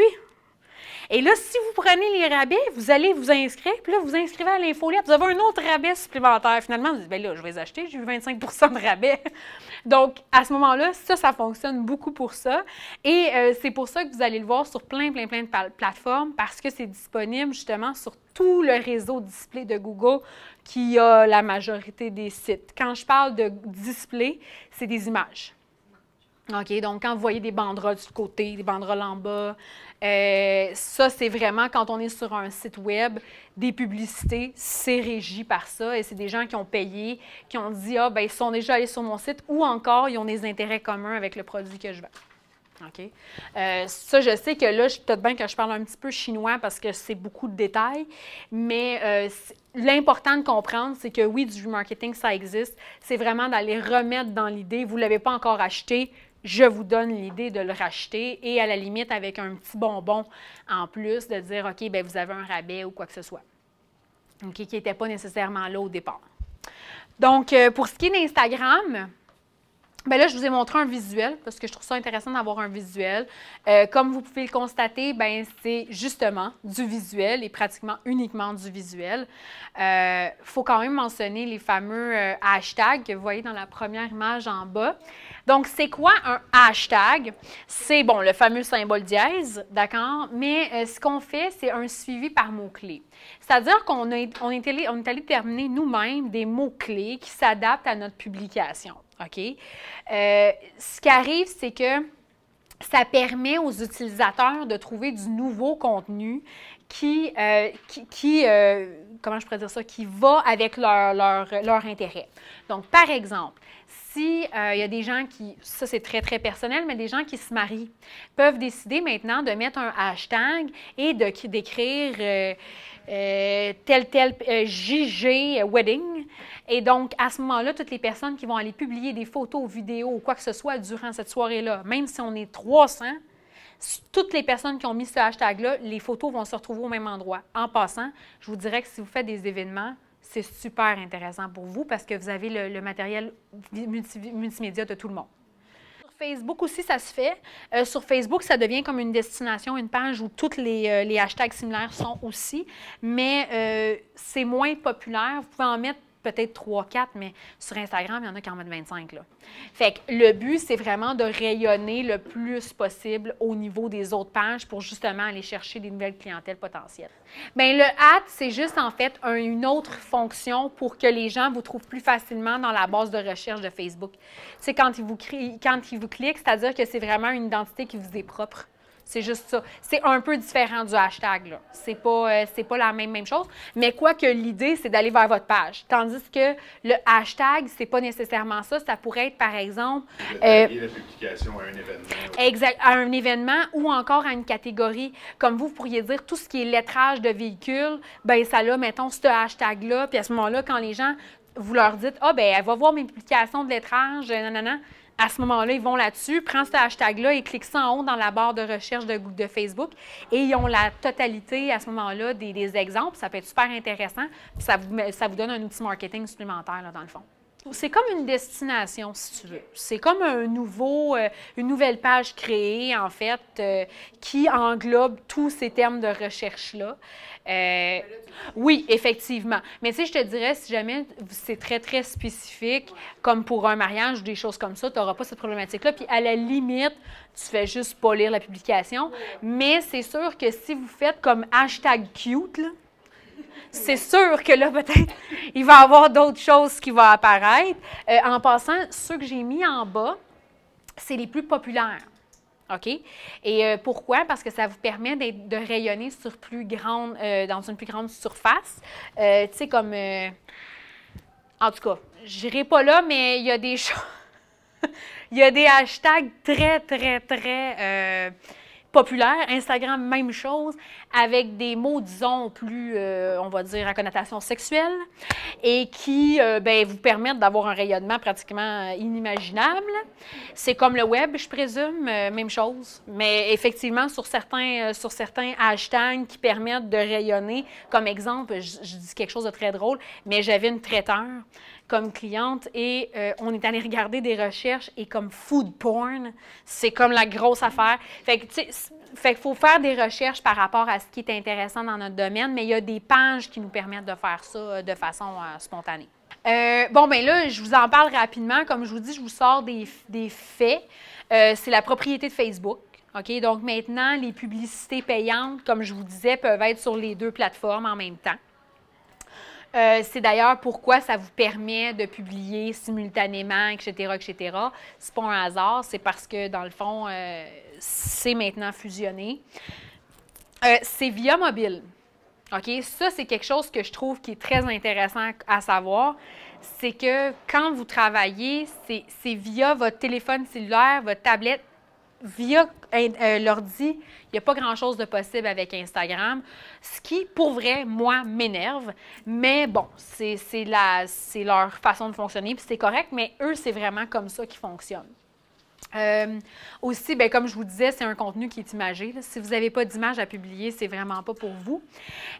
Et là, si vous prenez les rabais, vous allez vous inscrire, puis là, vous inscrivez à l'infolette. Vous avez un autre rabais supplémentaire. Finalement, vous dites, ben là, je vais les acheter, j'ai eu 25 de rabais. [laughs] Donc, à ce moment-là, ça, ça fonctionne beaucoup pour ça. Et euh, c'est pour ça que vous allez le voir sur plein, plein, plein de plateformes parce que c'est disponible justement sur tout le réseau display de Google qui a la majorité des sites. Quand je parle de display, c'est des images. OK, donc quand vous voyez des banderoles du côté, des banderoles en bas, euh, ça, c'est vraiment quand on est sur un site web, des publicités, c'est régi par ça et c'est des gens qui ont payé, qui ont dit Ah, ben ils sont déjà allés sur mon site ou encore ils ont des intérêts communs avec le produit que je vends. OK? Euh, ça, je sais que là, peut-être bien que je parle un petit peu chinois parce que c'est beaucoup de détails, mais euh, l'important de comprendre, c'est que oui, du remarketing, ça existe. C'est vraiment d'aller remettre dans l'idée, vous ne l'avez pas encore acheté, je vous donne l'idée de le racheter et à la limite avec un petit bonbon en plus de dire OK, bien, vous avez un rabais ou quoi que ce soit, ok qui n'était pas nécessairement là au départ. Donc, euh, pour ce qui est d'Instagram, Bien là, je vous ai montré un visuel parce que je trouve ça intéressant d'avoir un visuel. Euh, comme vous pouvez le constater, ben c'est justement du visuel et pratiquement uniquement du visuel. Il euh, faut quand même mentionner les fameux euh, hashtags que vous voyez dans la première image en bas. Donc, c'est quoi un hashtag? C'est, bon, le fameux symbole dièse, d'accord? Mais ce qu'on fait, c'est un suivi par mots-clés. C'est-à-dire qu'on est, on est allé, on est allé déterminer nous-mêmes des mots-clés qui s'adaptent à notre publication. OK? Euh, ce qui arrive, c'est que ça permet aux utilisateurs de trouver du nouveau contenu qui, euh, qui, euh, comment je pourrais dire ça, qui va avec leur, leur, leur intérêt. Donc, par exemple, s'il il y a des gens qui, ça c'est très très personnel, mais des gens qui se marient peuvent décider maintenant de mettre un hashtag et de d'écrire tel tel JG wedding et donc, à ce moment-là, toutes les personnes qui vont aller publier des photos, vidéos ou quoi que ce soit durant cette soirée-là, même si on est 300, toutes les personnes qui ont mis ce hashtag-là, les photos vont se retrouver au même endroit. En passant, je vous dirais que si vous faites des événements, c'est super intéressant pour vous parce que vous avez le, matériel multimédia de tout le monde. Sur Facebook aussi, ça se fait. Euh, sur Facebook, ça devient comme une destination, une page où tous euh, les, hashtags similaires sont aussi, mais euh, c'est moins populaire. Vous pouvez en mettre peut-être 3, 4, mais sur Instagram, il y en a quand même 25. Là. Fait que le but, c'est vraiment de rayonner le plus possible au niveau des autres pages pour justement aller chercher des nouvelles clientèles potentielles. Bien, le ad, c'est juste en fait une autre fonction pour que les gens vous trouvent plus facilement dans la base de recherche de Facebook. C'est quand quand ils vous cliquent, c'est-à-dire que c'est vraiment une identité qui vous est propre. C'est juste ça. C'est un peu différent du hashtag. Ce n'est pas, euh, c'est pas la même, même chose. Mais quoi que l'idée, c'est d'aller vers votre page. Tandis que le hashtag, c'est pas nécessairement ça. Ça pourrait être, par exemple... Euh, la publication à un événement. Exact, à un événement ou encore à une catégorie. Comme vous, vous pourriez dire, tout ce qui est lettrage de véhicules, ben ça là, mettons, ce hashtag-là. Puis à ce moment-là, quand les gens, vous leur dites, « Ah, ben elle va voir mes publications de lettrage, euh, non à ce moment-là, ils vont là-dessus, prennent ce hashtag-là et cliquent ça en haut dans la barre de recherche de, Facebook et ils ont la totalité à ce moment-là des, exemples. Ça peut être super intéressant. Puis ça vous, ça donne un outil marketing supplémentaire, dans le fond c'est comme une destination, si tu veux. C'est comme un nouveau, euh, une nouvelle page créée, en fait, euh, qui englobe tous ces termes de recherche-là. Euh, oui, effectivement. Mais si je te dirais, si jamais c'est très, très spécifique, comme pour un mariage ou des choses comme ça, tu n'auras pas cette problématique-là. Puis à la limite, tu fais juste pas lire la publication. Mais c'est sûr que si vous faites comme hashtag cute, là, c'est sûr que là, [laughs] peut-être, il va y avoir d'autres choses qui vont apparaître. Euh, en passant, ceux que j'ai mis en bas, c'est les plus populaires. OK? Et euh, pourquoi? Parce que ça vous permet de rayonner sur plus grande, euh, dans une plus grande surface. tu sais, comme. en tout cas, je n'irai pas là, mais il y a des [laughs] choses. il y a des hashtags très, très, très populaire. Instagram, même chose, avec des mots, disons, plus, euh, on va dire, à connotation sexuelle, et qui euh, ben, vous permettent d'avoir un rayonnement pratiquement euh, inimaginable. C'est comme le web, je présume, même chose, mais effectivement, sur certains, sur certains hashtags qui permettent de rayonner, comme exemple, je, je dis quelque chose de très drôle, mais j'avais une traiteur comme cliente et euh, on est allé regarder des recherches et comme food porn, c'est comme la grosse affaire. Fait que, fait qu'il faut faire des recherches par rapport à ce qui est intéressant dans notre domaine, mais il y a des pages qui nous permettent de faire ça euh, de façon euh, spontanée. bon, ben là, je vous en parle rapidement. Comme je vous dis, je vous sors des, des faits. c'est la propriété de Facebook. OK? Donc maintenant, les publicités payantes, comme je vous disais, peuvent être sur les deux plateformes en même temps. Euh, c'est d'ailleurs pourquoi ça vous permet de publier simultanément, etc., etc. C'est pas un hasard, c'est parce que, dans le fond, euh, c'est maintenant fusionné. Euh, c'est via mobile. OK? Ça, c'est quelque chose que je trouve qui est très intéressant à savoir. C'est que quand vous travaillez, c'est via votre téléphone cellulaire, votre tablette via leur dit « il n'y a pas grand-chose de possible avec Instagram, ce qui, pour vrai, moi, m'énerve. Mais bon, c'est leur façon de fonctionner, puis c'est correct, mais eux, c'est vraiment comme ça qu'ils fonctionnent. Euh, aussi, bien, comme je vous disais, c'est un contenu qui est imagé. Si vous n'avez pas d'image à publier, c'est vraiment pas pour vous.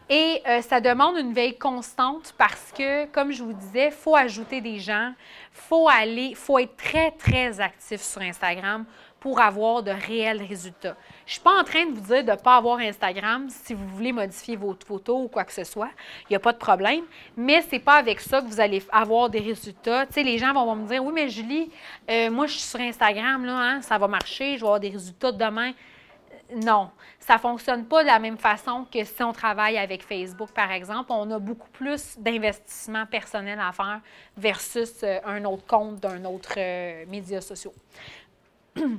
Et euh, ça demande une veille constante parce que, comme je vous disais, il faut ajouter des gens, faut aller, faut être très, très actif sur Instagram pour avoir de réels résultats. Je ne suis pas en train de vous dire de ne pas avoir Instagram si vous voulez modifier votre photo ou quoi que ce soit. Il n'y a pas de problème. Mais ce n'est pas avec ça que vous allez avoir des résultats. Tu sais, les gens vont, me dire Oui, mais Julie, euh, moi, je suis sur Instagram, là, hein, ça va marcher, je vais avoir des résultats demain. Non, ça ne fonctionne pas de la même façon que si on travaille avec Facebook, par exemple. On a beaucoup plus d'investissements personnel à faire versus euh, un autre compte d'un autre euh, média social. [clears throat]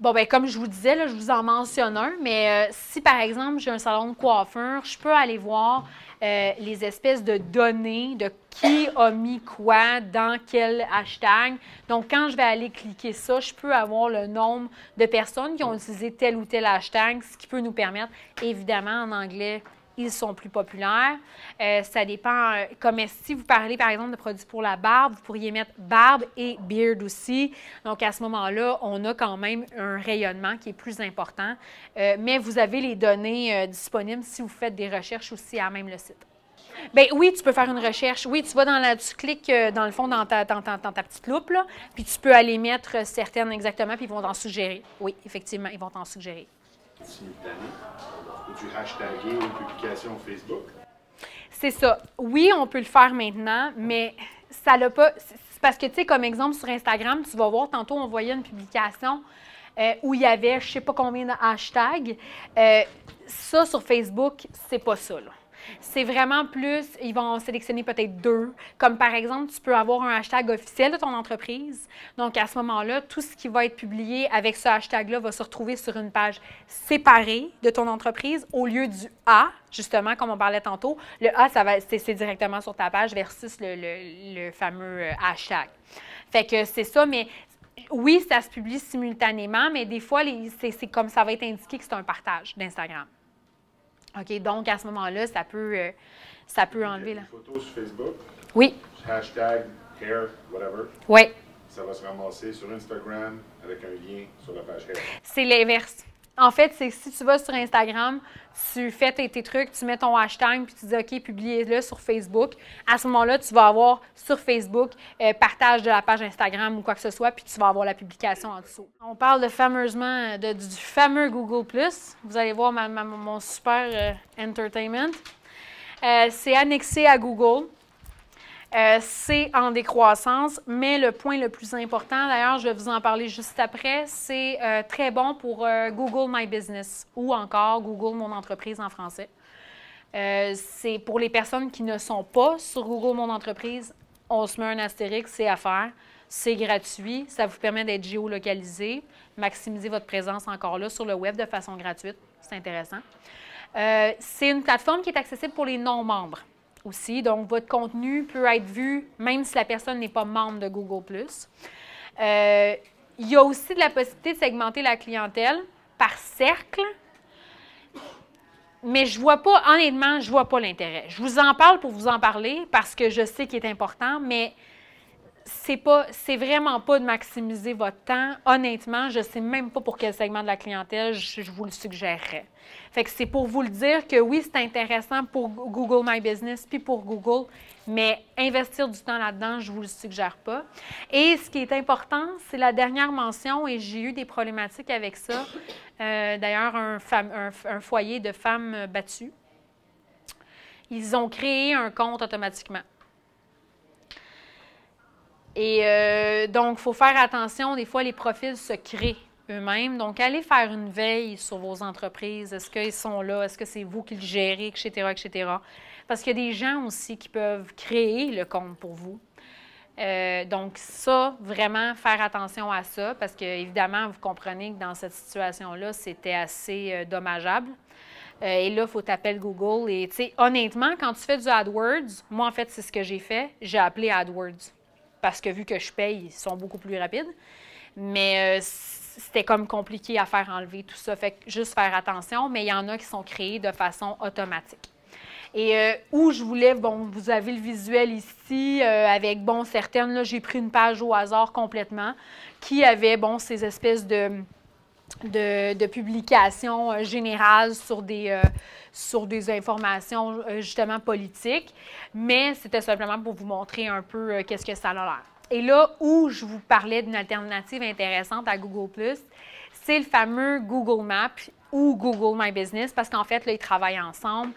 Bon, ben comme je vous disais, je vous en mentionne un, mais euh, si par exemple j'ai un salon de coiffure, je peux aller voir euh, les espèces de données de qui a mis quoi dans quel hashtag. Donc, quand je vais aller cliquer ça, je peux avoir le nombre de personnes qui ont utilisé tel ou tel hashtag, ce qui peut nous permettre, évidemment, en anglais, ils sont plus populaires. Euh, ça dépend, euh, comme si vous parlez par exemple de produits pour la barbe, vous pourriez mettre barbe et beard aussi. Donc à ce moment-là, on a quand même un rayonnement qui est plus important, euh, mais vous avez les données disponibles si vous faites des recherches aussi à même le site. Bien, oui, tu peux faire une recherche. Oui, tu vas dans la, tu cliques dans le fond dans ta, ta petite loupe, là, puis tu peux aller mettre certaines exactement, puis ils vont t'en suggérer. Oui, effectivement, ils vont t'en suggérer une publication Facebook? C'est ça. Oui, on peut le faire maintenant, mais ça l'a pas. parce que, tu sais, comme exemple sur Instagram, tu vas voir, tantôt, on voyait une publication euh, où il y avait je sais pas combien de hashtags. Euh, ça, sur Facebook, c'est pas ça, là. C'est vraiment plus, ils vont sélectionner peut-être deux. Comme par exemple, tu peux avoir un hashtag officiel de ton entreprise. Donc à ce moment-là, tout ce qui va être publié avec ce hashtag-là va se retrouver sur une page séparée de ton entreprise au lieu du A, justement, comme on parlait tantôt. Le A, ça va, c'est directement sur ta page versus le, le fameux euh, hashtag. Fait que c'est ça, mais oui, ça se publie simultanément, mais des fois, c'est comme ça va être indiqué que c'est un partage d'Instagram. OK, donc à ce moment-là, ça peut, euh, ça peut enlever. Là. photo sur Facebook. Oui. Hashtag hair, whatever. Oui. Ça va se ramasser sur Instagram avec un lien sur la page hair. C'est l'inverse. En fait, c'est si tu vas sur Instagram, tu fais tes, trucs, tu mets ton hashtag, puis tu dis OK, publiez le sur Facebook. À ce moment-là, tu vas avoir sur Facebook euh, partage de la page Instagram ou quoi que ce soit, puis tu vas avoir la publication en dessous. On parle de fameusement du, fameux Google Plus. Vous allez voir mon super euh, entertainment. Euh, c'est annexé à Google. Euh, c'est en décroissance, mais le point le plus important, d'ailleurs, je vais vous en parler juste après, c'est euh, très bon pour euh, Google My Business ou encore Google Mon Entreprise en français. c'est pour les personnes qui ne sont pas sur Google Mon Entreprise, on se met un astérix, c'est à faire. C'est gratuit, ça vous permet d'être géolocalisé, maximiser votre présence encore là sur le web de façon gratuite. C'est intéressant. c'est une plateforme qui est accessible pour les non-membres aussi. Donc, votre contenu peut être vu même si la personne n'est pas membre de Google. Euh, il y a aussi de la possibilité de segmenter la clientèle par cercle. Mais je vois pas, honnêtement, je vois pas l'intérêt. Je vous en parle pour vous en parler parce que je sais qu'il est important, mais c'est pas, vraiment pas de maximiser votre temps. Honnêtement, je sais même pas pour quel segment de la clientèle je, vous le suggérerais. Fait que c'est pour vous le dire que oui, c'est intéressant pour Google My Business puis pour Google, mais investir du temps là-dedans, je vous le suggère pas. Et ce qui est important, c'est la dernière mention et j'ai eu des problématiques avec ça. Euh, d'ailleurs, un foyer de femmes battues, ils ont créé un compte automatiquement. Et euh, donc, il faut faire attention. Des fois, les profils se créent eux-mêmes. Donc, allez faire une veille sur vos entreprises. Est-ce qu'ils sont là? Est-ce que c'est vous qui le gérez, etc., etc. Parce qu'il y a des gens aussi qui peuvent créer le compte pour vous. Euh, donc, ça, vraiment, faire attention à ça, parce que, évidemment, vous comprenez que dans cette situation-là, c'était assez euh, dommageable. et là, il faut t'appeler Google. Et, tu sais, honnêtement, quand tu fais du AdWords, moi, en fait, c'est ce que j'ai fait. J'ai appelé AdWords parce que vu que je paye, ils sont beaucoup plus rapides. Mais euh, c'était comme compliqué à faire enlever tout ça. Fait juste faire attention, mais il y en a qui sont créés de façon automatique. Et euh, où je voulais, bon, vous avez le visuel ici, euh, avec, bon, certaines, là, j'ai pris une page au hasard complètement, qui avait, bon, ces espèces de de, publications euh, générales sur des, euh, sur des informations euh, justement politiques, mais c'était simplement pour vous montrer un peu qu'est-ce que ça a l'air. Et là où je vous parlais d'une alternative intéressante à Google ⁇ c'est le fameux Google Maps ou Google My Business, parce qu'en fait, là, ils travaillent ensemble,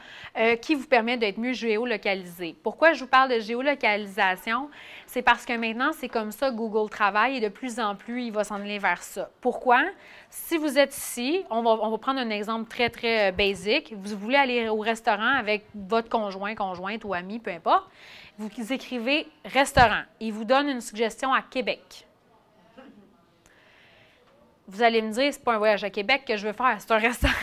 qui vous permet d'être mieux géolocalisé. Pourquoi je vous parle de géolocalisation? c'est parce que maintenant, c'est comme ça Google travaille et de plus en plus, il va s'en aller vers ça. Pourquoi? Si vous êtes ici, on va, prendre un exemple très, très euh, basique. Vous voulez aller au restaurant avec votre conjoint, conjointe ou ami, peu importe. Vous écrivez restaurant. Il vous donne une suggestion à Québec. Vous allez me dire, c'est pas un voyage à Québec que je veux faire, c'est un [laughs] restaurant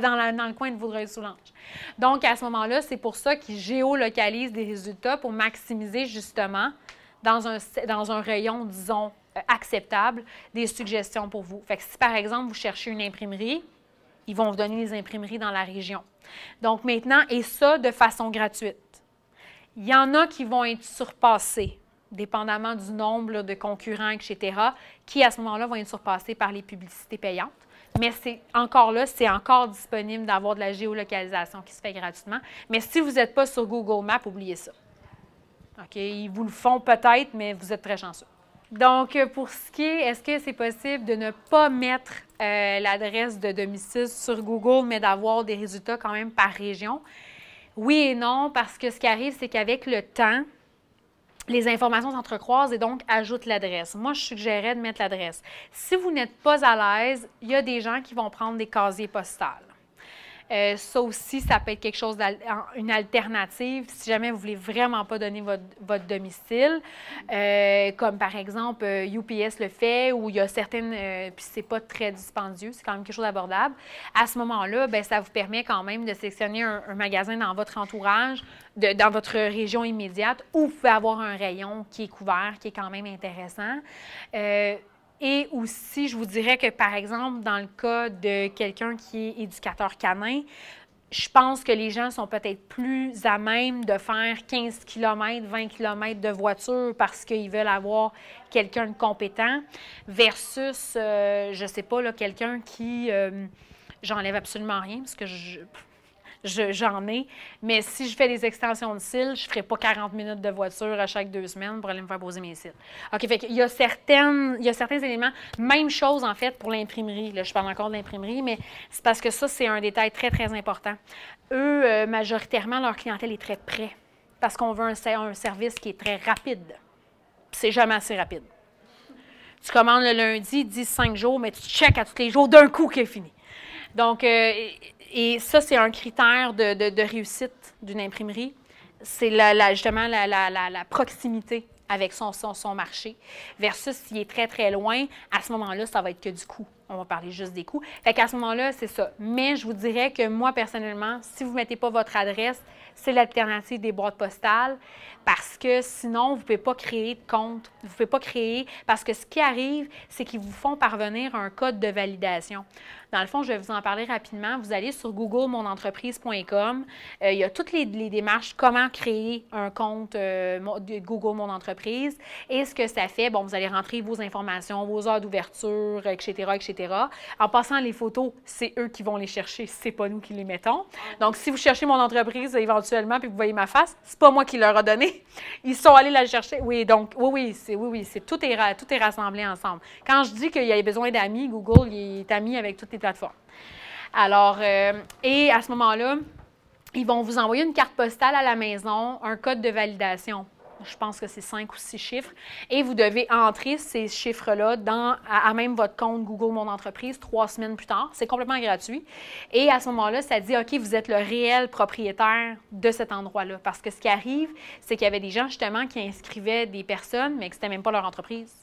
dans, le coin de Vaudreuil-Soulanges. Donc, à ce moment-là, c'est pour ça qu'ils géolocalisent des résultats pour maximiser justement dans un, dans un rayon, disons, euh, acceptable, des suggestions pour vous. Fait que si, par exemple, vous cherchez une imprimerie, ils vont vous donner les imprimeries dans la région. Donc maintenant, et ça de façon gratuite. Il y en a qui vont être surpassés, dépendamment du nombre de concurrents, etc., qui à ce moment-là vont être surpassés par les publicités payantes. Mais c'est encore là, c'est encore disponible d'avoir de la géolocalisation qui se fait gratuitement. Mais si vous n'êtes pas sur Google Maps, oubliez ça. OK? Ils vous le font peut-être, mais vous êtes très chanceux. Donc, euh, pour ce qui est, est-ce que c'est possible de ne pas mettre euh, l'adresse de domicile sur Google, mais d'avoir des résultats quand même par région? Oui et non, parce que ce qui arrive, c'est qu'avec le temps, les informations s'entrecroisent et donc ajoute l'adresse. Moi, je suggérais de mettre l'adresse. Si vous n'êtes pas à l'aise, il y a des gens qui vont prendre des casiers postales. Euh, ça aussi, ça peut être quelque chose, une alternative si jamais vous voulez vraiment pas donner votre, votre domicile. Euh, comme par exemple, UPS euh, le fait ou il y a certaines, puis c'est pas très dispendieux, c'est quand même quelque chose d'abordable. À ce moment-là, ben, ça vous permet quand même de sélectionner un, magasin dans votre entourage, de, dans votre région immédiate où vous pouvez avoir un rayon qui est couvert, qui est quand même intéressant. Et aussi, je vous dirais que, par exemple, dans le cas de quelqu'un qui est éducateur canin, je pense que les gens sont peut-être plus à même de faire 15 km, 20 km de voiture parce qu'ils veulent avoir quelqu'un de compétent versus, euh, je ne sais pas, quelqu'un qui... Euh, j'enlève absolument rien parce que je j'en ai. Mais si je fais des extensions de cils, je ne ferai pas 40 minutes de voiture à chaque deux semaines pour aller me faire poser mes cils. OK, fait il y, a certaines, il y certains éléments. Même chose, en fait, pour l'imprimerie. Là, je parle encore de l'imprimerie, mais c'est parce que ça, c'est un détail très, très important. Eux, euh, majoritairement, leur clientèle est très près parce qu'on veut un, service qui est très rapide. C'est jamais assez rapide. Tu commandes le lundi, 10, 5 jours, mais tu checkes à tous les jours d'un coup qui est fini. Donc, euh, et ça, c'est un critère de, réussite d'une imprimerie. C'est justement la, proximité avec son, son, marché. Versus s'il est très, très loin, à ce moment-là, ça va être que du coût. On va parler juste des coûts. Fait qu'à ce moment-là, c'est ça. Mais je vous dirais que moi, personnellement, si vous ne mettez pas votre adresse, c'est l'alternative des boîtes postales parce que sinon, vous ne pouvez pas créer de compte. Vous ne pouvez pas créer parce que ce qui arrive, c'est qu'ils vous font parvenir un code de validation. Dans le fond, je vais vous en parler rapidement. Vous allez sur googlemonentreprise.com. Euh, il y a toutes les, démarches, comment créer un compte euh, de Google Mon Entreprise et ce que ça fait. Bon, vous allez rentrer vos informations, vos heures d'ouverture, etc., etc. En passant les photos, c'est eux qui vont les chercher, c'est pas nous qui les mettons. Ah Donc, si vous cherchez mon entreprise éventuellement puis vous voyez ma face, c'est pas moi qui leur a donné, ils sont allés la chercher. Oui, donc, oui, oui, c'est, oui, oui, c'est, tout, est, tout est rassemblé ensemble. Quand je dis qu'il y a besoin d'amis, Google est ami avec toutes les plateformes. Alors, euh, et à ce moment-là, ils vont vous envoyer une carte postale à la maison, un code de validation je pense que c'est cinq ou six chiffres, et vous devez entrer ces chiffres-là dans, à, même votre compte Google Mon Entreprise trois semaines plus tard. C'est complètement gratuit. Et à ce moment-là, ça dit, OK, vous êtes le réel propriétaire de cet endroit-là. Parce que ce qui arrive, c'est qu'il y avait des gens justement qui inscrivaient des personnes, mais que ce n'était même pas leur entreprise.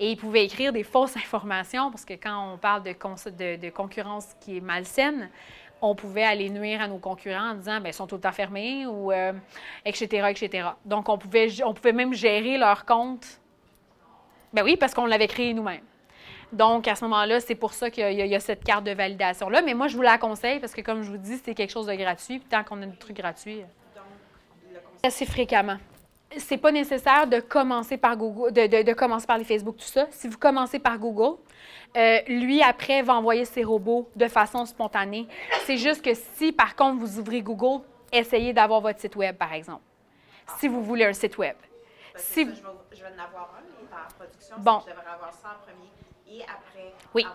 Et ils pouvaient écrire des fausses [laughs] informations, parce que quand on parle de, de concurrence qui est malsaine, on pouvait aller nuire à nos concurrents en disant, ben, sont tout le temps fermés ou etc., euh, etc. Donc, on pouvait, on pouvait même gérer leur compte. Ben oui, parce qu'on l'avait créé nous-mêmes. Donc, à ce moment-là, c'est pour ça qu'il y, a cette carte de validation-là. Mais moi, je vous la conseille parce que, comme je vous dis, c'est quelque chose de gratuit. tant qu'on a des trucs gratuits. Euh, assez fréquemment c'est pas nécessaire de commencer par Google, de, commencer par les Facebook, tout ça. Si vous commencez par Google, euh, lui, après, va envoyer ses robots de façon spontanée. C'est juste que si, par contre, vous ouvrez Google, essayez d'avoir votre site Web, par exemple, si vous voulez un site Web. Si je, vais, en avoir un, par production, bon oui.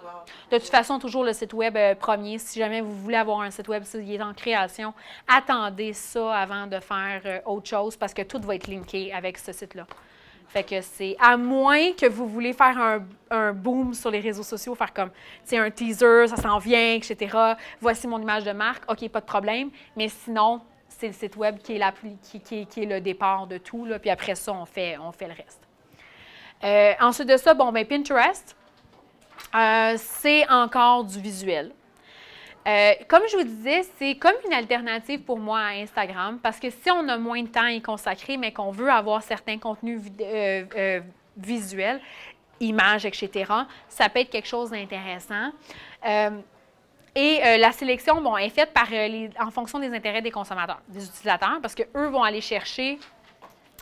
De toute façon, toujours le site web euh, premier. Si jamais vous voulez avoir un site web, s'il est en création, attendez ça avant de faire euh, autre chose parce que tout va être linké avec ce site-là. Fait que c'est à moins que vous voulez faire un, boom sur les réseaux sociaux, faire comme, c'est un teaser, ça s'en vient, etc. Voici mon image de marque. OK, pas de problème. Mais sinon, c'est le site web qui est, est le départ de tout. puis après ça, on fait, le reste. Euh, ensuite de ça, bon, ben Pinterest. Euh, c'est encore du visuel. Euh, comme je vous disais, c'est comme une alternative pour moi à Instagram parce que si on a moins de temps à y consacrer, mais qu'on veut avoir certains contenus euh, visuels, images, etc., ça peut être quelque chose d'intéressant. Et la sélection, bon, est faite par, en fonction des intérêts des consommateurs, des utilisateurs, parce qu'eux vont aller chercher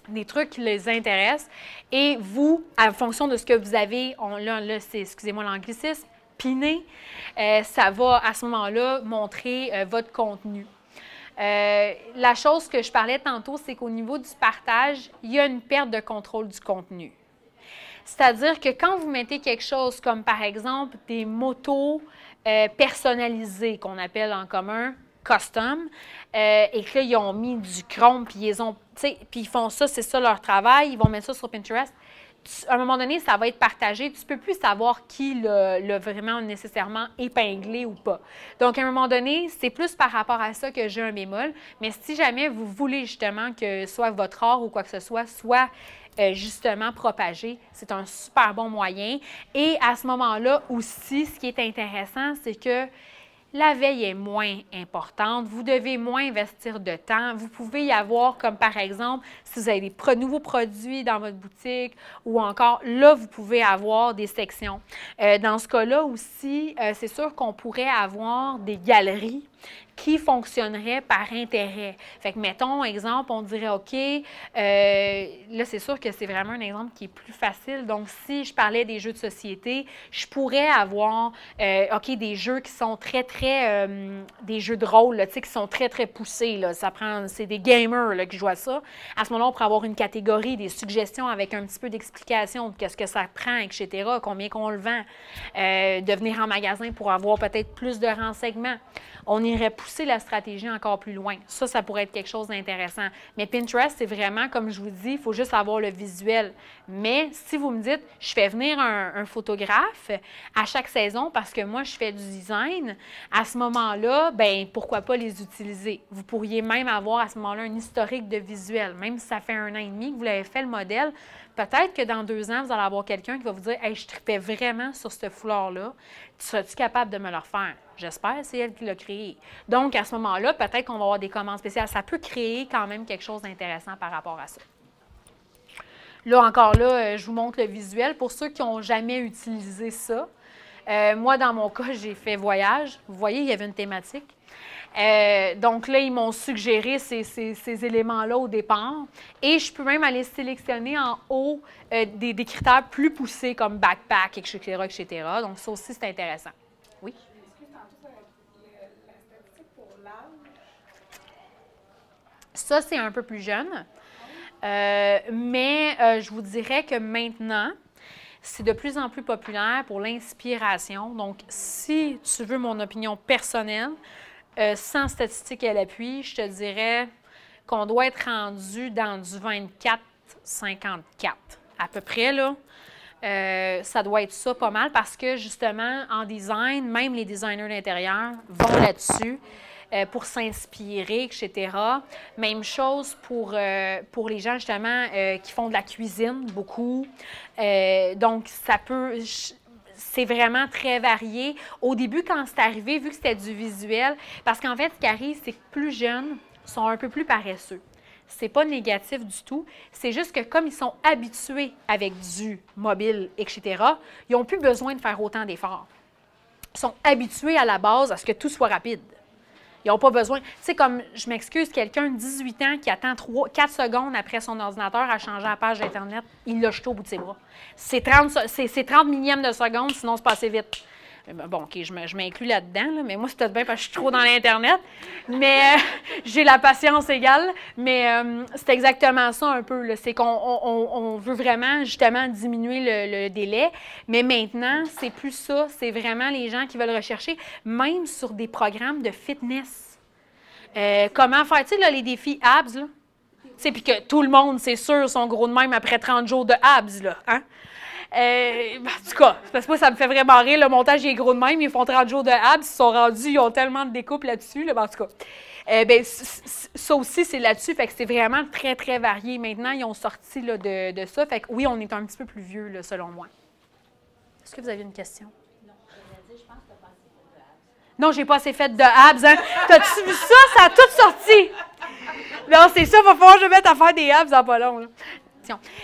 des trucs qui les intéressent. Et vous, en fonction de ce que vous avez, là, c'est, excusez-moi l'anglicisme, piné, euh, ça va à ce moment-là montrer euh, votre contenu. Euh, la chose que je parlais tantôt, c'est qu'au niveau du partage, il y a une perte de contrôle du contenu. C'est-à-dire que quand vous mettez quelque chose comme par exemple des motos personnalisées qu'on appelle en commun, custom. Euh, et que ils ont mis du chrome, puis ils ont, puis ils font ça, c'est ça leur travail, ils vont mettre ça sur Pinterest. à un moment donné, ça va être partagé. Tu ne peux plus savoir qui l'a vraiment nécessairement épinglé ou pas. Donc, à un moment donné, c'est plus par rapport à ça que j'ai un bémol. Mais si jamais vous voulez justement que soit votre art ou quoi que ce soit soit euh, justement propagé, c'est un super bon moyen. Et à ce moment-là aussi, ce qui est intéressant, c'est que la veille est moins importante, vous devez moins investir de temps. Vous pouvez y avoir, comme par exemple, si vous avez des nouveaux produits dans votre boutique ou encore, là, vous pouvez avoir des sections. Euh, dans ce cas-là aussi, euh, c'est sûr qu'on pourrait avoir des galeries qui fonctionnerait par intérêt. Fait que, mettons, exemple, on dirait, OK, euh, là, c'est sûr que c'est vraiment un exemple qui est plus facile. Donc, si je parlais des jeux de société, je pourrais avoir, euh, OK, des jeux qui sont très, très, euh, des jeux de rôle, sais, qui sont très, très poussés. Là. Ça prend, c'est des gamers là, qui jouent à ça. À ce moment-là, on pourrait avoir une catégorie, des suggestions avec un petit peu d'explication de qu'est-ce que ça prend, etc., combien qu'on le vend, de venir en magasin pour avoir peut-être plus de renseignements. On irait pousser pousser la stratégie encore plus loin. Ça, ça pourrait être quelque chose d'intéressant. Mais Pinterest, c'est vraiment, comme je vous dis, il faut juste avoir le visuel. Mais si vous me dites, je fais venir un, photographe à chaque saison parce que moi, je fais du design, à ce moment-là, ben pourquoi pas les utiliser? Vous pourriez même avoir à ce moment-là un historique de visuel. Même si ça fait un an et demi que vous l'avez fait le modèle, peut-être que dans deux ans, vous allez avoir quelqu'un qui va vous dire, hey, je tripais vraiment sur ce foulard-là. Serais-tu capable de me le refaire? J'espère, c'est elle qui l'a créé. Donc, à ce moment-là, peut-être qu'on va avoir des commandes spéciales. Ça peut créer quand même quelque chose d'intéressant par rapport à ça. Là, encore là, euh, je vous montre le visuel. Pour ceux qui n'ont jamais utilisé ça, euh, moi, dans mon cas, j'ai fait voyage. Vous voyez, il y avait une thématique. Euh, donc là, ils m'ont suggéré ces, éléments-là au départ. Et je peux même aller sélectionner en haut des, critères plus poussés comme backpack, etc. Donc ça aussi, c'est intéressant. Ça, c'est un peu plus jeune. Euh, mais euh, je vous dirais que maintenant, c'est de plus en plus populaire pour l'inspiration. Donc, si tu veux mon opinion personnelle, euh, sans statistiques à l'appui, je te dirais qu'on doit être rendu dans du 24-54 à peu près. Là. ça doit être ça pas mal parce que justement, en design, même les designers d'intérieur vont là-dessus. Euh, pour s'inspirer, etc. Même chose pour, euh, pour les gens justement euh, qui font de la cuisine beaucoup. donc, ça peut... c'est vraiment très varié. Au début, quand c'est arrivé, vu que c'était du visuel, parce qu'en fait, ce qui arrive, c'est que plus jeunes sont un peu plus paresseux. C'est pas négatif du tout. C'est juste que comme ils sont habitués avec du mobile, etc., ils n'ont plus besoin de faire autant d'efforts. Ils sont habitués à la base à ce que tout soit rapide. Ils n'ont pas besoin. Tu sais, comme je m'excuse, quelqu'un de 18 ans qui attend 3, 4 secondes après son ordinateur à changer la page d'Internet, il l'a jeté au bout de ses bras. C'est 30, 30 millièmes de seconde, sinon c'est passé vite. Euh, bon, OK, je m'inclus là-dedans, mais moi, c'est peut bien parce que je suis trop dans l'Internet. Mais [laughs] j'ai la patience égale. Mais euh, c'est exactement ça un peu. C'est qu'on veut vraiment, justement, diminuer le, délai. Mais maintenant, c'est plus ça. C'est vraiment les gens qui veulent rechercher, même sur des programmes de fitness. Euh, comment faire, tu sais, les défis abs, là? puis que tout le monde, c'est sûr, sont gros de même après 30 jours de abs, là, hein? Euh, en tout cas, parce que moi, ça me fait vraiment rire. Le montage, est gros de même. Ils font 30 jours de abs. Ils sont rendus, ils ont tellement de découpes là-dessus. Ben, en tout cas, euh, ben, ça aussi, c'est là-dessus. Fait que c'est vraiment très, très varié. Maintenant, ils ont sorti de, de, ça. Fait que oui, on est un petit peu plus vieux, là, selon moi. Est-ce que vous avez une question? Non, je j'ai pas assez fait de abs. Hein? T'as-tu vu ça? Ça a tout sorti. Non, c'est ça. Il va falloir que je mette à faire des abs en pas long.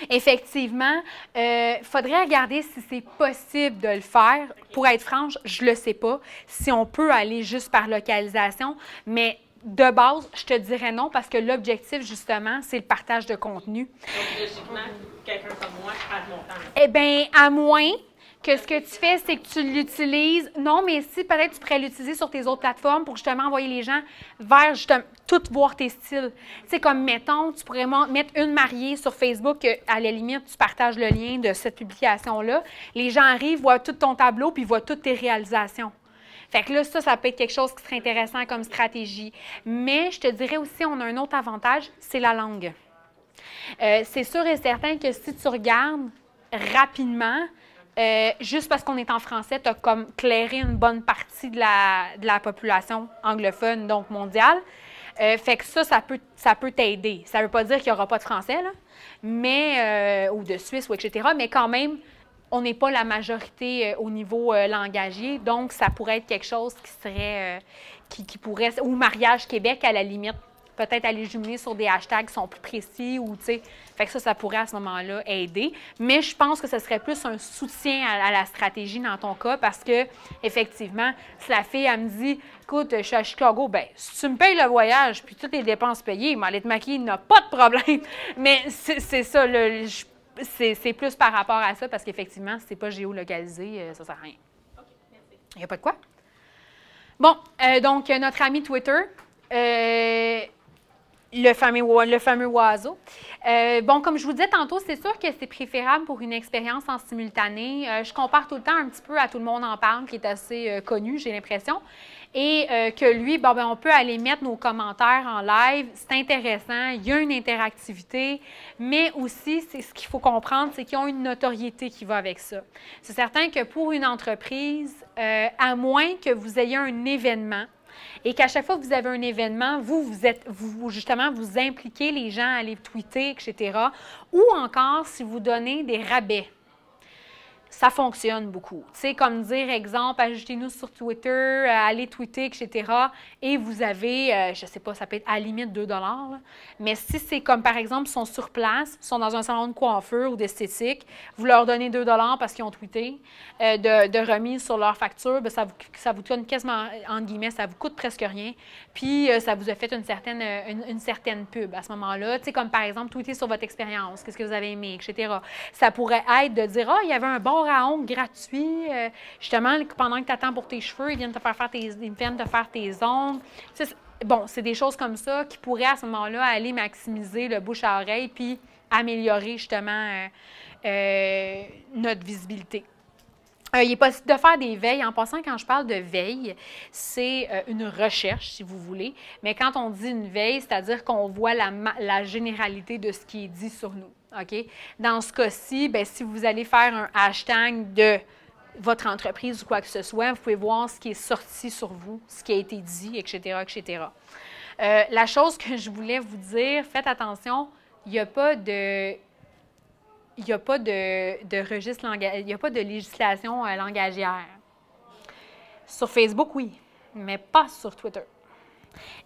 Effectivement, il euh, faudrait regarder si c'est possible de le faire. Pour être franche, je le sais pas. Si on peut aller juste par localisation, mais de base, je te dirais non parce que l'objectif, justement, c'est le partage de contenu. Donc, logiquement, quelqu'un comme moi mon temps. Eh bien, à moins que ce que tu fais, c'est que tu l'utilises. Non, mais si peut-être tu pourrais l'utiliser sur tes autres plateformes pour justement envoyer les gens vers justement. Tout voir tes styles. c'est comme mettons, tu pourrais mettre une mariée sur Facebook, euh, à la limite, tu partages le lien de cette publication-là. Les gens arrivent, voient tout ton tableau, puis voient toutes tes réalisations. Fait que là, ça, ça peut être quelque chose qui serait intéressant comme stratégie. Mais je te dirais aussi, on a un autre avantage, c'est la langue. Euh, c'est sûr et certain que si tu regardes rapidement, euh, juste parce qu'on est en français, tu as comme clairé une bonne partie de de la population anglophone, donc mondiale. Euh, fait que ça, ça peut, ça peut t'aider. Ça ne veut pas dire qu'il n'y aura pas de français, mais, euh, ou de suisse, ou etc. Mais quand même, on n'est pas la majorité euh, au niveau langagier. Donc, ça pourrait être quelque chose qui serait, qui, qui, pourrait, ou Mariage Québec à la limite, peut-être aller jumeler sur des hashtags qui sont plus précis ou, tu sais, fait que ça, ça pourrait à ce moment-là aider. Mais je pense que ce serait plus un soutien à, la stratégie dans ton cas parce que, effectivement, si la fille, elle me dit, écoute, je suis à Chicago, ben si tu me payes le voyage puis toutes les dépenses payées, mais aller te n'a pas de problème. [laughs] Mais c'est ça, le, c'est plus par rapport à ça parce qu'effectivement, si c'est pas géolocalisé, euh, ça sert à rien. Il n'y a pas de quoi. Bon, euh, donc, euh, notre ami Twitter, le fameux, le fameux oiseau. Euh, bon, comme je vous disais tantôt, c'est sûr que c'est préférable pour une expérience en simultané. Euh, je compare tout le temps un petit peu à Tout le monde en parle, qui est assez euh, connu, j'ai l'impression. Et que lui, ben, on peut aller mettre nos commentaires en live. C'est intéressant, il y a une interactivité, mais aussi, c'est ce qu'il faut comprendre, c'est qu'ils ont une notoriété qui va avec ça. C'est certain que pour une entreprise, à moins que vous ayez un événement, et qu'à chaque fois que vous avez un événement, vous, vous êtes, vous, justement, vous impliquez les gens à aller tweeter, etc. Ou encore si vous donnez des rabais ça fonctionne beaucoup. sais comme dire, exemple, ajoutez-nous sur Twitter, euh, allez tweeter, etc. Et vous avez, euh, je ne sais pas, ça peut être à la limite 2 dollars. Mais si c'est comme, par exemple, ils sont sur place, ils sont dans un salon de coiffure ou d'esthétique, vous leur donnez 2 parce qu'ils ont tweeté, euh, de, remise sur leur facture, ben, ça, vous, ça vous donne quasiment, en guillemets, ça vous coûte presque rien. Puis, ça vous a fait une certaine, une, certaine pub à ce moment-là. Tu sais, comme, par exemple, tweeter sur votre expérience, qu'est-ce que vous avez aimé, etc. Ça pourrait être de dire, oh, il y avait un bon à ongles gratuit. Euh, justement, pendant que tu attends pour tes cheveux, ils viennent te faire faire tes, ils viennent te faire tes ongles. bon, c'est des choses comme ça qui pourraient à ce moment-là aller maximiser le bouche à oreille puis améliorer justement euh, euh, notre visibilité. il est possible de faire des veilles. En passant, quand je parle de veille, c'est une recherche, si vous voulez. Mais quand on dit une veille, c'est-à-dire qu'on voit la, la, généralité de ce qui est dit sur nous. OK? Dans ce cas-ci, ben, si vous allez faire un hashtag de votre entreprise ou quoi que ce soit, vous pouvez voir ce qui est sorti sur vous, ce qui a été dit, etc., etc. Euh, la chose que je voulais vous dire, faites attention, il n'y a pas de... Il n'y a pas de, registre il y a pas de législation euh, langagière. Sur Facebook, oui, mais pas sur Twitter.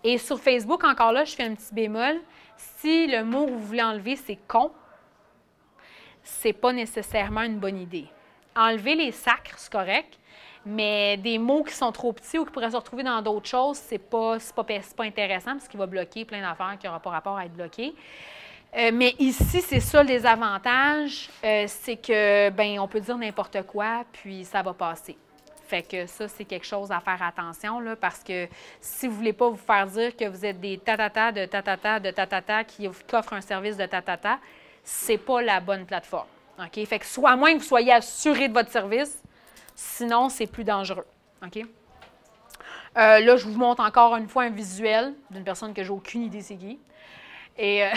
Et sur Facebook, encore là, je fais un petit bémol. Si le mot que vous voulez enlever, c'est con, c'est pas nécessairement une bonne idée. Enlever les sacres, c'est correct, mais des mots qui sont trop petits ou qui pourraient se retrouver dans d'autres choses, c'est pas, pas, pas intéressant parce qu'il va bloquer plein d'affaires qui n'auront pas rapport à être bloquées. Euh, mais ici, c'est ça le désavantage, euh, c'est que ben on peut dire n'importe quoi, puis ça va passer. Fait que ça, c'est quelque chose à faire attention, là, parce que si vous ne voulez pas vous faire dire que vous êtes des tatata de tatata de tatata qui offre offrent un service de tatata, c'est pas la bonne plateforme. OK? Fait que soit à moins que vous soyez assuré de votre service, sinon, c'est plus dangereux. Euh, là, je vous montre encore une fois un visuel d'une personne que j'ai aucune idée c'est qui. Et, euh,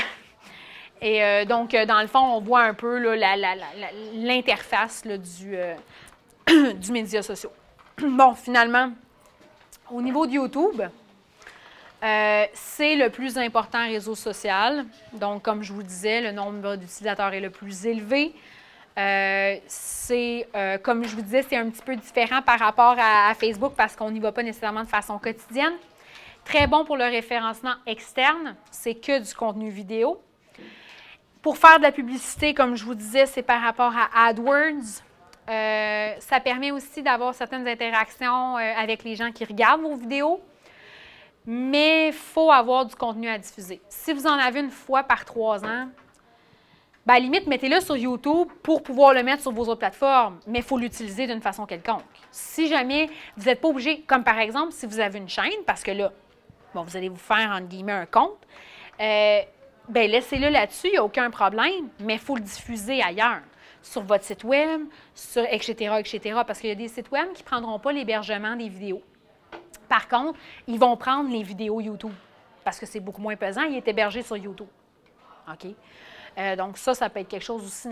[laughs] euh, donc, dans le fond, on voit un peu l'interface du, [clears throat] du média social. [clears throat] bon, finalement, au niveau de YouTube, euh, c'est le plus important réseau social. Donc, comme je vous disais, le nombre d'utilisateurs est le plus élevé. Euh, c'est, euh, comme je vous disais, c'est un petit peu différent par rapport à, Facebook parce qu'on n'y va pas nécessairement de façon quotidienne. Très bon pour le référencement externe, c'est que du contenu vidéo. Pour faire de la publicité, comme je vous disais, c'est par rapport à AdWords. ça permet aussi d'avoir certaines interactions avec les gens qui regardent vos vidéos mais il faut avoir du contenu à diffuser. Si vous en avez une fois par trois ans, ben, limite, mettez-le sur YouTube pour pouvoir le mettre sur vos autres plateformes, mais il faut l'utiliser d'une façon quelconque. Si jamais vous n'êtes pas obligé, comme par exemple si vous avez une chaîne, parce que là, vous allez vous faire entre guillemets un compte, euh, ben, laissez-le là-dessus, il n'y a aucun problème, mais il faut le diffuser ailleurs, sur votre site Web, etc., etc., parce qu'il y a des sites Web qui ne prendront pas l'hébergement des vidéos. Par contre, ils vont prendre les vidéos YouTube parce que c'est beaucoup moins pesant. Il est hébergé sur YouTube. OK? Euh, donc, ça, ça peut être quelque chose aussi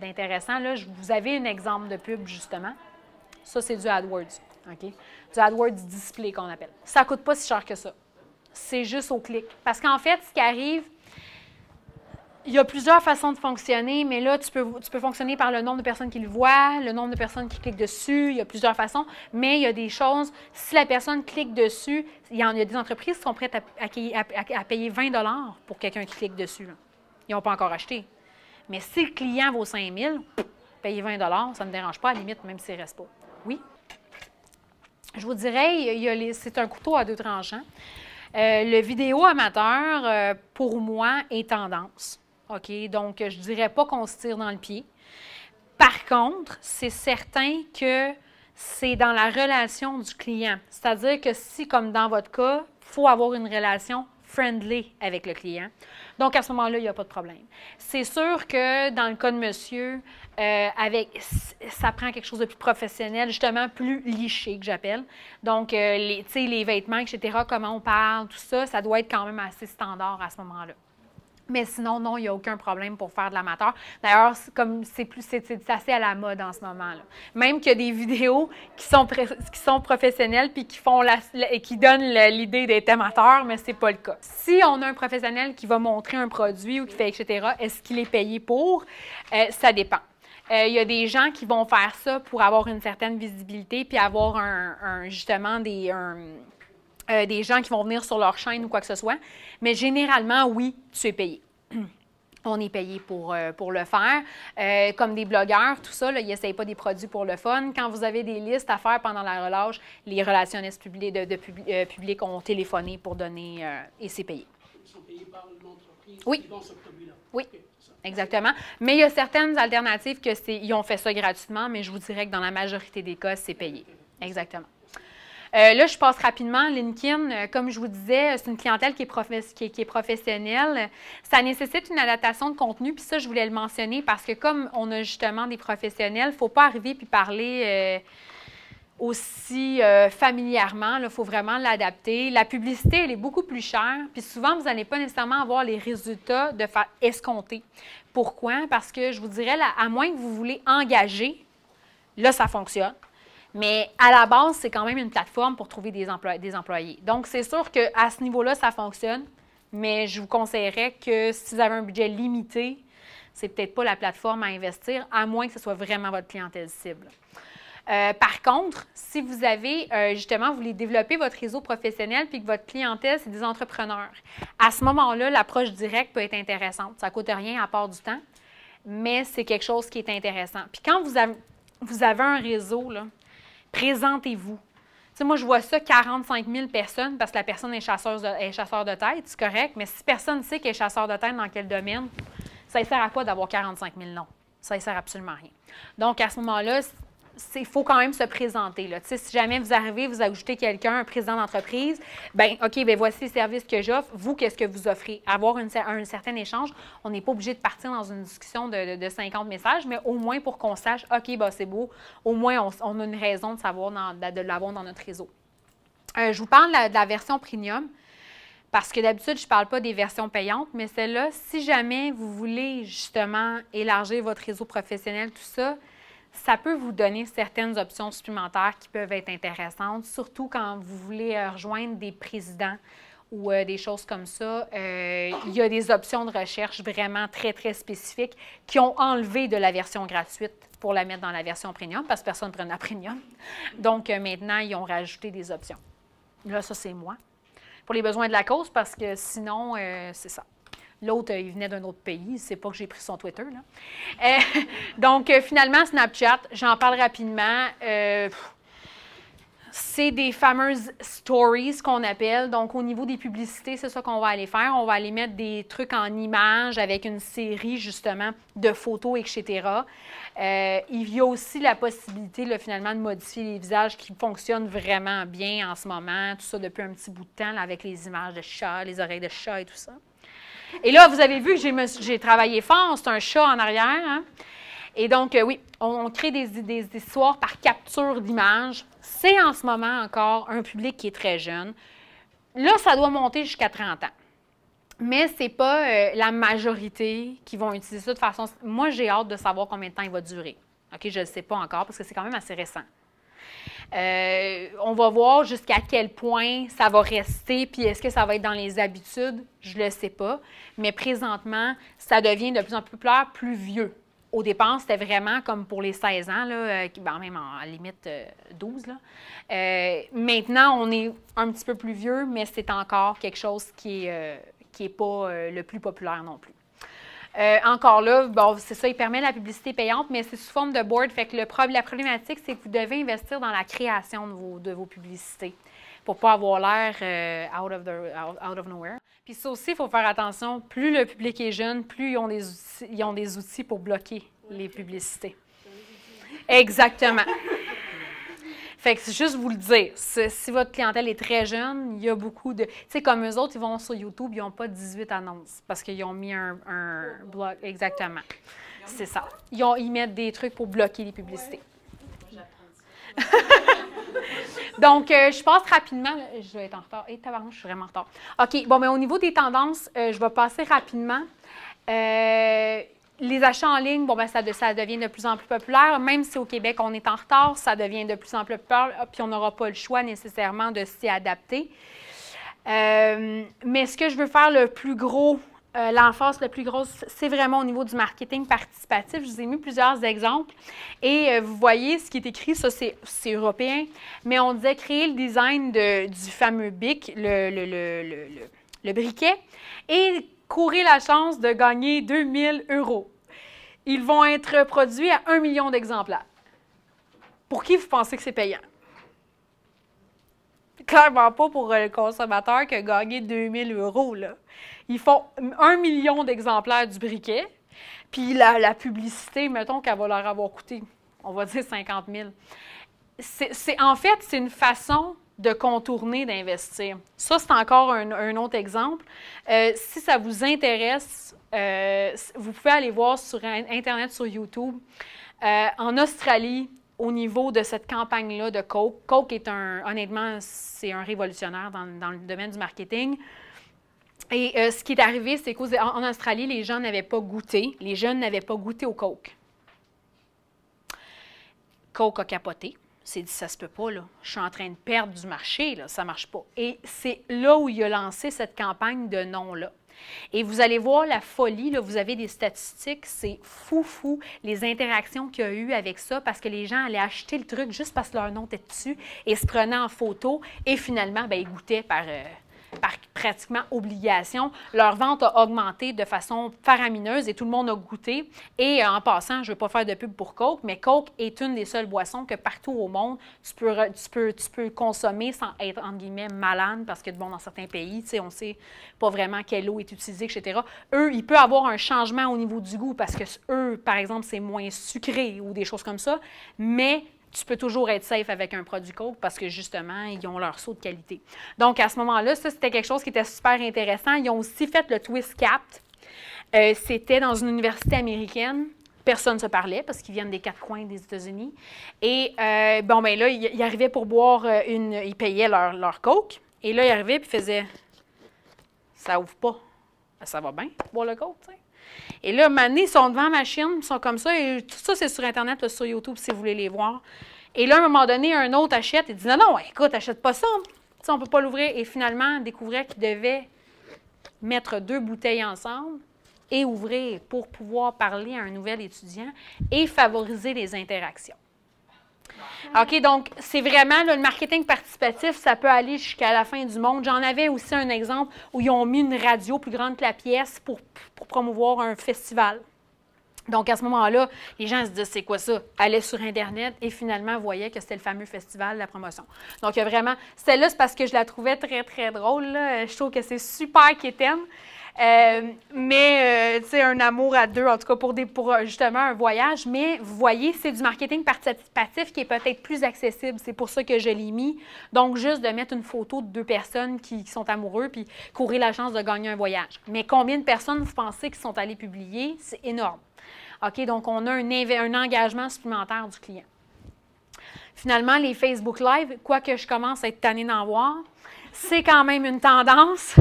d'intéressant. Là, vous avez un exemple de pub, justement. Ça, c'est du AdWords. OK? Du AdWords display qu'on appelle. Ça ne coûte pas si cher que ça. C'est juste au clic. Parce qu'en fait, ce qui arrive, il y a plusieurs façons de fonctionner, mais là, tu peux, fonctionner par le nombre de personnes qui le voient, le nombre de personnes qui cliquent dessus. Il y a plusieurs façons, mais il y a des choses. Si la personne clique dessus, il y, a des entreprises qui sont prêtes à, payer 20 pour quelqu'un qui clique dessus. Ils n'ont pas encore acheté. Mais si le client vaut 5 000, payer 20 ça ne dérange pas, à la limite, même s'il ne reste pas. Oui? Je vous dirais, c'est un couteau à deux tranchants. Euh, le vidéo amateur, euh, pour moi, est tendance. OK? Donc, je ne dirais pas qu'on se tire dans le pied. Par contre, c'est certain que c'est dans la relation du client. C'est-à-dire que si, comme dans votre cas, il faut avoir une relation friendly avec le client. Donc, à ce moment-là, il n'y a pas de problème. C'est sûr que dans le cas de monsieur, euh, ça prend quelque chose de plus professionnel, justement plus liché, que j'appelle. Donc, euh, tu les, les vêtements, etc., comment on parle, tout ça, ça doit être quand même assez standard à ce moment-là. Mais sinon, non, il n'y a aucun problème pour faire de l'amateur. D'ailleurs, comme c'est plus c'est assez à la mode en ce moment. Là. Même qu'il y a des vidéos qui sont, qui sont professionnelles puis qui font la, et qui donnent l'idée d'être amateur, mais c'est pas le cas. Si on a un professionnel qui va montrer un produit ou qui fait etc., est-ce qu'il est payé pour euh, Ça dépend. Euh, il y a des gens qui vont faire ça pour avoir une certaine visibilité puis avoir un, justement des euh, des gens qui vont venir sur leur chaîne ou quoi que ce soit. Mais généralement, oui, tu es payé. [clears throat] On est payé pour, euh, pour le faire. Euh, comme des blogueurs, tout ça, là, ils n'essayent pas des produits pour le fun. Quand vous avez des listes à faire pendant la relâche, les relationnistes publics, ont téléphoné pour donner et c'est payé. Ils sont payés par l'entreprise oui. qui ce produit-là. Oui. Exactement. Mais il y a certaines alternatives que c'est, ils ont fait ça gratuitement, mais je vous dirais que dans la majorité des cas, c'est payé. Exactement. Euh, là, je passe rapidement. LinkedIn, euh, comme je vous disais, c'est une clientèle qui est, professionnelle. Ça nécessite une adaptation de contenu, puis ça, je voulais le mentionner parce que comme on a justement des professionnels, il ne faut pas arriver puis parler. Euh, aussi familièrement. Il faut vraiment l'adapter. La publicité, elle est beaucoup plus chère. Puis souvent, vous n'allez pas nécessairement avoir les résultats de faire escompter. Pourquoi? Parce que je vous dirais, à moins que vous voulez engager, là, ça fonctionne. Mais à la base, c'est quand même une plateforme pour trouver des, employés. Donc, c'est sûr qu'à ce niveau-là, ça fonctionne, mais je vous conseillerais que si vous avez un budget limité, c'est peut-être pas la plateforme à investir, à moins que ce soit vraiment votre clientèle cible. Euh, par contre, si vous avez euh, justement, vous voulez développer votre réseau professionnel puis que votre clientèle, c'est des entrepreneurs, à ce moment-là, l'approche directe peut être intéressante. Ça ne coûte rien à part du temps, mais c'est quelque chose qui est intéressant. Puis quand vous avez, vous avez un réseau, là, Présentez-vous. moi, je vois ça 45 000 personnes parce que la personne est, chasseuse de, est chasseur de tête, c'est correct, mais si personne ne sait qu'elle est chasseur de tête dans quel domaine, ça ne sert à quoi d'avoir 45 000 noms? Ça ne sert absolument à rien. Donc, à ce moment-là, il faut quand même se présenter. Là. Si jamais vous arrivez, vous ajoutez quelqu'un, un président d'entreprise, ben OK, ben voici les services que j'offre. Vous, qu'est-ce que vous offrez? Avoir un certain échange. On n'est pas obligé de partir dans une discussion de, 50 messages, mais au moins pour qu'on sache, OK, ben c'est beau. Au moins, on, a une raison de savoir de, l'avoir dans notre réseau. Euh, je vous parle de la version premium. Parce que d'habitude, je ne parle pas des versions payantes, mais celle-là, si jamais vous voulez justement élargir votre réseau professionnel, tout ça, ça peut vous donner certaines options supplémentaires qui peuvent être intéressantes, surtout quand vous voulez euh, rejoindre des présidents ou euh, des choses comme ça, euh, il y a des options de recherche vraiment très, très spécifiques qui ont enlevé de la version gratuite pour la mettre dans la version premium parce que personne ne prenait la premium. Donc maintenant, ils ont rajouté des options. Là, ça, c'est moi. Pour les besoins de la cause, parce que sinon, c'est ça. L'autre, euh, il venait d'un autre pays. C'est pas que j'ai pris son Twitter. Euh, [laughs] donc, euh, finalement, Snapchat, j'en parle rapidement. c'est des fameuses stories qu'on appelle. Donc, au niveau des publicités, c'est ça qu'on va aller faire. On va aller mettre des trucs en images avec une série, justement, de photos, etc. il y a aussi la possibilité, finalement, de modifier les visages qui fonctionnent vraiment bien en ce moment. Tout ça depuis un petit bout de temps, avec les images de chats, les oreilles de chat et tout ça. Et là, vous avez vu que j'ai travaillé fort, c'est un chat en arrière. Hein. Et donc, euh, oui, on, crée des, histoires par capture d'image. C'est en ce moment encore un public qui est très jeune. Là, ça doit monter jusqu'à 30 ans. Mais ce n'est pas euh, la majorité qui vont utiliser ça de façon. Moi, j'ai hâte de savoir combien de temps il va durer. OK, je ne sais pas encore parce que c'est quand même assez récent. Euh, on va voir jusqu'à quel point ça va rester, puis est-ce que ça va être dans les habitudes, je ne le sais pas. Mais présentement, ça devient de plus en plus populaire, plus vieux. Au départ, c'était vraiment comme pour les 16 ans, là, euh, ben, même en limite 12. Euh, maintenant, on est un petit peu plus vieux, mais c'est encore quelque chose qui n'est pas le plus populaire non plus. Euh, encore là, c'est ça, il permet la publicité payante, mais c'est sous forme de board. Fait que le, la problématique, c'est que vous devez investir dans la création de vos, publicités pour pas avoir l'air euh, out, of nowhere. Puis ça aussi, il faut faire attention. Plus le public est jeune, plus ils ont des ils ont des outils pour bloquer les publicités. Exactement. Fait que c'est juste vous le dire. Si votre clientèle est très jeune, il y a beaucoup de. Tu sais, comme eux autres, ils vont sur YouTube, ils n'ont pas 18 annonces parce qu'ils ont mis un, un blog. Exactement. C'est ça. Ils, mettent des trucs pour bloquer les publicités. Donc, euh, je passe rapidement. Je vais être en retard. Et eh, hey, je suis vraiment en retard. OK. Bon, mais au niveau des tendances, euh, je vais passer rapidement. Euh, les achats en ligne, bon, ben, ça, ça, devient de plus en plus populaire. Même si au Québec, on est en retard, ça devient de plus en plus populaire, ah, puis on n'aura pas le choix nécessairement de s'y adapter. Euh, mais ce que je veux faire le plus gros, euh, l'enfance le plus grosse, c'est vraiment au niveau du marketing participatif. Je vous ai mis plusieurs exemples. Et euh, vous voyez, ce qui est écrit, ça, c'est européen. Mais on disait créer le design du fameux BIC, le briquet. Et courir la chance de gagner 2000 euros. Ils vont être produits à 1 million d'exemplaires. Pour qui vous pensez que c'est payant? Clairement pas pour euh, le consommateur qui a gagné 2000 euros. Là. Ils font 1 million d'exemplaires du briquet, puis la, la publicité, mettons qu'elle va leur avoir coûté, on va dire 50 000. C'est, en fait, c'est une façon de contourner d'investir. Ça, c'est encore un, autre exemple. Euh, si ça vous intéresse, euh, vous pouvez aller voir sur Internet, sur YouTube. Euh, en Australie, au niveau de cette campagne-là de Coke, Coke est un, honnêtement, c'est un révolutionnaire dans, le domaine du marketing. Et ce qui est arrivé, c'est qu'en Australie, les gens n'avaient pas goûté, les jeunes n'avaient pas goûté au Coke. Coke a capoté. C'est dit, ça se peut pas, là. Je suis en train de perdre du marché, là. Ça marche pas. Et c'est là où il a lancé cette campagne de nom là Et vous allez voir la folie, là, vous avez des statistiques, c'est fou, fou, les interactions qu'il y a eu avec ça, parce que les gens allaient acheter le truc juste parce que leur nom était dessus et se prenaient en photo, et finalement, bien, ils goûtaient par, euh, par pratiquement obligation. Leur vente a augmenté de façon faramineuse et tout le monde a goûté. Et euh, en passant, je ne veux pas faire de pub pour Coke, mais Coke est une des seules boissons que partout au monde, tu peux, tu peux, tu peux consommer sans être, entre guillemets, malade, parce que, bon, dans certains pays, on ne sait pas vraiment quelle eau est utilisée, etc. Eux, il peut avoir un changement au niveau du goût, parce que eux, par exemple, c'est moins sucré ou des choses comme ça, mais tu peux toujours être safe avec un produit Coke parce que justement, ils ont leur saut de qualité. Donc, à ce moment-là, ça, c'était quelque chose qui était super intéressant. Ils ont aussi fait le Twist Cap. Euh, c'était dans une université américaine. Personne ne se parlait parce qu'ils viennent des quatre coins des États-Unis. Et euh, bon, ben là, ils, arrivaient pour boire euh, une. Ils payaient leur, leur Coke. Et là, ils arrivaient et faisaient Ça ouvre pas. Ça va bien, boire le Coke, tu sais. Et là, Mané, ils sont devant ma machine, ils sont comme ça. Et tout ça, c'est sur Internet, sur YouTube, si vous voulez les voir. Et là, à un moment donné, un autre achète. et dit Non, non, écoute, achète pas ça. ça on ne peut pas l'ouvrir. Et finalement, on découvrait qu'il devait mettre deux bouteilles ensemble et ouvrir pour pouvoir parler à un nouvel étudiant et favoriser les interactions. OK, donc c'est vraiment le marketing participatif, ça peut aller jusqu'à la fin du monde. J'en avais aussi un exemple où ils ont mis une radio plus grande que la pièce pour, promouvoir un festival. Donc, à ce moment-là, les gens se disent, c'est quoi ça? Allaient sur Internet et finalement voyaient que c'était le fameux festival de la promotion. Donc, il y a vraiment, celle-là, c'est parce que je la trouvais très, très drôle. Je trouve que c'est super qu'Étienne. Euh, mais, c'est euh, un amour à deux, en tout cas pour, des, pour euh, justement un voyage. Mais vous voyez, c'est du marketing participatif qui est peut-être plus accessible. C'est pour ça que je l'ai mis. Donc, juste de mettre une photo de deux personnes qui, sont amoureux puis courir la chance de gagner un voyage. Mais combien de personnes vous pensez qui sont allées publier? C'est énorme. OK, donc on a un, engagement supplémentaire du client. Finalement, les Facebook Live, quoique je commence à être tannée d'en voir, c'est quand même une tendance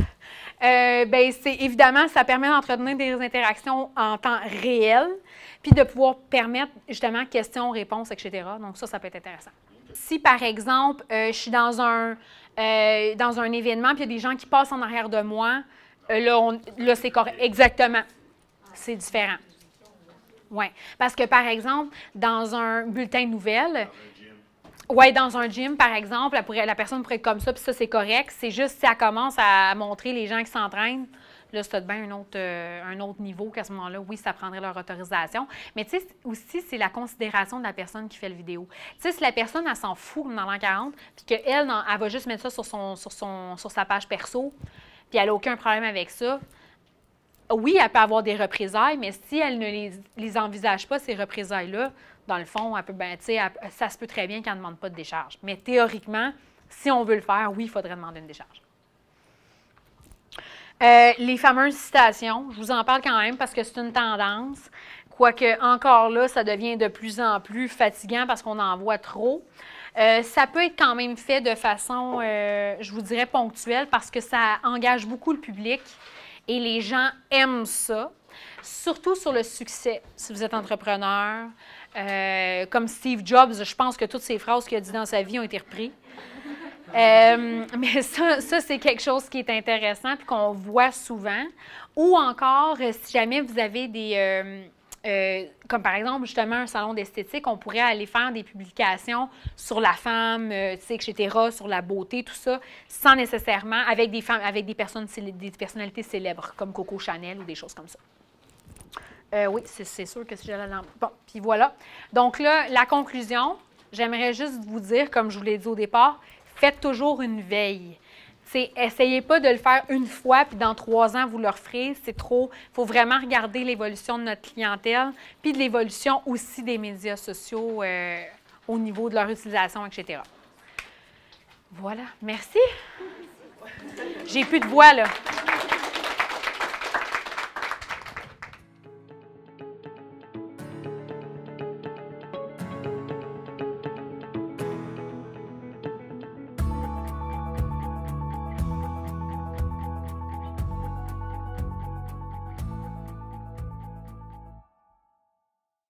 euh, ben, c'est évidemment, ça permet d'entretenir des interactions en temps réel, puis de pouvoir permettre justement questions-réponses, etc. Donc ça, ça peut être intéressant. Si, par exemple, euh, je suis dans un, euh, dans un événement, puis il y a des gens qui passent en arrière de moi, euh, là, là c'est correct. Exactement. C'est différent. Oui. Parce que, par exemple, dans un bulletin de nouvelles, oui, dans un gym, par exemple, la personne pourrait être comme ça, puis ça, c'est correct. C'est juste si elle commence à montrer les gens qui s'entraînent, là, c'est bien un autre, euh, un autre niveau qu'à ce moment-là, oui, ça prendrait leur autorisation. Mais tu sais, aussi, c'est la considération de la personne qui fait le vidéo. Tu sais, si la personne, elle s'en fout dans l'an 40, puis qu'elle, elle, va juste mettre ça sur, sa page perso, puis elle n'a aucun problème avec ça, oui, elle peut avoir des représailles, mais si elle ne les envisage pas, ces représailles-là, dans le fond, un peut, ben, ça se peut très bien qu'on ne demande pas de décharge. Mais théoriquement, si on veut le faire, oui, il faudrait demander une décharge. Euh, les fameuses citations, je vous en parle quand même parce que c'est une tendance. Quoique, encore là, ça devient de plus en plus fatigant parce qu'on en voit trop. Euh, ça peut être quand même fait de façon, euh, je vous dirais, ponctuelle parce que ça engage beaucoup le public et les gens aiment ça, surtout sur le succès. Si vous êtes entrepreneur, euh, comme Steve Jobs, je pense que toutes ces phrases qu'il a dit dans sa vie ont été reprises. Euh, mais ça, ça c'est quelque chose qui est intéressant et qu'on voit souvent. Ou encore, euh, si jamais vous avez des... comme par exemple, justement, un salon d'esthétique, on pourrait aller faire des publications sur la femme, etc., sur la beauté, tout ça, sans nécessairement, avec des, femmes, avec des, personnes, des personnalités célèbres, comme Coco Chanel ou des choses comme ça. Euh, oui, c'est sûr que si j'allais dans... Bon, puis voilà. Donc là, la conclusion, j'aimerais juste vous dire, comme je vous l'ai dit au départ, faites toujours une veille. essayez pas de le faire une fois, puis dans trois ans, vous le referez. C'est trop. Il faut vraiment regarder l'évolution de notre clientèle, puis de l'évolution aussi des médias sociaux euh, au niveau de leur utilisation, etc. Voilà. Merci. J'ai plus de voix, là.